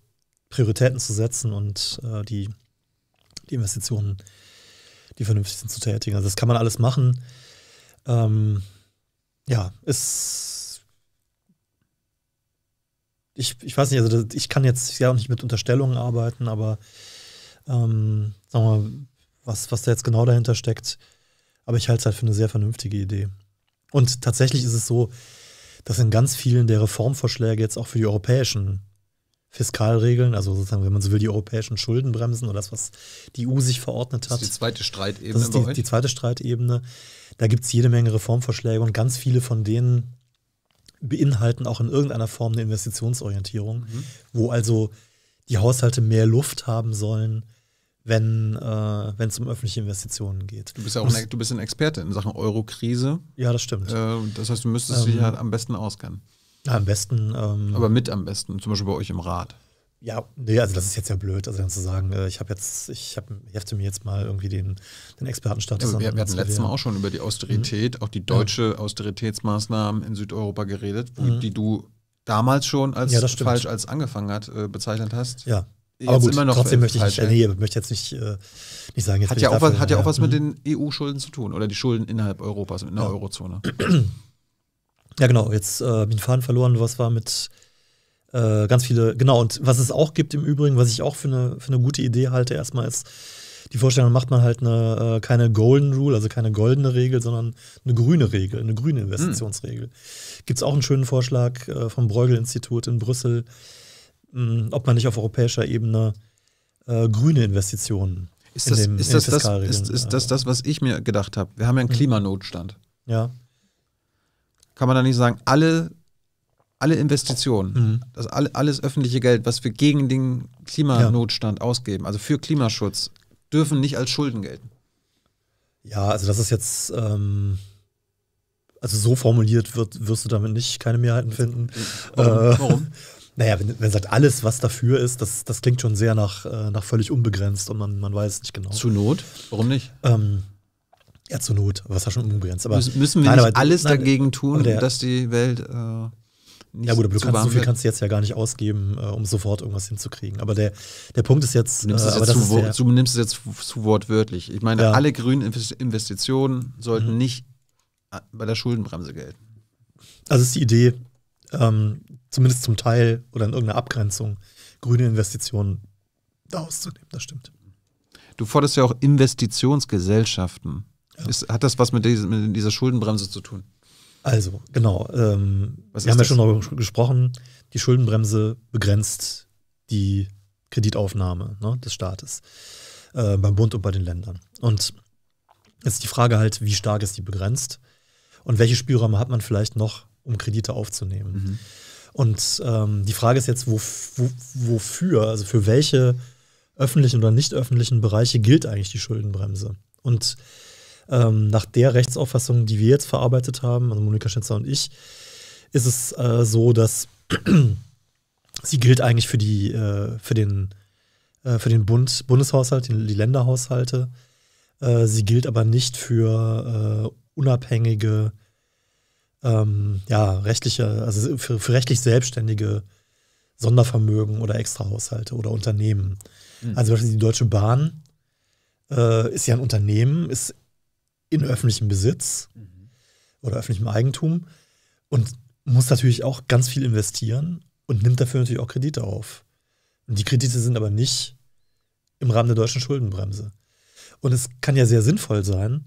Prioritäten zu setzen und äh, die, die Investitionen die vernünftig sind zu tätigen. Also das kann man alles machen. Ähm, ja, es. Ich, ich weiß nicht, also ich kann jetzt ja auch nicht mit Unterstellungen arbeiten, aber ähm, sagen wir mal, was, was da jetzt genau dahinter steckt. Aber ich halte es halt für eine sehr vernünftige Idee. Und tatsächlich ist es so, dass in ganz vielen der Reformvorschläge jetzt auch für die europäischen Fiskalregeln, also sozusagen, wenn man so will, die europäischen Schuldenbremsen oder das, was die EU sich verordnet hat. Das ist die zweite Streitebene. Das ist die, die zweite Streitebene. Da gibt es jede Menge Reformvorschläge und ganz viele von denen beinhalten auch in irgendeiner Form eine Investitionsorientierung, mhm. wo also die Haushalte mehr Luft haben sollen, wenn äh, es um öffentliche Investitionen geht. Du bist ja auch ein, du bist ein Experte in Sachen Euro-Krise. Ja, das stimmt. Äh, das heißt, du müsstest ähm, dich halt am besten auskennen. Am besten. Ähm, Aber mit am besten, zum Beispiel bei euch im Rat. Ja, nee, also das ist jetzt ja blöd, also dann zu sagen, äh, ich habe jetzt, ich habe, hefte mir jetzt mal irgendwie den, den Expertenstatus ja, wir, an. Wir hatten letztes Mal auch schon über die Austerität, mhm. auch die deutsche ja. Austeritätsmaßnahmen in Südeuropa geredet, wo, mhm. die du damals schon als ja, falsch als angefangen hat äh, bezeichnet hast. Ja. Jetzt aber gut, immer noch trotzdem möchte ich nicht, äh, nee, möchte jetzt nicht, äh, nicht sagen, jetzt hat ja auch dafür, was, hat ja, ja auch was mit mhm. den EU-Schulden zu tun oder die Schulden innerhalb Europas, in der Eurozone. Ja, genau. Jetzt äh, bin ich Faden verloren. Was war mit äh, ganz viele. Genau. Und was es auch gibt im Übrigen, was ich auch für eine, für eine gute Idee halte, erstmal ist, die Vorstellung macht man halt eine, äh, keine Golden Rule, also keine goldene Regel, sondern eine grüne Regel, eine grüne hm. Investitionsregel. Mhm. Gibt es auch einen schönen Vorschlag äh, vom Bruegel-Institut in Brüssel, mh, hm, ob man nicht auf europäischer Ebene äh, grüne Investitionen ist das, in dem, ist, das, das, ist, ist äh, das das, was ich mir gedacht habe? Wir haben ja einen hm. Klimanotstand. Ja kann man da nicht sagen, alle, alle Investitionen, mhm. das alle, alles öffentliche Geld, was wir gegen den Klimanotstand ja. ausgeben, also für Klimaschutz, dürfen nicht als Schulden gelten. Ja, also das ist jetzt, ähm, also so formuliert wird, wirst du damit nicht keine Mehrheiten finden. Warum? Äh, Warum? Naja, wenn, man sagt alles, was dafür ist, das, das klingt schon sehr nach, äh, nach völlig unbegrenzt und man, man weiß nicht genau. Zu Not? Warum nicht? Ähm, ja, zur Not, was ja schon unbegrenzt. Aber müssen, wir nein, nicht alles nein, dagegen tun, der, dass die Welt äh, nicht Ja gut, aber du kannst, so viel kannst du jetzt ja gar nicht ausgeben, äh, um sofort irgendwas hinzukriegen. Aber der, der Punkt ist jetzt... Du nimmst, äh, es, jetzt zu, der, du nimmst es jetzt zu wortwörtlich. Ich meine, ja. alle grünen Investitionen sollten mhm. nicht äh, bei der Schuldenbremse gelten. Also ist die Idee, ähm, zumindest zum Teil oder in irgendeiner Abgrenzung, grüne Investitionen da auszunehmen, das stimmt. Du forderst ja auch Investitionsgesellschaften. Ja. Ist, hat das was mit, diesen, mit, dieser Schuldenbremse zu tun? Also, genau. Ähm, wir haben das? ja schon darüber gesprochen, die Schuldenbremse begrenzt die Kreditaufnahme ne, des Staates äh, beim Bund und bei den Ländern. Und jetzt ist die Frage halt, wie stark ist die begrenzt und welche Spielräume hat man vielleicht noch, um Kredite aufzunehmen? Mhm. Und ähm, die Frage ist jetzt, wo, wo, wofür, also für welche öffentlichen oder nicht öffentlichen Bereiche gilt eigentlich die Schuldenbremse? Und ähm, nach der Rechtsauffassung, die wir jetzt verarbeitet haben, also Monika Schnitzer und ich, ist es äh, so, dass sie gilt eigentlich für, die, äh, für den, äh, für den Bund, Bundeshaushalt, die, die Länderhaushalte. Äh, sie gilt aber nicht für äh, unabhängige, ähm, ja, rechtliche, also für, für rechtlich selbstständige Sondervermögen oder Extrahaushalte oder Unternehmen. Mhm. Also die Deutsche Bahn äh, ist ja ein Unternehmen, ist in öffentlichem Besitz mhm. oder öffentlichem Eigentum und muss natürlich auch ganz viel investieren und nimmt dafür natürlich auch Kredite auf. Und die Kredite sind aber nicht im Rahmen der deutschen Schuldenbremse. Und es kann ja sehr sinnvoll sein,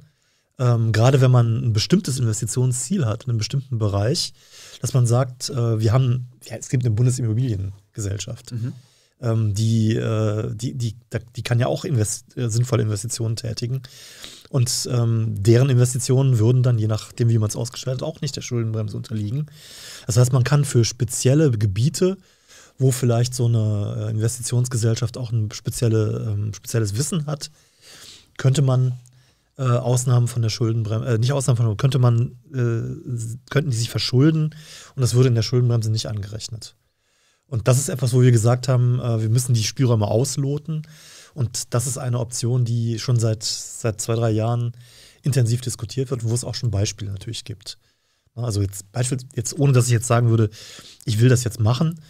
ähm, gerade wenn man ein bestimmtes Investitionsziel hat, in einem bestimmten Bereich, dass man sagt, äh, wir haben, ja, es gibt eine Bundesimmobiliengesellschaft, mhm. ähm, die, äh, die, die, die kann ja auch invest äh, sinnvolle Investitionen tätigen. Und ähm, deren Investitionen würden dann, je nachdem, wie man es ausgestaltet, auch nicht der Schuldenbremse unterliegen. Das heißt, man kann für spezielle Gebiete, wo vielleicht so eine äh, Investitionsgesellschaft auch ein spezielle, ähm, spezielles Wissen hat, könnte man äh, Ausnahmen von der Schuldenbremse, äh, nicht Ausnahmen von, könnte man, äh, könnten die sich verschulden und das würde in der Schuldenbremse nicht angerechnet. Und das ist etwas, wo wir gesagt haben, äh, wir müssen die Spielräume ausloten. Und das ist eine Option, die schon seit, seit zwei, drei Jahren intensiv diskutiert wird, wo es auch schon Beispiele natürlich gibt. Also jetzt Beispiel, jetzt ohne dass ich jetzt sagen würde, ich will das jetzt machen,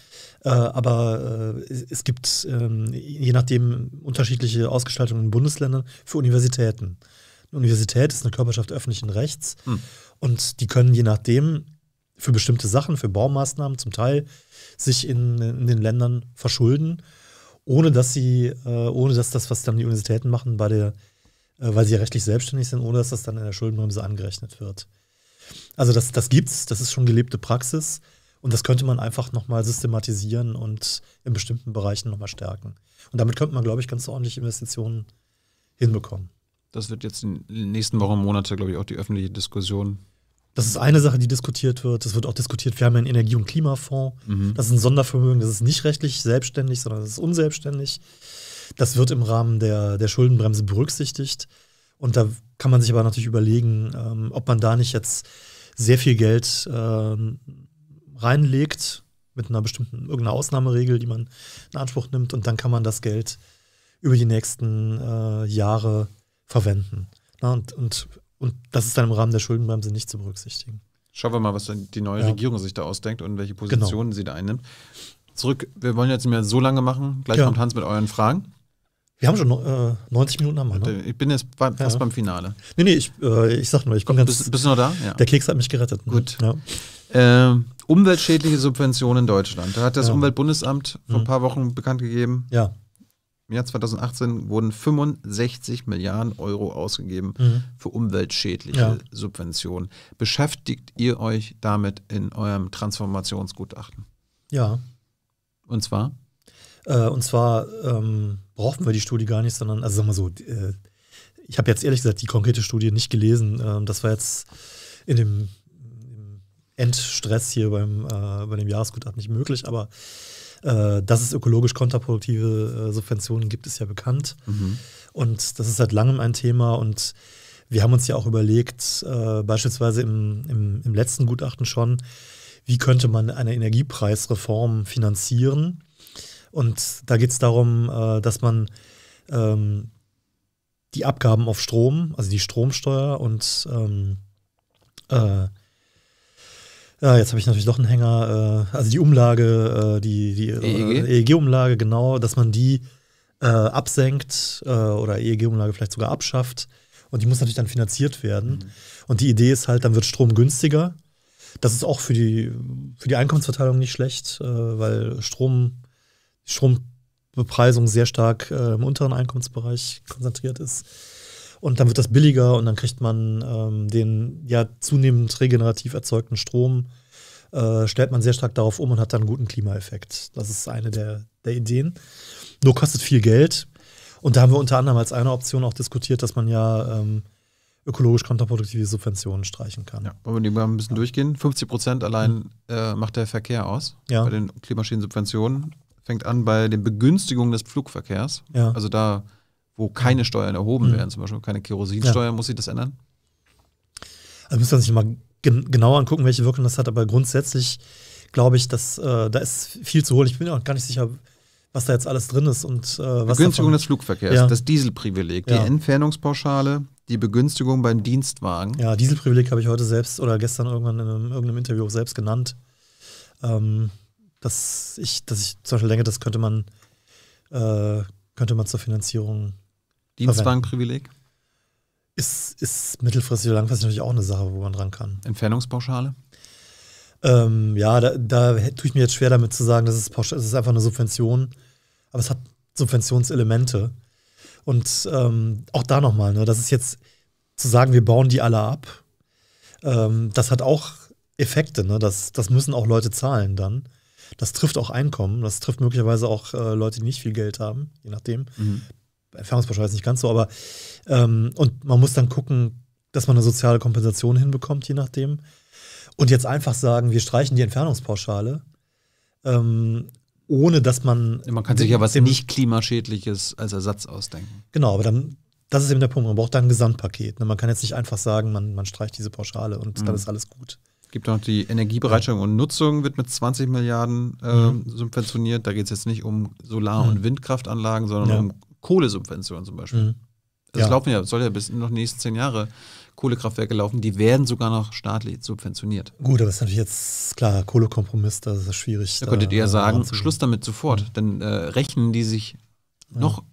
äh, aber äh, es gibt ähm, je nachdem unterschiedliche Ausgestaltungen in Bundesländern für Universitäten. Eine Universität ist eine Körperschaft öffentlichen Rechts hm. und die können je nachdem für bestimmte Sachen, für Baumaßnahmen zum Teil sich in, in den Ländern verschulden ohne dass sie, äh, ohne dass das, was dann die Universitäten machen, bei der, äh, weil sie ja rechtlich selbstständig sind, ohne dass das dann in der Schuldenbremse angerechnet wird. Also das, das gibt's, das ist schon gelebte Praxis und das könnte man einfach nochmal systematisieren und in bestimmten Bereichen nochmal stärken. Und damit könnte man, glaube ich, ganz ordentlich Investitionen hinbekommen. Das wird jetzt in den nächsten Wochen und Monaten, glaube ich, auch die öffentliche Diskussion das ist eine Sache, die diskutiert wird. Es wird auch diskutiert, wir haben einen Energie- und Klimafonds. Mhm. Das ist ein Sondervermögen, das ist nicht rechtlich selbstständig, sondern das ist unselbstständig. Das wird im Rahmen der, der Schuldenbremse berücksichtigt. Und da kann man sich aber natürlich überlegen, ähm, ob man da nicht jetzt sehr viel Geld ähm, reinlegt mit einer bestimmten irgendeiner Ausnahmeregel, die man in Anspruch nimmt. Und dann kann man das Geld über die nächsten äh, Jahre verwenden. Na, und, und und das ist dann im Rahmen der Schuldenbremse nicht zu berücksichtigen. Schauen wir mal, was die neue ja. Regierung sich da ausdenkt und welche genau. Positionen genau. sie da einnimmt. Zurück, wir wollen jetzt nicht mehr so lange machen. Gleich ja. kommt Hans mit euren Fragen. Wir haben schon äh, 90 Minuten am wir, ne? Ich bin jetzt bei, fast ja. beim Finale. Nee, nee, ich, äh, ich sag nur, ich komme ganz. Bist, bist, du noch da? Ja. Der Keks hat mich gerettet. Ne? Gut. Ja. Äh, umweltschädliche Subventionen in Deutschland. Da hat das Umweltbundesamt vor ein mhm. paar Wochen bekannt gegeben. Ja. Im Jahr 2018 wurden 65 Milliarden Euro ausgegeben mhm. für umweltschädliche ja. Subventionen. Beschäftigt ihr euch damit in eurem Transformationsgutachten? Ja. Und zwar? Äh, und zwar ähm, brauchten wir die Studie gar nicht, sondern, also sagen wir so, äh, ich habe jetzt ehrlich gesagt die konkrete Studie nicht gelesen. Ähm, das war jetzt in dem Endstress hier beim, äh, bei dem Jahresgutachten nicht möglich, aber äh, dass es ökologisch kontraproduktive äh, Subventionen gibt, ist ja bekannt. Mhm. Und das ist seit langem ein Thema und wir haben uns ja auch überlegt, äh, beispielsweise im, im, im, letzten Gutachten schon, wie könnte man eine Energiepreisreform finanzieren. Und da geht es darum, äh, dass man ähm, die Abgaben auf Strom, also die Stromsteuer und ähm, äh, ja, ah, jetzt habe ich natürlich doch einen Hänger, äh, also die Umlage, äh, die, die äh, EEG-Umlage, e EEG genau, dass man die äh, absenkt äh, oder EEG-Umlage vielleicht sogar abschafft. Und die muss natürlich dann finanziert werden. Mhm. Und die Idee ist halt, dann wird Strom günstiger. Das ist auch für die, für die Einkommensverteilung nicht schlecht, weil Strom, Strombepreisung sehr stark im unteren Einkommensbereich konzentriert ist. Und dann wird das billiger und dann kriegt man ähm, den ja zunehmend regenerativ erzeugten Strom, äh, stellt man sehr stark darauf um und hat dann einen guten Klimaeffekt. Das ist eine der, der Ideen. Nur kostet viel Geld. Und da haben wir unter anderem als eine Option auch diskutiert, dass man ja ähm, ökologisch kontraproduktive Subventionen streichen kann. Ja, wollen wir die mal ein bisschen ja. durchgehen? 50 Prozent allein mhm. äh, macht der Verkehr aus ja. bei den klimaschäden Subventionen. Fängt an bei den Begünstigungen des Flugverkehrs. Ja. Also da wo keine mhm. Steuern erhoben mhm. werden, zum Beispiel keine Kerosinsteuer, ja. muss sich das ändern? Also müssen wir uns mal gen genau angucken, welche Wirkung das hat, aber grundsätzlich glaube ich, dass äh, da ist viel zu holen. Ich bin auch gar nicht sicher, was da jetzt alles drin ist und äh, was Begünstigung davon, des Flugverkehrs, ja. das Dieselprivileg, die ja. Entfernungspauschale, die Begünstigung beim Dienstwagen. Ja, Dieselprivileg habe ich heute selbst oder gestern irgendwann in einem, irgendeinem Interview auch selbst genannt. Ähm, dass ich, dass ich zum Beispiel denke, das könnte man, äh, könnte man zur Finanzierung Dienstwagenprivileg? Ist, ist mittelfristig oder langfristig natürlich auch eine Sache, wo man dran kann. Entfernungspauschale? Ähm, ja, da, da, tue ich mir jetzt schwer damit zu sagen, das ist, pauschal, das ist einfach eine Subvention, aber es hat Subventionselemente. Und ähm, auch da nochmal, ne, das ist jetzt zu sagen, wir bauen die alle ab, ähm, das hat auch Effekte, ne? das, das müssen auch Leute zahlen dann. Das trifft auch Einkommen, das trifft möglicherweise auch äh, Leute, die nicht viel Geld haben, je nachdem. Mhm. Erfahrungspauschal ist nicht ganz so, aber ähm, und man muss dann gucken, dass man eine soziale Kompensation hinbekommt, je nachdem. Und jetzt einfach sagen, wir streichen die Entfernungspauschale, ähm, ohne dass man. Man kann sich ja was nicht klimaschädliches als Ersatz ausdenken. Genau, aber dann, das ist eben der Punkt. Man braucht da ein Gesamtpaket. Ne? Man kann jetzt nicht einfach sagen, man, man streicht diese Pauschale und mhm. dann ist alles gut Es gibt auch noch die Energiebereitstellung ja. und Nutzung, wird mit 20 Milliarden äh, mhm. subventioniert. Da geht es jetzt nicht um Solar- mhm. und Windkraftanlagen, sondern ja. um Kohlesubventionen zum Beispiel. Mhm. Es ja. laufen ja, soll ja bis in noch nächsten zehn Jahre Kohlekraftwerke laufen, die werden sogar noch staatlich subventioniert. Gut, aber das ist natürlich jetzt klar, Kohlekompromiss, das ist schwierig. Da, da könntet ihr ja sagen, Schluss damit sofort. Mhm. Dann äh, rechnen die sich ja. noch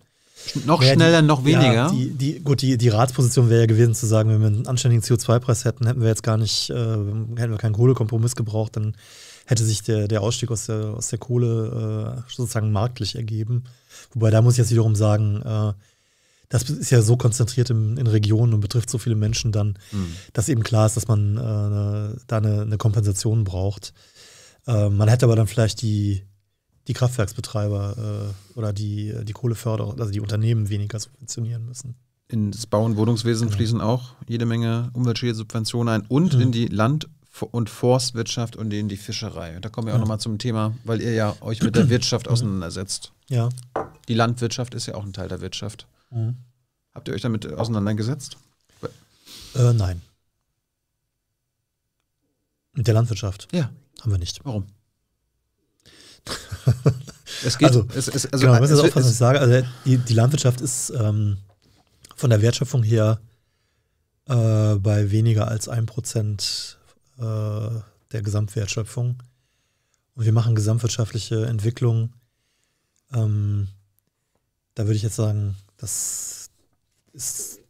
noch schneller, die, noch weniger. Ja, die, die, gut, die, die Ratsposition wäre ja gewesen zu sagen, wenn wir einen anständigen CO2-Preis hätten, hätten wir jetzt gar nicht, äh, hätten wir keinen Kohlekompromiss gebraucht, dann hätte sich der, der Ausstieg aus der, aus der Kohle äh, sozusagen marktlich ergeben. Wobei da muss ich jetzt wiederum sagen, äh, das ist ja so konzentriert in, in, Regionen und betrifft so viele Menschen dann, mhm. dass eben klar ist, dass man äh, da eine, eine, Kompensation braucht. Äh, man hätte aber dann vielleicht die, die Kraftwerksbetreiber äh, oder die, die Kohleförderer, also die Unternehmen weniger subventionieren müssen. Ins Bau- und Wohnungswesen genau. fließen auch jede Menge Subventionen ein und mhm. in die Land- und Forstwirtschaft und in die Fischerei. Und da kommen wir auch ja. nochmal zum Thema, weil ihr ja euch mit der Wirtschaft auseinandersetzt. Ja. Die Landwirtschaft ist ja auch ein Teil der Wirtschaft. Mhm. Habt ihr euch damit auseinandergesetzt? Äh, nein. Mit der Landwirtschaft? Ja. Haben wir nicht. Warum? es geht, also, es, es, also, genau, es, es, aufpassen, was ich sage. Also, die, die Landwirtschaft ist ähm, von der Wertschöpfung her äh, bei weniger als 1% äh, der Gesamtwertschöpfung. Und wir machen gesamtwirtschaftliche Entwicklung. Ähm, da würde ich jetzt sagen, das ist,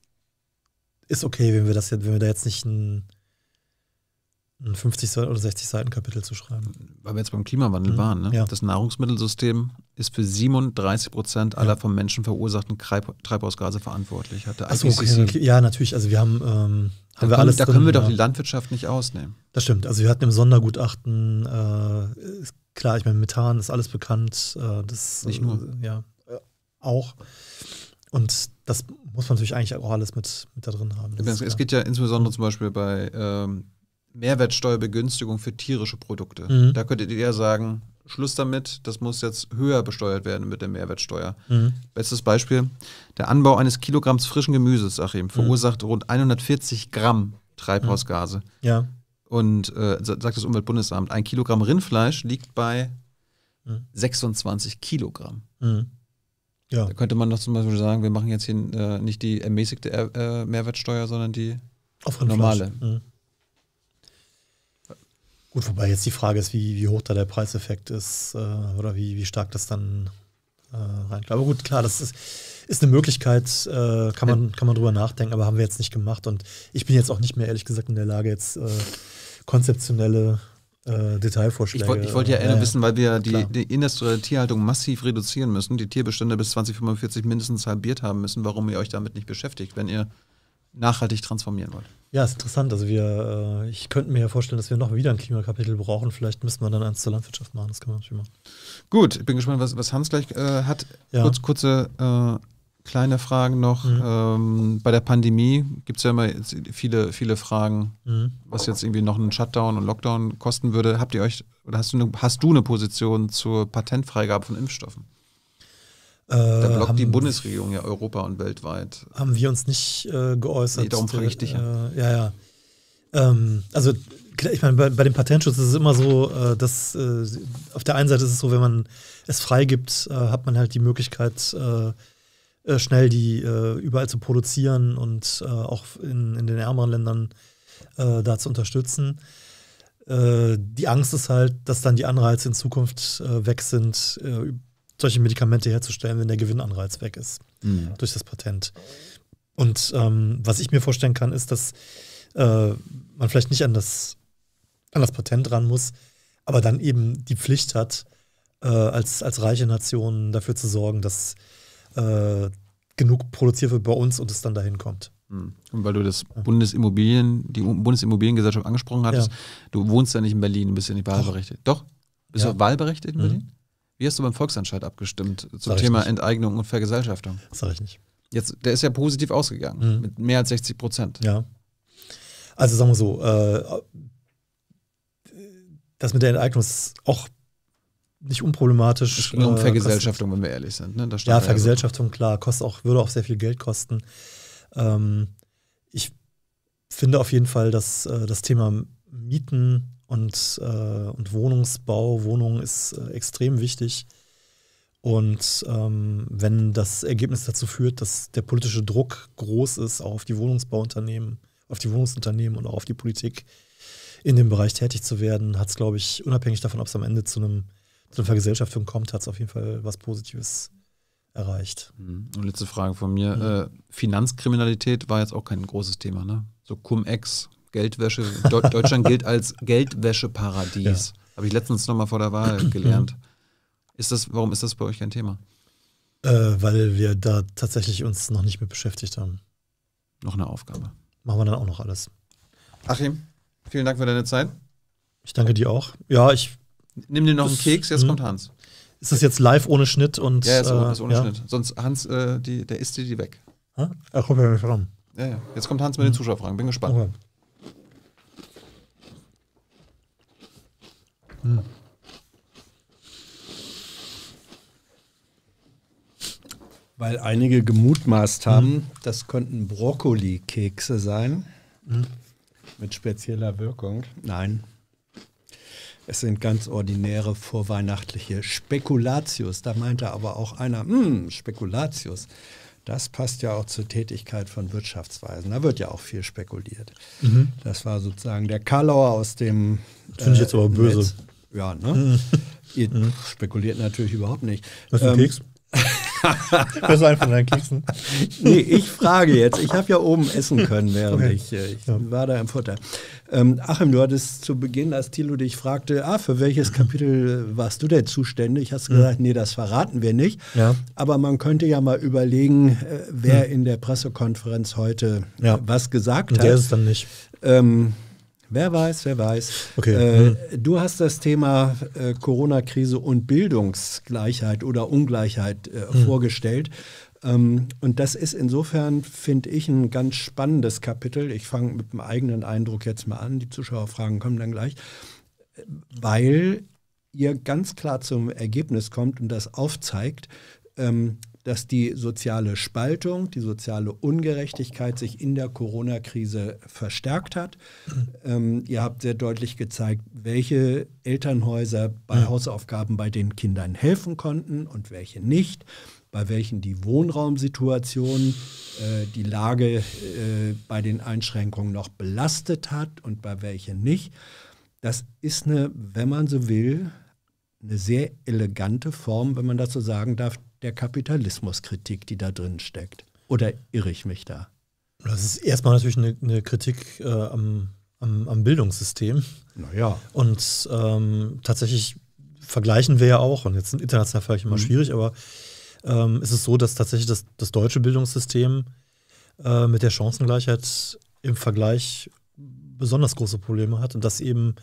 ist okay, wenn wir das jetzt, wenn wir da jetzt nicht ein ein 50 oder 60 Seiten Kapitel zu schreiben. Weil wir jetzt beim Klimawandel mhm. waren. Ne? Ja. Das Nahrungsmittelsystem ist für 37 Prozent aller ja. vom Menschen verursachten Treibhausgase verantwortlich, hat der So, okay. Ja, natürlich. Also wir haben, ähm, haben da wir können, alles Da drin, können wir ja. doch die Landwirtschaft nicht ausnehmen. Das stimmt. Also wir hatten im Sondergutachten, äh, klar, ich meine, Methan ist alles bekannt. Äh, das, nicht nur. Äh, ja, auch. Und das muss man natürlich eigentlich auch alles mit, mit da drin haben. Das es geht ja insbesondere zum Beispiel bei ähm, Mehrwertsteuerbegünstigung für tierische Produkte. Mhm. Da könntet ihr eher sagen, Schluss damit, das muss jetzt höher besteuert werden mit der Mehrwertsteuer. Mhm. Bestes Beispiel, der Anbau eines Kilogramms frischen Gemüses, Achim, mhm. verursacht mhm. rund 140 Gramm Treibhausgase. Mhm. Ja. Und äh, sagt das Umweltbundesamt, ein Kilogramm Rindfleisch liegt bei 26 mhm. Kilogramm. Ja. Da könnte man doch zum Beispiel sagen, wir machen jetzt hier äh, nicht die ermäßigte äh, Mehrwertsteuer, sondern die normale. Gut, wobei jetzt die Frage ist, wie, wie hoch da der Preiseffekt ist äh, oder wie, wie stark das dann äh, reinkommt. Aber gut, klar, das ist, ist eine Möglichkeit, äh, kann, man, kann man drüber nachdenken, aber haben wir jetzt nicht gemacht. Und ich bin jetzt auch nicht mehr ehrlich gesagt in der Lage, jetzt äh, konzeptionelle äh, Detailvorschläge. Ich wollte ja eher äh, wissen, weil wir die, die, industrielle Tierhaltung massiv reduzieren müssen, die Tierbestände bis 2045 mindestens halbiert haben müssen, warum ihr euch damit nicht beschäftigt, wenn ihr nachhaltig transformieren wollt. Ja, ist interessant. Also wir, äh, ich könnte mir ja vorstellen, dass wir noch wieder ein Klimakapitel brauchen. Vielleicht müssen wir dann eins zur Landwirtschaft machen. Das können wir natürlich machen. Gut, ich bin gespannt, was, was Hans gleich äh, hat. Ja. Kurz, kurze äh, kleine Fragen noch. Mhm. Ähm, bei der Pandemie gibt es ja immer viele, viele Fragen, mhm. was jetzt irgendwie noch einen Shutdown und Lockdown kosten würde. Habt ihr euch oder hast du eine, hast du eine Position zur Patentfreigabe von Impfstoffen? Äh, da blockt die Bundesregierung ja Europa und weltweit. Haben wir uns nicht äh, geäußert. Nee, darum frage ich dich ja. Äh, ja, ja. Ähm, also ich meine, bei, bei, dem Patentschutz ist es immer so, äh, dass äh, auf der einen Seite ist es so, wenn man es freigibt, äh, hat man halt die Möglichkeit, schnell die überall zu produzieren und auch in, in, den ärmeren Ländern da zu unterstützen die Angst ist halt, dass dann die Anreize in Zukunft äh, weg sind, äh, solche Medikamente herzustellen, wenn der Gewinnanreiz weg ist mhm. durch das Patent. Und ähm, was ich mir vorstellen kann, ist, dass äh, man vielleicht nicht an das, an das Patent ran muss, aber dann eben die Pflicht hat, äh, als, als reiche Nation dafür zu sorgen, dass äh, genug produziert wird bei uns und es dann dahin kommt. Mhm. Und weil du das Bundesimmobilien, die Bundesimmobiliengesellschaft angesprochen hattest, ja. du wohnst ja nicht in Berlin, du bist ja nicht wahlberechtigt. Doch? Bist ja. du wahlberechtigt in mhm. Berlin? Wie hast du beim Volksentscheid abgestimmt zum Sag Thema Enteignung und Vergesellschaftung? Das sage ich nicht. Jetzt, der ist ja positiv ausgegangen, mhm. mit mehr als 60 Prozent. Ja. Also sagen wir so, äh, das mit der Enteignung ist auch nicht unproblematisch. Es ging um äh, Vergesellschaftung, äh, wenn wir ehrlich sind. Ne? ja, Vergesellschaftung, klar, kostet auch, würde auch sehr viel Geld kosten. Ähm, ich finde auf jeden Fall, dass äh, das Thema Mieten und, äh, und Wohnungsbau, Wohnung ist äh, extrem wichtig. Und ähm, wenn das Ergebnis dazu führt, dass der politische Druck groß ist, auch auf die Wohnungsbauunternehmen, auf die Wohnungsunternehmen und auch auf die Politik in dem Bereich tätig zu werden, hat es, glaube ich, unabhängig davon, ob es am Ende zu einem zu einer Vergesellschaftung kommt, hat es auf jeden Fall was Positives erreicht. Mhm. Und letzte Frage von mir. Mhm. Äh, Finanzkriminalität war jetzt auch kein großes Thema, ne? So Cum-Ex, Geldwäsche, Deutschland gilt als Geldwäscheparadies. Ja. Habe ich letztens nochmal vor der Wahl gelernt. Ist das, warum ist das bei euch kein Thema? Äh, weil wir da tatsächlich uns noch nicht mit beschäftigt haben. Noch eine Aufgabe. Machen wir dann auch noch alles. Achim, vielen Dank für deine Zeit. Ich danke dir auch. Ja, ich. Nimm dir noch das, einen Keks, jetzt hm? kommt Hans. Ist das jetzt live ohne Schnitt und. Ja, ist, äh, ist ohne äh, ja. Schnitt. Sonst Hans, äh, die, der isst dir die weg. Hä? Er kommt ja nicht ran. Ja, ja. Jetzt kommt Hans mit den hm. Zuschauerfragen. Bin gespannt. Okay. Hm. Weil einige gemutmaßt haben, hm. das könnten Brokkoli-Kekse sein. Hm. Mit spezieller Wirkung. Nein. Es sind ganz ordinäre vorweihnachtliche Spekulatius. Da meinte aber auch einer, hm, Spekulatius. Das passt ja auch zur Tätigkeit von Wirtschaftsweisen. Da wird ja auch viel spekuliert. Mhm. Das war sozusagen der Kalauer aus dem. Das finde ich jetzt aber äh, böse. Netz ja, ne? Ihr mhm. spekuliert natürlich überhaupt nicht. Was ist ein ähm, Keks? Was war von deinen Keksen? nee, ich frage jetzt. Ich habe ja oben essen können, während okay. ich, äh, ich ja. war da im Futter. Ähm, Achim, du hattest zu Beginn, als Thilo dich fragte, ah, für welches Kapitel warst du denn zuständig? Hast du mhm. gesagt, nee, das verraten wir nicht. Ja. Aber man könnte ja mal überlegen, äh, wer mhm. in der Pressekonferenz heute ja. was gesagt hat. Der ist es dann nicht. Ähm, Wer weiß, wer weiß. Okay. Äh, hm. du hast das Thema äh, Corona-Krise und Bildungsgleichheit oder Ungleichheit äh, mhm. vorgestellt. Ähm, und das ist insofern, finde ich, ein ganz spannendes Kapitel. Ich fange mit dem eigenen Eindruck jetzt mal an. Die Zuschauerfragen kommen dann gleich. Weil ihr ganz klar zum Ergebnis kommt und das aufzeigt, ähm, dass die soziale Spaltung, die soziale Ungerechtigkeit sich in der Corona-Krise verstärkt hat. Mhm. Ähm, ihr habt sehr deutlich gezeigt, welche Elternhäuser bei mhm. Hausaufgaben bei den Kindern helfen konnten und welche nicht bei welchen die Wohnraumsituation äh, die Lage äh, bei den Einschränkungen noch belastet hat und bei welchen nicht. Das ist eine, wenn man so will, eine sehr elegante Form, wenn man das so sagen darf, der Kapitalismuskritik, die da drin steckt? Oder irre ich mich da? Das ist erstmal natürlich eine, eine Kritik äh, am, am, am, Bildungssystem. Naja. Und ähm, tatsächlich vergleichen wir ja auch, und jetzt sind international vielleicht immer mhm. schwierig, aber ähm, ist es so, dass tatsächlich das, das deutsche Bildungssystem äh, mit der Chancengleichheit im Vergleich besonders große Probleme hat und das eben,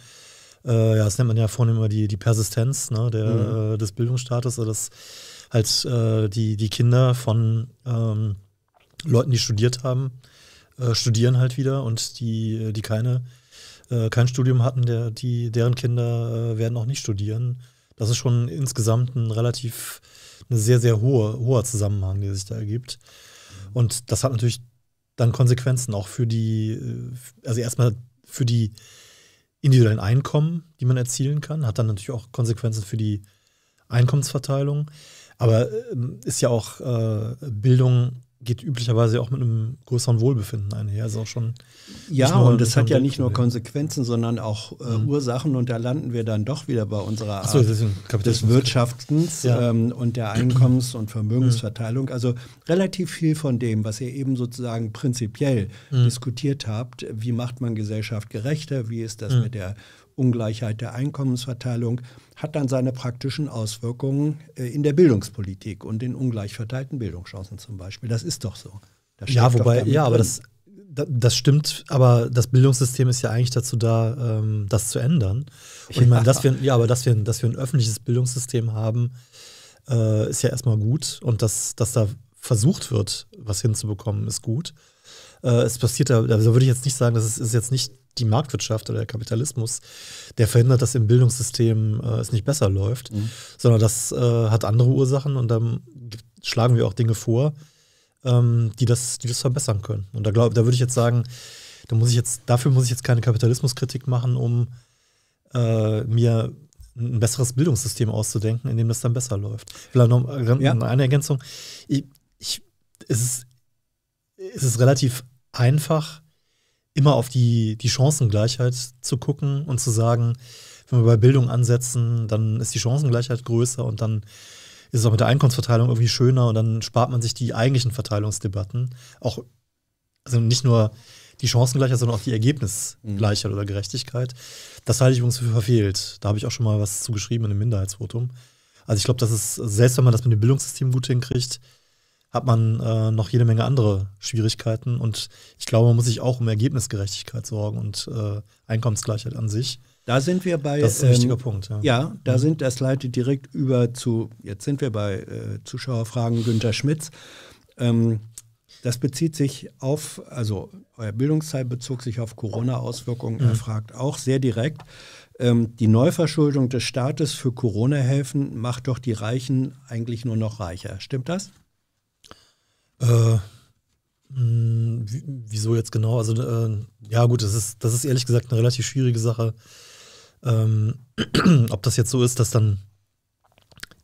äh, ja, das nennt man ja vorhin immer die, die Persistenz ne, der, mhm. Äh, des Bildungsstaates, also das als äh, die, die Kinder von ähm, Leuten, die studiert haben, äh, studieren halt wieder und die, äh, die keine, äh, kein Studium hatten, der, die, deren Kinder äh, werden auch nicht studieren. Das ist schon insgesamt ein relativ, eine sehr, sehr hohe, hoher Zusammenhang, der sich da ergibt. Und das hat natürlich dann Konsequenzen auch für die, äh, also erstmal für die individuellen Einkommen, die man erzielen kann, hat dann natürlich auch Konsequenzen für die Einkommensverteilung. Aber ähm, ist ja auch äh, Bildung geht üblicherweise auch mit einem größeren Wohlbefinden einher. Also auch schon ja, und das hat ja nicht nur Konsequenzen, sondern auch äh, mhm. Ursachen. Und da landen wir dann doch wieder bei unserer Art so, des Wirtschaftens ja. ähm, und der Einkommens- und Vermögensverteilung. Also relativ viel von dem, was ihr eben sozusagen prinzipiell mhm. diskutiert habt. Wie macht man Gesellschaft gerechter? Wie ist das mhm. mit der Ungleichheit der Einkommensverteilung hat dann seine praktischen Auswirkungen äh, in der Bildungspolitik und in ungleich verteilten Bildungschancen zum Beispiel. Das ist doch so. ja, wobei, ja, aber das, das stimmt, aber das Bildungssystem ist ja eigentlich dazu da, ähm, das zu ändern. Und ich meine, dass wir, ja, aber dass wir, dass wir ein öffentliches Bildungssystem haben, äh, ist ja erstmal gut. Und dass, dass da versucht wird, was hinzubekommen, ist gut. Äh, es passiert da, da also würde ich jetzt nicht sagen, das ist, ist jetzt nicht die Marktwirtschaft oder der Kapitalismus, der verhindert, dass im Bildungssystem äh, es nicht besser läuft, mhm. sondern das äh, hat andere Ursachen und dann schlagen wir auch Dinge vor, ähm, die, das, die das verbessern können. Und da glaube da würde ich jetzt sagen, da muss ich jetzt, dafür muss ich jetzt keine Kapitalismuskritik machen, um äh, mir ein besseres Bildungssystem auszudenken, in dem das dann besser läuft. Vielleicht noch ja. eine Ergänzung. Ich, ich, es, ist, es ist relativ einfach, immer auf die, die Chancengleichheit zu gucken und zu sagen, wenn wir bei Bildung ansetzen, dann ist die Chancengleichheit größer und dann ist es auch mit der Einkommensverteilung irgendwie schöner und dann spart man sich die eigentlichen Verteilungsdebatten. Auch, also nicht nur die Chancengleichheit, sondern auch die Ergebnisgleichheit mhm. oder Gerechtigkeit. Das halte ich übrigens für verfehlt. Da habe ich auch schon mal was zugeschrieben in einem Minderheitsvotum. Also ich glaube, dass es, selbst wenn man das mit dem Bildungssystem gut hinkriegt, hat man äh, noch jede Menge andere Schwierigkeiten. Und ich glaube, man muss sich auch um Ergebnisgerechtigkeit sorgen und äh, Einkommensgleichheit an sich. Da sind wir bei. Das ist ein ähm, wichtiger Punkt. Ja, ja da mhm. sind, das leitet direkt über zu, jetzt sind wir bei äh, Zuschauerfragen Günter Schmitz. Ähm, das bezieht sich auf, also euer Bildungsteil bezog sich auf Corona-Auswirkungen. Mhm. Er fragt auch sehr direkt, ähm, die Neuverschuldung des Staates für Corona-Helfen macht doch die Reichen eigentlich nur noch reicher. Stimmt das? Äh, hm, wieso jetzt genau? Also, äh, ja, gut, das ist, das ist ehrlich gesagt eine relativ schwierige Sache. Ähm, ob das jetzt so ist, dass dann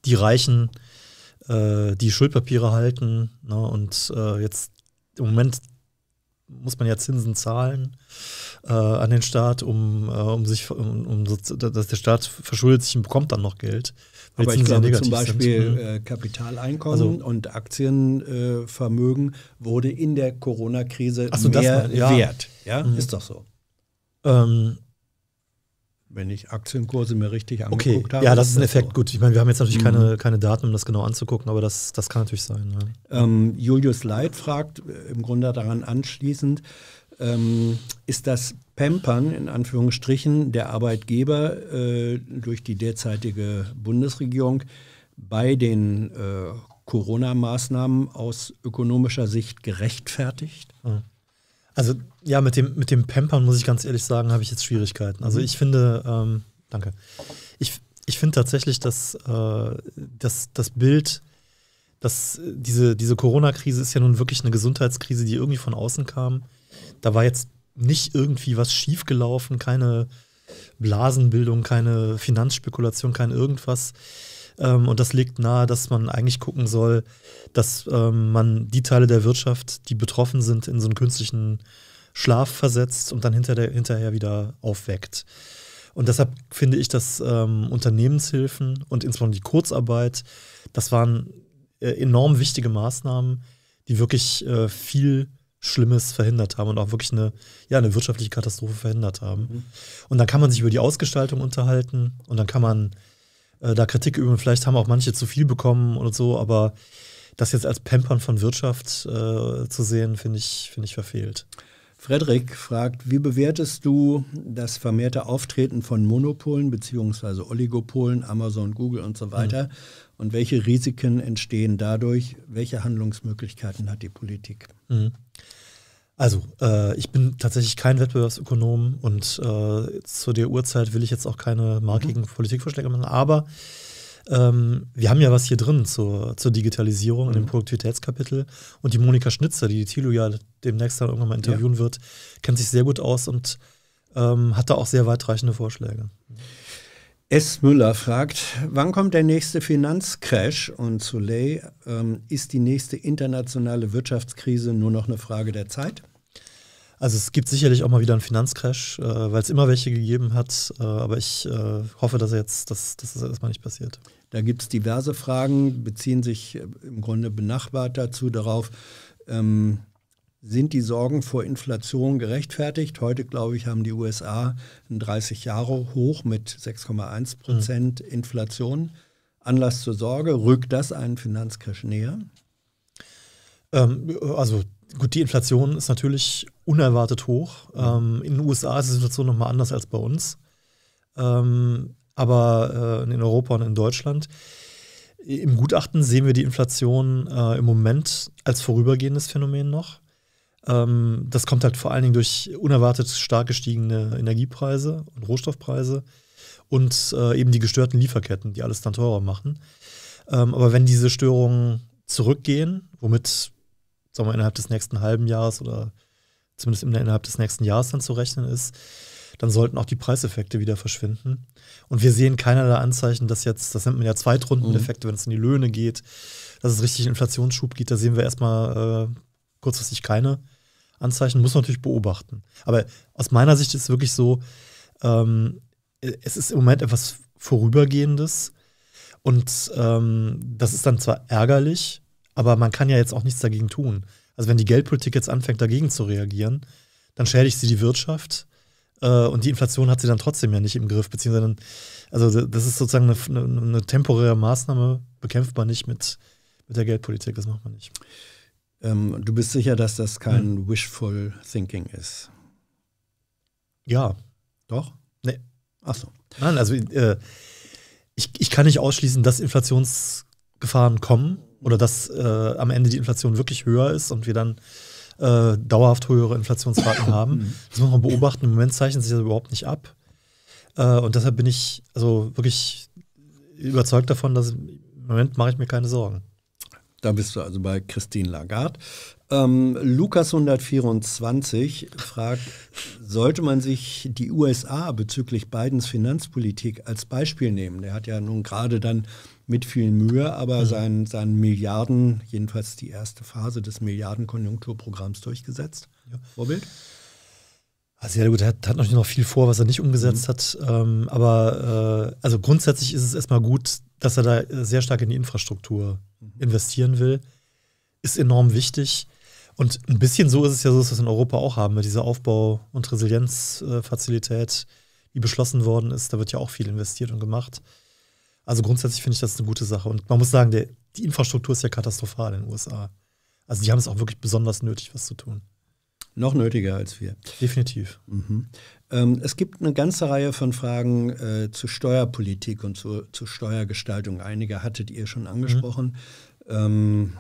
die Reichen äh, die Schuldpapiere halten ne, und äh, jetzt im Moment muss man ja Zinsen zahlen äh, an den Staat, um, äh, um sich, um, um so, dass der Staat verschuldet sich und bekommt dann noch Geld. Aber ich glaube zum Beispiel ne? äh, Kapitaleinkommen also, und Aktienvermögen wurde in der Corona-Krise so, mehr war, ja. wert. Ja, mhm. ist doch so. Ähm, wenn ich Aktienkurse mir richtig angeguckt okay. habe. Ja, das ist ein Effekt. So. Gut, ich meine, wir haben jetzt natürlich mhm. keine, keine Daten, um das genau anzugucken, aber das, das kann natürlich sein. Ja. Ähm, Julius Leit fragt äh, im Grunde daran anschließend, ähm, ist das Pampern in Anführungsstrichen der Arbeitgeber äh, durch die derzeitige Bundesregierung bei den äh, Corona-Maßnahmen aus ökonomischer Sicht gerechtfertigt? Hm. Also ja, mit dem, mit dem Pampern muss ich ganz ehrlich sagen, habe ich jetzt Schwierigkeiten. Also mhm. ich finde, ähm, danke, ich, ich finde tatsächlich, dass, äh, dass das Bild, dass diese, diese Corona-Krise ist ja nun wirklich eine Gesundheitskrise, die irgendwie von außen kam da war jetzt nicht irgendwie was schiefgelaufen, keine Blasenbildung, keine Finanzspekulation, kein irgendwas. Ähm, und das legt nahe, dass man eigentlich gucken soll, dass ähm, man die Teile der Wirtschaft, die betroffen sind, in so einen künstlichen Schlaf versetzt und dann hinterher, hinterher wieder aufweckt. Und deshalb finde ich, dass ähm, Unternehmenshilfen und insbesondere die Kurzarbeit, das waren äh, enorm wichtige Maßnahmen, die wirklich äh, viel Schlimmes verhindert haben und auch wirklich eine, ja, eine wirtschaftliche Katastrophe verhindert haben. Mhm. Und dann kann man sich über die Ausgestaltung unterhalten und dann kann man äh, da Kritik üben. Vielleicht haben auch manche zu viel bekommen und so, aber das jetzt als Pampern von Wirtschaft äh, zu sehen, finde ich, find ich verfehlt. Frederik fragt, wie bewertest du das vermehrte Auftreten von Monopolen bzw. Oligopolen, Amazon, Google und so mhm. weiter? Mhm und welche Risiken entstehen dadurch, welche Handlungsmöglichkeiten hat die Politik. Mhm. Also, äh, ich bin tatsächlich kein Wettbewerbsökonom und äh, zu der Uhrzeit will ich jetzt auch keine markigen mhm. Politikvorschläge machen, aber ähm, wir haben ja was hier drin zur, zur Digitalisierung mhm. in dem mhm. Produktivitätskapitel und die Monika Schnitzer, die die Thilo ja demnächst dann irgendwann mal interviewen ja. wird, kennt sich sehr gut aus und ähm, hat da auch sehr weitreichende Vorschläge. Mhm. S. Müller fragt, wann kommt der nächste Finanzcrash? Und Soleil, ähm, ist die nächste internationale Wirtschaftskrise nur noch eine Frage der Zeit? Also es gibt sicherlich auch mal wieder einen Finanzcrash, äh, weil es immer welche gegeben hat, äh, aber ich äh, hoffe, dass jetzt, dass, dass das erstmal nicht passiert. Da gibt es diverse Fragen, beziehen sich äh, im Grunde benachbart dazu darauf, ähm, sind die Sorgen vor Inflation gerechtfertigt? Heute, glaube ich, haben die USA ein 30 Jahre hoch mit 6,1 Prozent mhm. Inflation. Anlass zur Sorge, rückt das einen Finanzcrash näher? Ähm, also gut, die Inflation ist natürlich unerwartet hoch. Mhm. Ähm, in den USA ist die Situation nochmal anders als bei uns. Ähm, aber äh, in Europa und in Deutschland. Im Gutachten sehen wir die Inflation äh, im Moment als vorübergehendes Phänomen noch. Ähm, das kommt halt vor allen Dingen durch unerwartet stark gestiegene Energiepreise und Rohstoffpreise und äh, eben die gestörten Lieferketten, die alles dann teurer machen. Ähm, aber wenn diese Störungen zurückgehen, womit sagen wir, innerhalb des nächsten halben Jahres oder zumindest innerhalb des nächsten Jahres dann zu rechnen ist, dann sollten auch die Preiseffekte wieder verschwinden. Und wir sehen keinerlei Anzeichen, dass jetzt, das nennt man ja Zweitrundeneffekte, mhm. wenn es in die Löhne geht, dass es richtig einen Inflationsschub gibt, da sehen wir erstmal äh, kurzfristig keine. Anzeichen, muss man natürlich beobachten. Aber aus meiner Sicht ist es wirklich so, ähm, es ist im Moment etwas Vorübergehendes. Und ähm, das ist dann zwar ärgerlich, aber man kann ja jetzt auch nichts dagegen tun. Also wenn die Geldpolitik jetzt anfängt, dagegen zu reagieren, dann schädigt sie die Wirtschaft äh, und die Inflation hat sie dann trotzdem ja nicht im Griff, beziehungsweise also das ist sozusagen eine, eine, eine temporäre Maßnahme, bekämpft man nicht mit, mit der Geldpolitik, das macht man nicht. Ähm, du bist sicher, dass das kein hm. Wishful Thinking ist? Ja. Doch? Nee. Ach so. Nein, also äh, ich, ich kann nicht ausschließen, dass Inflationsgefahren kommen oder dass äh, am Ende die Inflation wirklich höher ist und wir dann äh, dauerhaft höhere Inflationsraten haben. Mhm. Das muss man beobachten. Im Moment zeichnet sich das überhaupt nicht ab. Äh, und deshalb bin ich also wirklich überzeugt davon, dass im Moment mache ich mir keine Sorgen. Da bist du also bei Christine Lagarde. Ähm, Lukas 124 fragt, sollte man sich die USA bezüglich Bidens Finanzpolitik als Beispiel nehmen? Der hat ja nun gerade dann mit viel Mühe, aber mhm. seinen, seinen Milliarden, jedenfalls die erste Phase des Milliardenkonjunkturprogramms durchgesetzt. Ja. Vorbild? Also ja gut, er hat, hat natürlich noch viel vor, was er nicht umgesetzt mhm. hat. Ähm, aber äh, also grundsätzlich ist es erstmal gut, dass er da sehr stark in die Infrastruktur investieren will, ist enorm wichtig. Und ein bisschen so ist es ja so, dass wir es in Europa auch haben mit dieser Aufbau- und Resilienzfazilität, die beschlossen worden ist. Da wird ja auch viel investiert und gemacht. Also grundsätzlich finde ich das eine gute Sache. Und man muss sagen, der, die Infrastruktur ist ja katastrophal in den USA. Also die haben es auch wirklich besonders nötig, was zu tun. Noch nötiger als wir. Definitiv. Mhm. Ähm, es gibt eine ganze Reihe von Fragen äh, zu Steuerpolitik und zu, zu, Steuergestaltung. Einige hattet ihr schon angesprochen. Mhm. Ähm,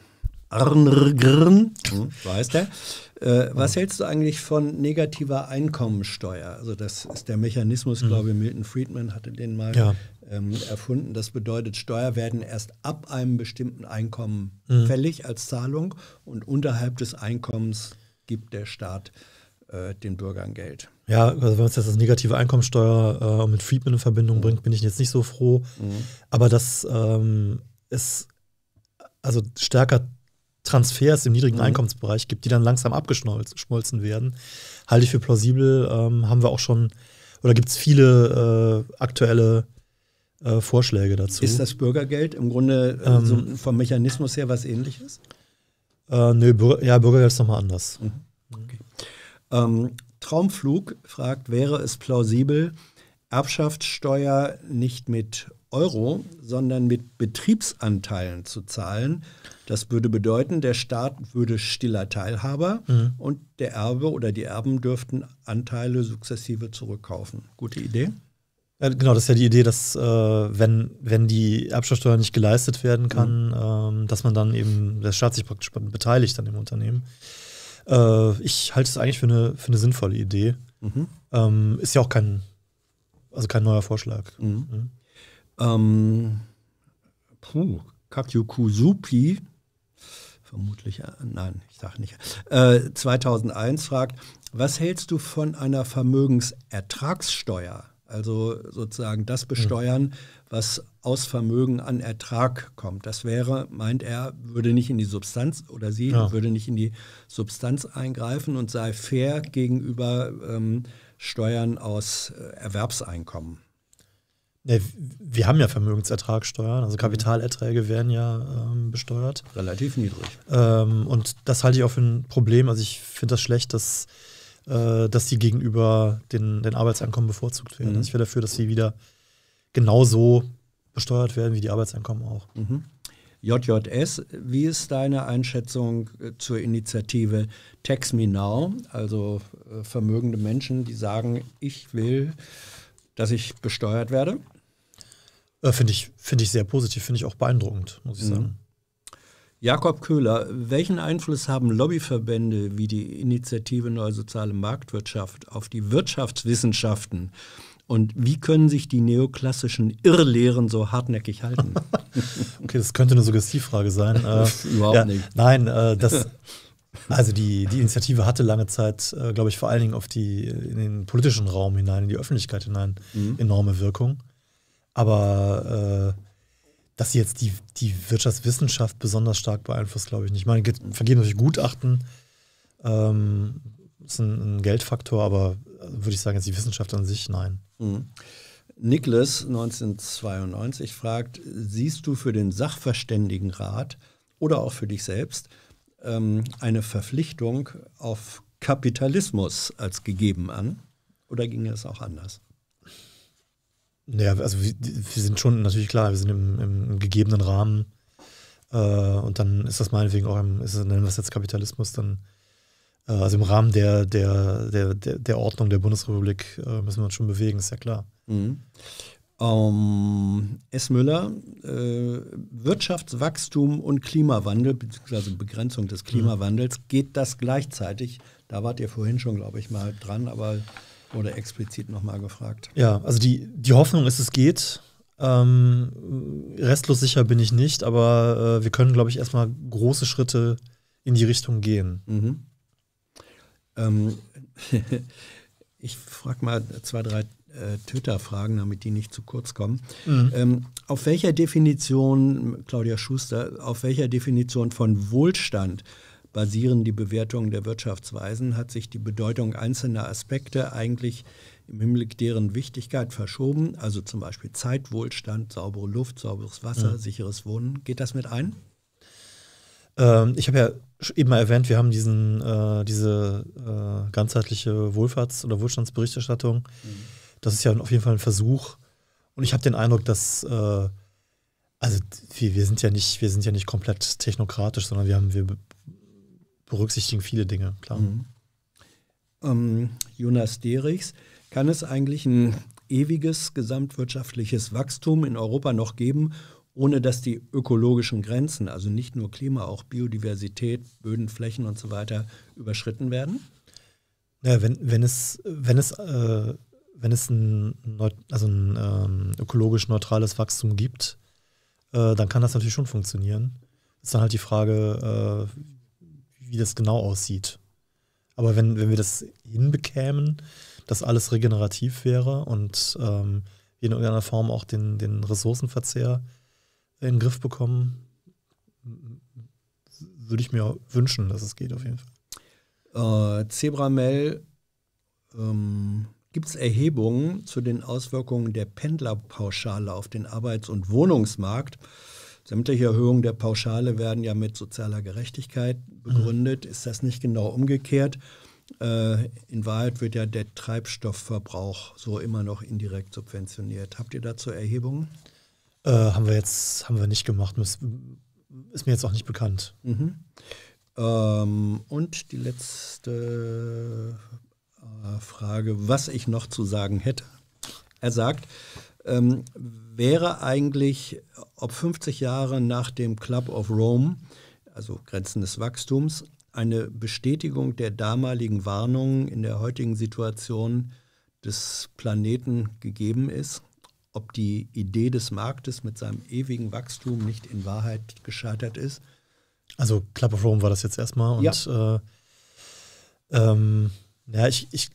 Arnrgrn, hm, weiß der. Äh, was mhm. hältst du eigentlich von negativer Einkommensteuer? Also das ist der Mechanismus, mhm. glaube ich, Milton Friedman hatte den mal ja. Ähm, erfunden. Das bedeutet, Steuer werden erst ab einem bestimmten Einkommen mhm. fällig als Zahlung und unterhalb des Einkommens gibt der Staat äh, den Bürgern Geld. Ja, also wenn man jetzt das negative Einkommensteuer äh, mit Friedman in Verbindung mhm. bringt, bin ich jetzt nicht so froh. Mhm. Aber das ähm, ist also stärker Transfers im niedrigen mhm. Einkommensbereich gibt, die dann langsam abgeschmolzen werden, halte ich für plausibel. Ähm, haben wir auch schon, oder gibt es viele äh, aktuelle äh, Vorschläge dazu? Ist das Bürgergeld im Grunde äh, ähm, so vom Mechanismus her was ähnliches? Äh, nö, Bür ja, Bürgergeld ist nochmal anders. Mhm. Ähm, Traumflug fragt, wäre es plausibel, Erbschaftssteuer nicht mit Euro, sondern mit Betriebsanteilen zu zahlen. Das würde bedeuten, der Staat würde stiller Teilhaber mhm. und der Erbe oder die Erben dürften Anteile sukzessive zurückkaufen. Gute Idee? Äh, genau, das ist ja die Idee, dass äh, wenn, wenn die Erbschaftssteuer nicht geleistet werden kann, mhm. ähm, dass man dann eben, der Staat sich praktisch beteiligt an dem Unternehmen. Äh, ich halte es eigentlich für eine, für eine sinnvolle Idee. Mhm. Ähm, ist ja auch kein, also kein neuer Vorschlag. Mhm. Mhm. Ähm, puh, Kakyukusupi, vermutlich, äh, nein, ich sage nicht, äh, 2001 fragt, was hältst du von einer Vermögensertragssteuer? Also sozusagen das hm. besteuern, mhm was aus Vermögen an Ertrag kommt. Das wäre, meint er, würde nicht in die Substanz oder sie ja. würde nicht in die Substanz eingreifen und sei fair gegenüber ähm, Steuern aus äh, Erwerbseinkommen. Ja, wir haben ja Vermögensertragssteuern, also mhm. Kapitalerträge werden ja ähm, besteuert. Relativ niedrig. Ähm, und das halte ich auch für ein Problem. Also ich finde das schlecht, dass, äh, dass die gegenüber den, den Arbeitseinkommen bevorzugt werden. Mhm. Also ich wäre dafür, dass sie wieder genauso besteuert werden wie die Arbeitseinkommen auch. Mhm. JJS, wie ist deine Einschätzung äh, zur Initiative Tax Me Now, also äh, vermögende Menschen, die sagen, ich will, dass ich besteuert werde? Äh, finde ich, find ich sehr positiv, finde ich auch beeindruckend, muss ich mhm. sagen. Jakob Köhler, welchen Einfluss haben Lobbyverbände wie die Initiative Neue Soziale Marktwirtschaft auf die Wirtschaftswissenschaften und wie können sich die neoklassischen Irrlehren so hartnäckig halten? okay, das könnte eine Suggestivfrage sein. Äh, überhaupt ja, nicht. Nein, äh, das, also die, die Initiative hatte lange Zeit, äh, glaube ich, vor allen Dingen auf die, in den politischen Raum hinein, in die Öffentlichkeit hinein, mhm. enorme Wirkung. Aber äh, dass sie jetzt die, die Wirtschaftswissenschaft besonders stark beeinflusst, glaube ich nicht. Ich meine, vergeben natürlich Gutachten ähm, ist ein, ein Geldfaktor, aber also würde ich sagen, jetzt die Wissenschaft an sich, nein. Mhm. Niklas 1992 fragt, siehst du für den Sachverständigenrat oder auch für dich selbst ähm, eine Verpflichtung auf Kapitalismus als gegeben an? Oder ginge es auch anders? Naja, also wir, wir sind schon natürlich klar, wir sind im, im gegebenen Rahmen. Äh, und dann ist das meinetwegen auch, im, ist, nennen wir es jetzt Kapitalismus, dann äh, also im Rahmen der, der, der, der Ordnung der Bundesrepublik äh, müssen wir uns schon bewegen, ist ja klar. Mhm. Um, ähm, S. Müller, äh, Wirtschaftswachstum und Klimawandel, beziehungsweise Begrenzung des mhm. Klimawandels, geht das gleichzeitig? Da wart ihr vorhin schon, glaube ich, mal dran, aber wurde explizit nochmal gefragt. Ja, also die, die Hoffnung ist, es geht. Ähm, restlos sicher bin ich nicht, aber äh, wir können, glaube ich, erstmal große Schritte in die Richtung gehen. Mhm. Ähm, ich frage mal zwei, drei äh, Twitter-Fragen, damit die nicht zu kurz kommen. Mhm. Ähm, auf welcher Definition, Claudia Schuster, auf welcher Definition von Wohlstand basieren die Bewertungen der Wirtschaftsweisen? Hat sich die Bedeutung einzelner Aspekte eigentlich im Hinblick deren Wichtigkeit verschoben? Also zum Beispiel Zeitwohlstand, saubere Luft, sauberes Wasser, mhm. sicheres Wohnen. Geht das mit ein? Ähm, ich habe ja eben mal erwähnt, wir haben diesen, äh, diese äh, ganzheitliche Wohlfahrts- oder Wohlstandsberichterstattung. Mhm. Das ist ja auf jeden Fall ein Versuch. Und ich habe den Eindruck, dass äh, also wir, wir, sind ja nicht, wir sind ja nicht komplett technokratisch, sondern wir haben, wir berücksichtigen viele Dinge, klar. Mhm. Ähm, Jonas Derichs, kann es eigentlich ein ewiges gesamtwirtschaftliches Wachstum in Europa noch geben ohne dass die ökologischen Grenzen, also nicht nur Klima, auch Biodiversität, Böden, Flächen und so weiter überschritten werden? Ja, wenn, wenn es, wenn es, äh, wenn es ein, also ein ähm, ökologisch neutrales Wachstum gibt, äh, dann kann das natürlich schon funktionieren. Ist dann halt die Frage, äh, wie das genau aussieht. Aber wenn, wenn wir das hinbekämen, dass alles regenerativ wäre und ähm, in irgendeiner Form auch den, den Ressourcenverzehr in den Griff bekommen, würde ich mir wünschen, dass es geht auf jeden Fall. Äh, Zebramel, ähm, gibt es Erhebungen zu den Auswirkungen der Pendlerpauschale auf den Arbeits- und Wohnungsmarkt? Sämtliche Erhöhungen der Pauschale werden ja mit sozialer Gerechtigkeit begründet. Mhm. Ist das nicht genau umgekehrt? Äh, in Wahrheit wird ja der Treibstoffverbrauch so immer noch indirekt subventioniert. Habt ihr dazu Erhebungen? Äh, haben wir jetzt, haben wir nicht gemacht. Ist, ist mir jetzt auch nicht bekannt. Mhm. Ähm, und die letzte äh, Frage, was ich noch zu sagen hätte. Er sagt, ähm, wäre eigentlich, ob 50 Jahre nach dem Club of Rome, also Grenzen des Wachstums, eine Bestätigung der damaligen Warnungen in der heutigen Situation des Planeten gegeben ist? ob die Idee des Marktes mit seinem ewigen Wachstum nicht in Wahrheit gescheitert ist. Also Club of Rome war das jetzt erstmal und ja, äh, ähm, ja ich, ich,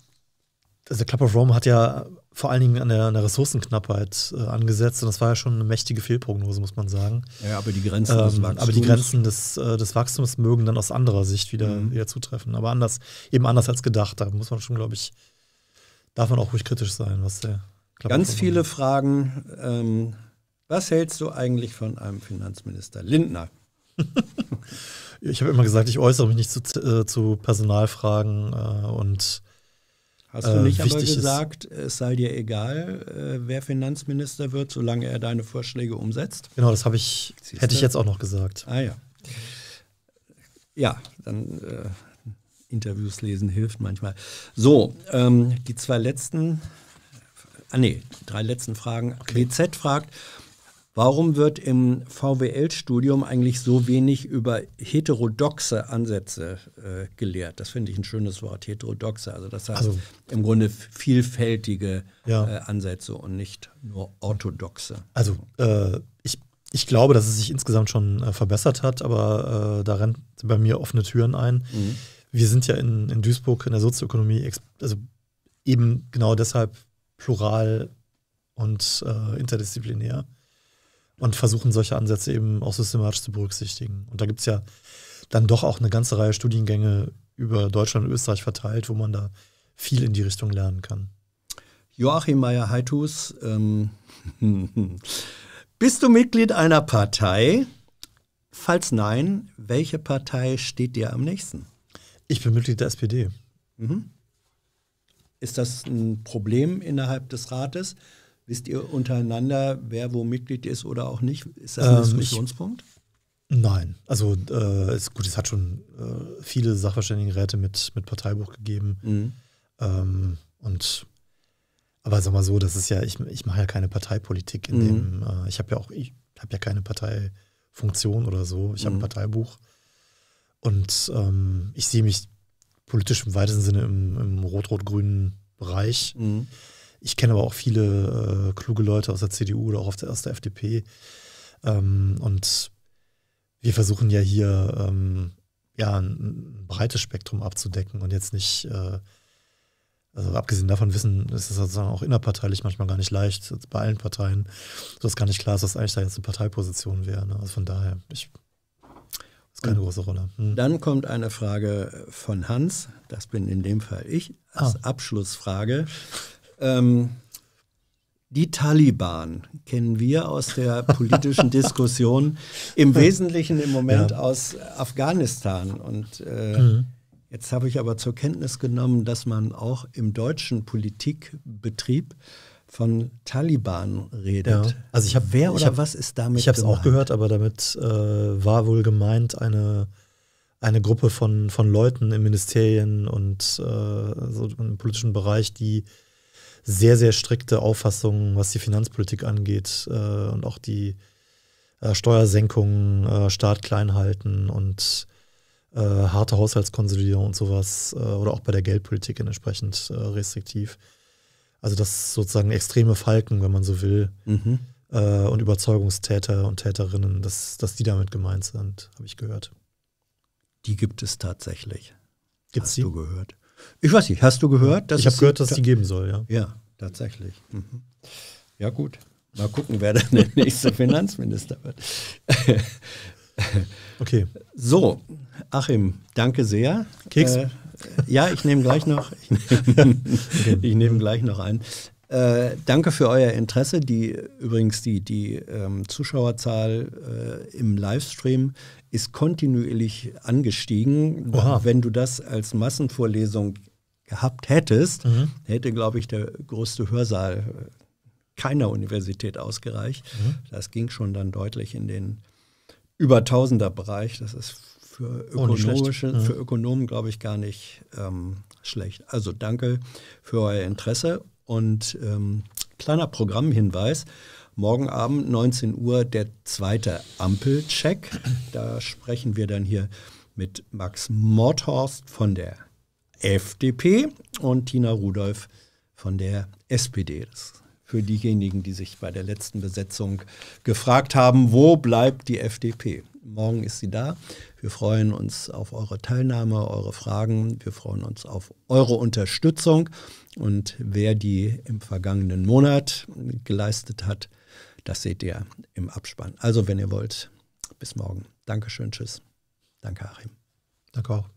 also Club of Rome hat ja vor allen Dingen an der, an der Ressourcenknappheit äh, angesetzt und das war ja schon eine mächtige Fehlprognose, muss man sagen. Ja, aber die Grenzen ähm, des Wachstums. Aber die Grenzen des, äh, des Wachstums mögen dann aus anderer Sicht wieder, mhm. wieder zutreffen. Aber anders, eben anders als gedacht. Da muss man schon, glaube ich, darf man auch ruhig kritisch sein, was der Klappe Ganz viele Fragen. Ähm, was hältst du eigentlich von einem Finanzminister Lindner? ich habe immer gesagt, ich äußere mich nicht zu, äh, zu Personalfragen äh, und Hast du äh, nicht äh, aber gesagt, ist, es sei dir egal, äh, wer Finanzminister wird, solange er deine Vorschläge umsetzt? Genau, das habe ich, Siehst hätte ich jetzt auch noch gesagt. Ah ja. Ja, dann äh, Interviews lesen hilft manchmal. So, ähm, die zwei letzten ah nee, drei letzten Fragen. Okay. BZ fragt, warum wird im VWL-Studium eigentlich so wenig über heterodoxe Ansätze äh, gelehrt? Das finde ich ein schönes Wort, heterodoxe. Also das heißt also, im Grunde vielfältige ja. äh, Ansätze und nicht nur orthodoxe. Also äh, ich ich glaube, dass es sich insgesamt schon äh, verbessert hat, aber äh, da rennt bei mir offene Türen ein. Mhm. Wir sind ja in, in, Duisburg in der Sozioökonomie, also eben genau deshalb plural und äh, interdisziplinär und versuchen solche Ansätze eben auch systematisch zu berücksichtigen. Und da gibt es ja dann doch auch eine ganze Reihe Studiengänge über Deutschland und Österreich verteilt, wo man da viel in die Richtung lernen kann. Joachim Meyer-Heitus, ähm, bist du Mitglied einer Partei? Falls nein, welche Partei steht dir am nächsten? Ich bin Mitglied der SPD. Mhm. Ist das ein Problem innerhalb des Rates? Wisst ihr untereinander, wer wo Mitglied ist oder auch nicht? Ist das ein ähm, Diskussionspunkt? nein. Also äh, ist, gut, es hat schon äh, viele Sachverständigenräte mit, mit Parteibuch gegeben. Mhm. Ähm, und aber sag mal so, das ist ja, ich, ich mache ja keine Parteipolitik in mhm. dem, äh, ich habe ja auch, ich habe ja keine Parteifunktion oder so. Ich habe mhm. ein Parteibuch. Und ähm, ich sehe mich politisch im weitesten Sinne im, im rot-rot-grünen Bereich. Mhm. Ich kenne aber auch viele äh, kluge Leute aus der CDU oder auch der, aus der FDP. Ähm, und wir versuchen ja hier ähm, ja, ein, ein, breites Spektrum abzudecken und jetzt nicht, äh, also abgesehen davon wissen, ist es sozusagen auch innerparteilich manchmal gar nicht leicht, bei allen Parteien, dass gar nicht klar ist, was eigentlich da jetzt eine Parteiposition wäre. Ne? Also von daher, ich das ist keine große Rolle. Hm. Dann kommt eine Frage von Hans, das bin in dem Fall ich, als ah. Abschlussfrage. Ähm, die Taliban kennen wir aus der politischen Diskussion im Wesentlichen im Moment ja. aus Afghanistan. Und äh, mhm. jetzt habe ich aber zur Kenntnis genommen, dass man auch im deutschen Politikbetrieb von Taliban redet. Ja. Also ich habe wer oder hab, was ist damit? Ich habe es auch gehört, aber damit äh, war wohl gemeint eine eine Gruppe von von Leuten im Ministerien und äh, so im politischen Bereich, die sehr sehr strikte Auffassungen, was die Finanzpolitik angeht äh, und auch die äh, Steuersenkungen, äh, Staat klein halten und äh, harte Haushaltskonsolidierung und sowas oder auch bei der Geldpolitik entsprechend restriktiv also das sozusagen extreme Falken, wenn man so will. Mhm. Äh, und Überzeugungstäter und Täterinnen, dass, dass die damit gemeint sind, habe ich gehört. Die gibt es tatsächlich. Gibt's hast die? du gehört? Ich weiß nicht, hast du gehört? Dass ich habe gehört, dass die geben soll, ja. Ja, tatsächlich. Mhm. Ja, gut. Mal gucken, wer dann der nächste Finanzminister wird. okay. So, Achim, danke sehr. Keks. Äh, ja, ich nehme gleich noch, ich nehme, ich nehme gleich noch ein. Äh, danke für euer Interesse. Die übrigens die, die ähm, Zuschauerzahl äh, im Livestream ist kontinuierlich angestiegen. Oha. Wenn du das als Massenvorlesung gehabt hättest, mhm. hätte, glaube ich, der größte Hörsaal äh, keiner Universität ausgereicht. Mhm. Das ging schon dann deutlich in den über 1000er bereich Das ist für, ökonomische, ja. Mhm. für Ökonomen, glaube ich, gar nicht ähm, schlecht. Also danke für euer Interesse und ähm, kleiner Programmhinweis. Morgen Abend 19 Uhr der zweite Ampelcheck. Da sprechen wir dann hier mit Max Mordhorst von der FDP und Tina Rudolph von der SPD. Das für diejenigen, die sich bei der letzten Besetzung gefragt haben, wo bleibt die FDP? Morgen ist sie da. Wir freuen uns auf eure Teilnahme, eure Fragen. Wir freuen uns auf eure Unterstützung. Und wer die im vergangenen Monat geleistet hat, das seht ihr im Abspann. Also, wenn ihr wollt, bis morgen. Dankeschön, tschüss. Danke, Achim. Danke auch.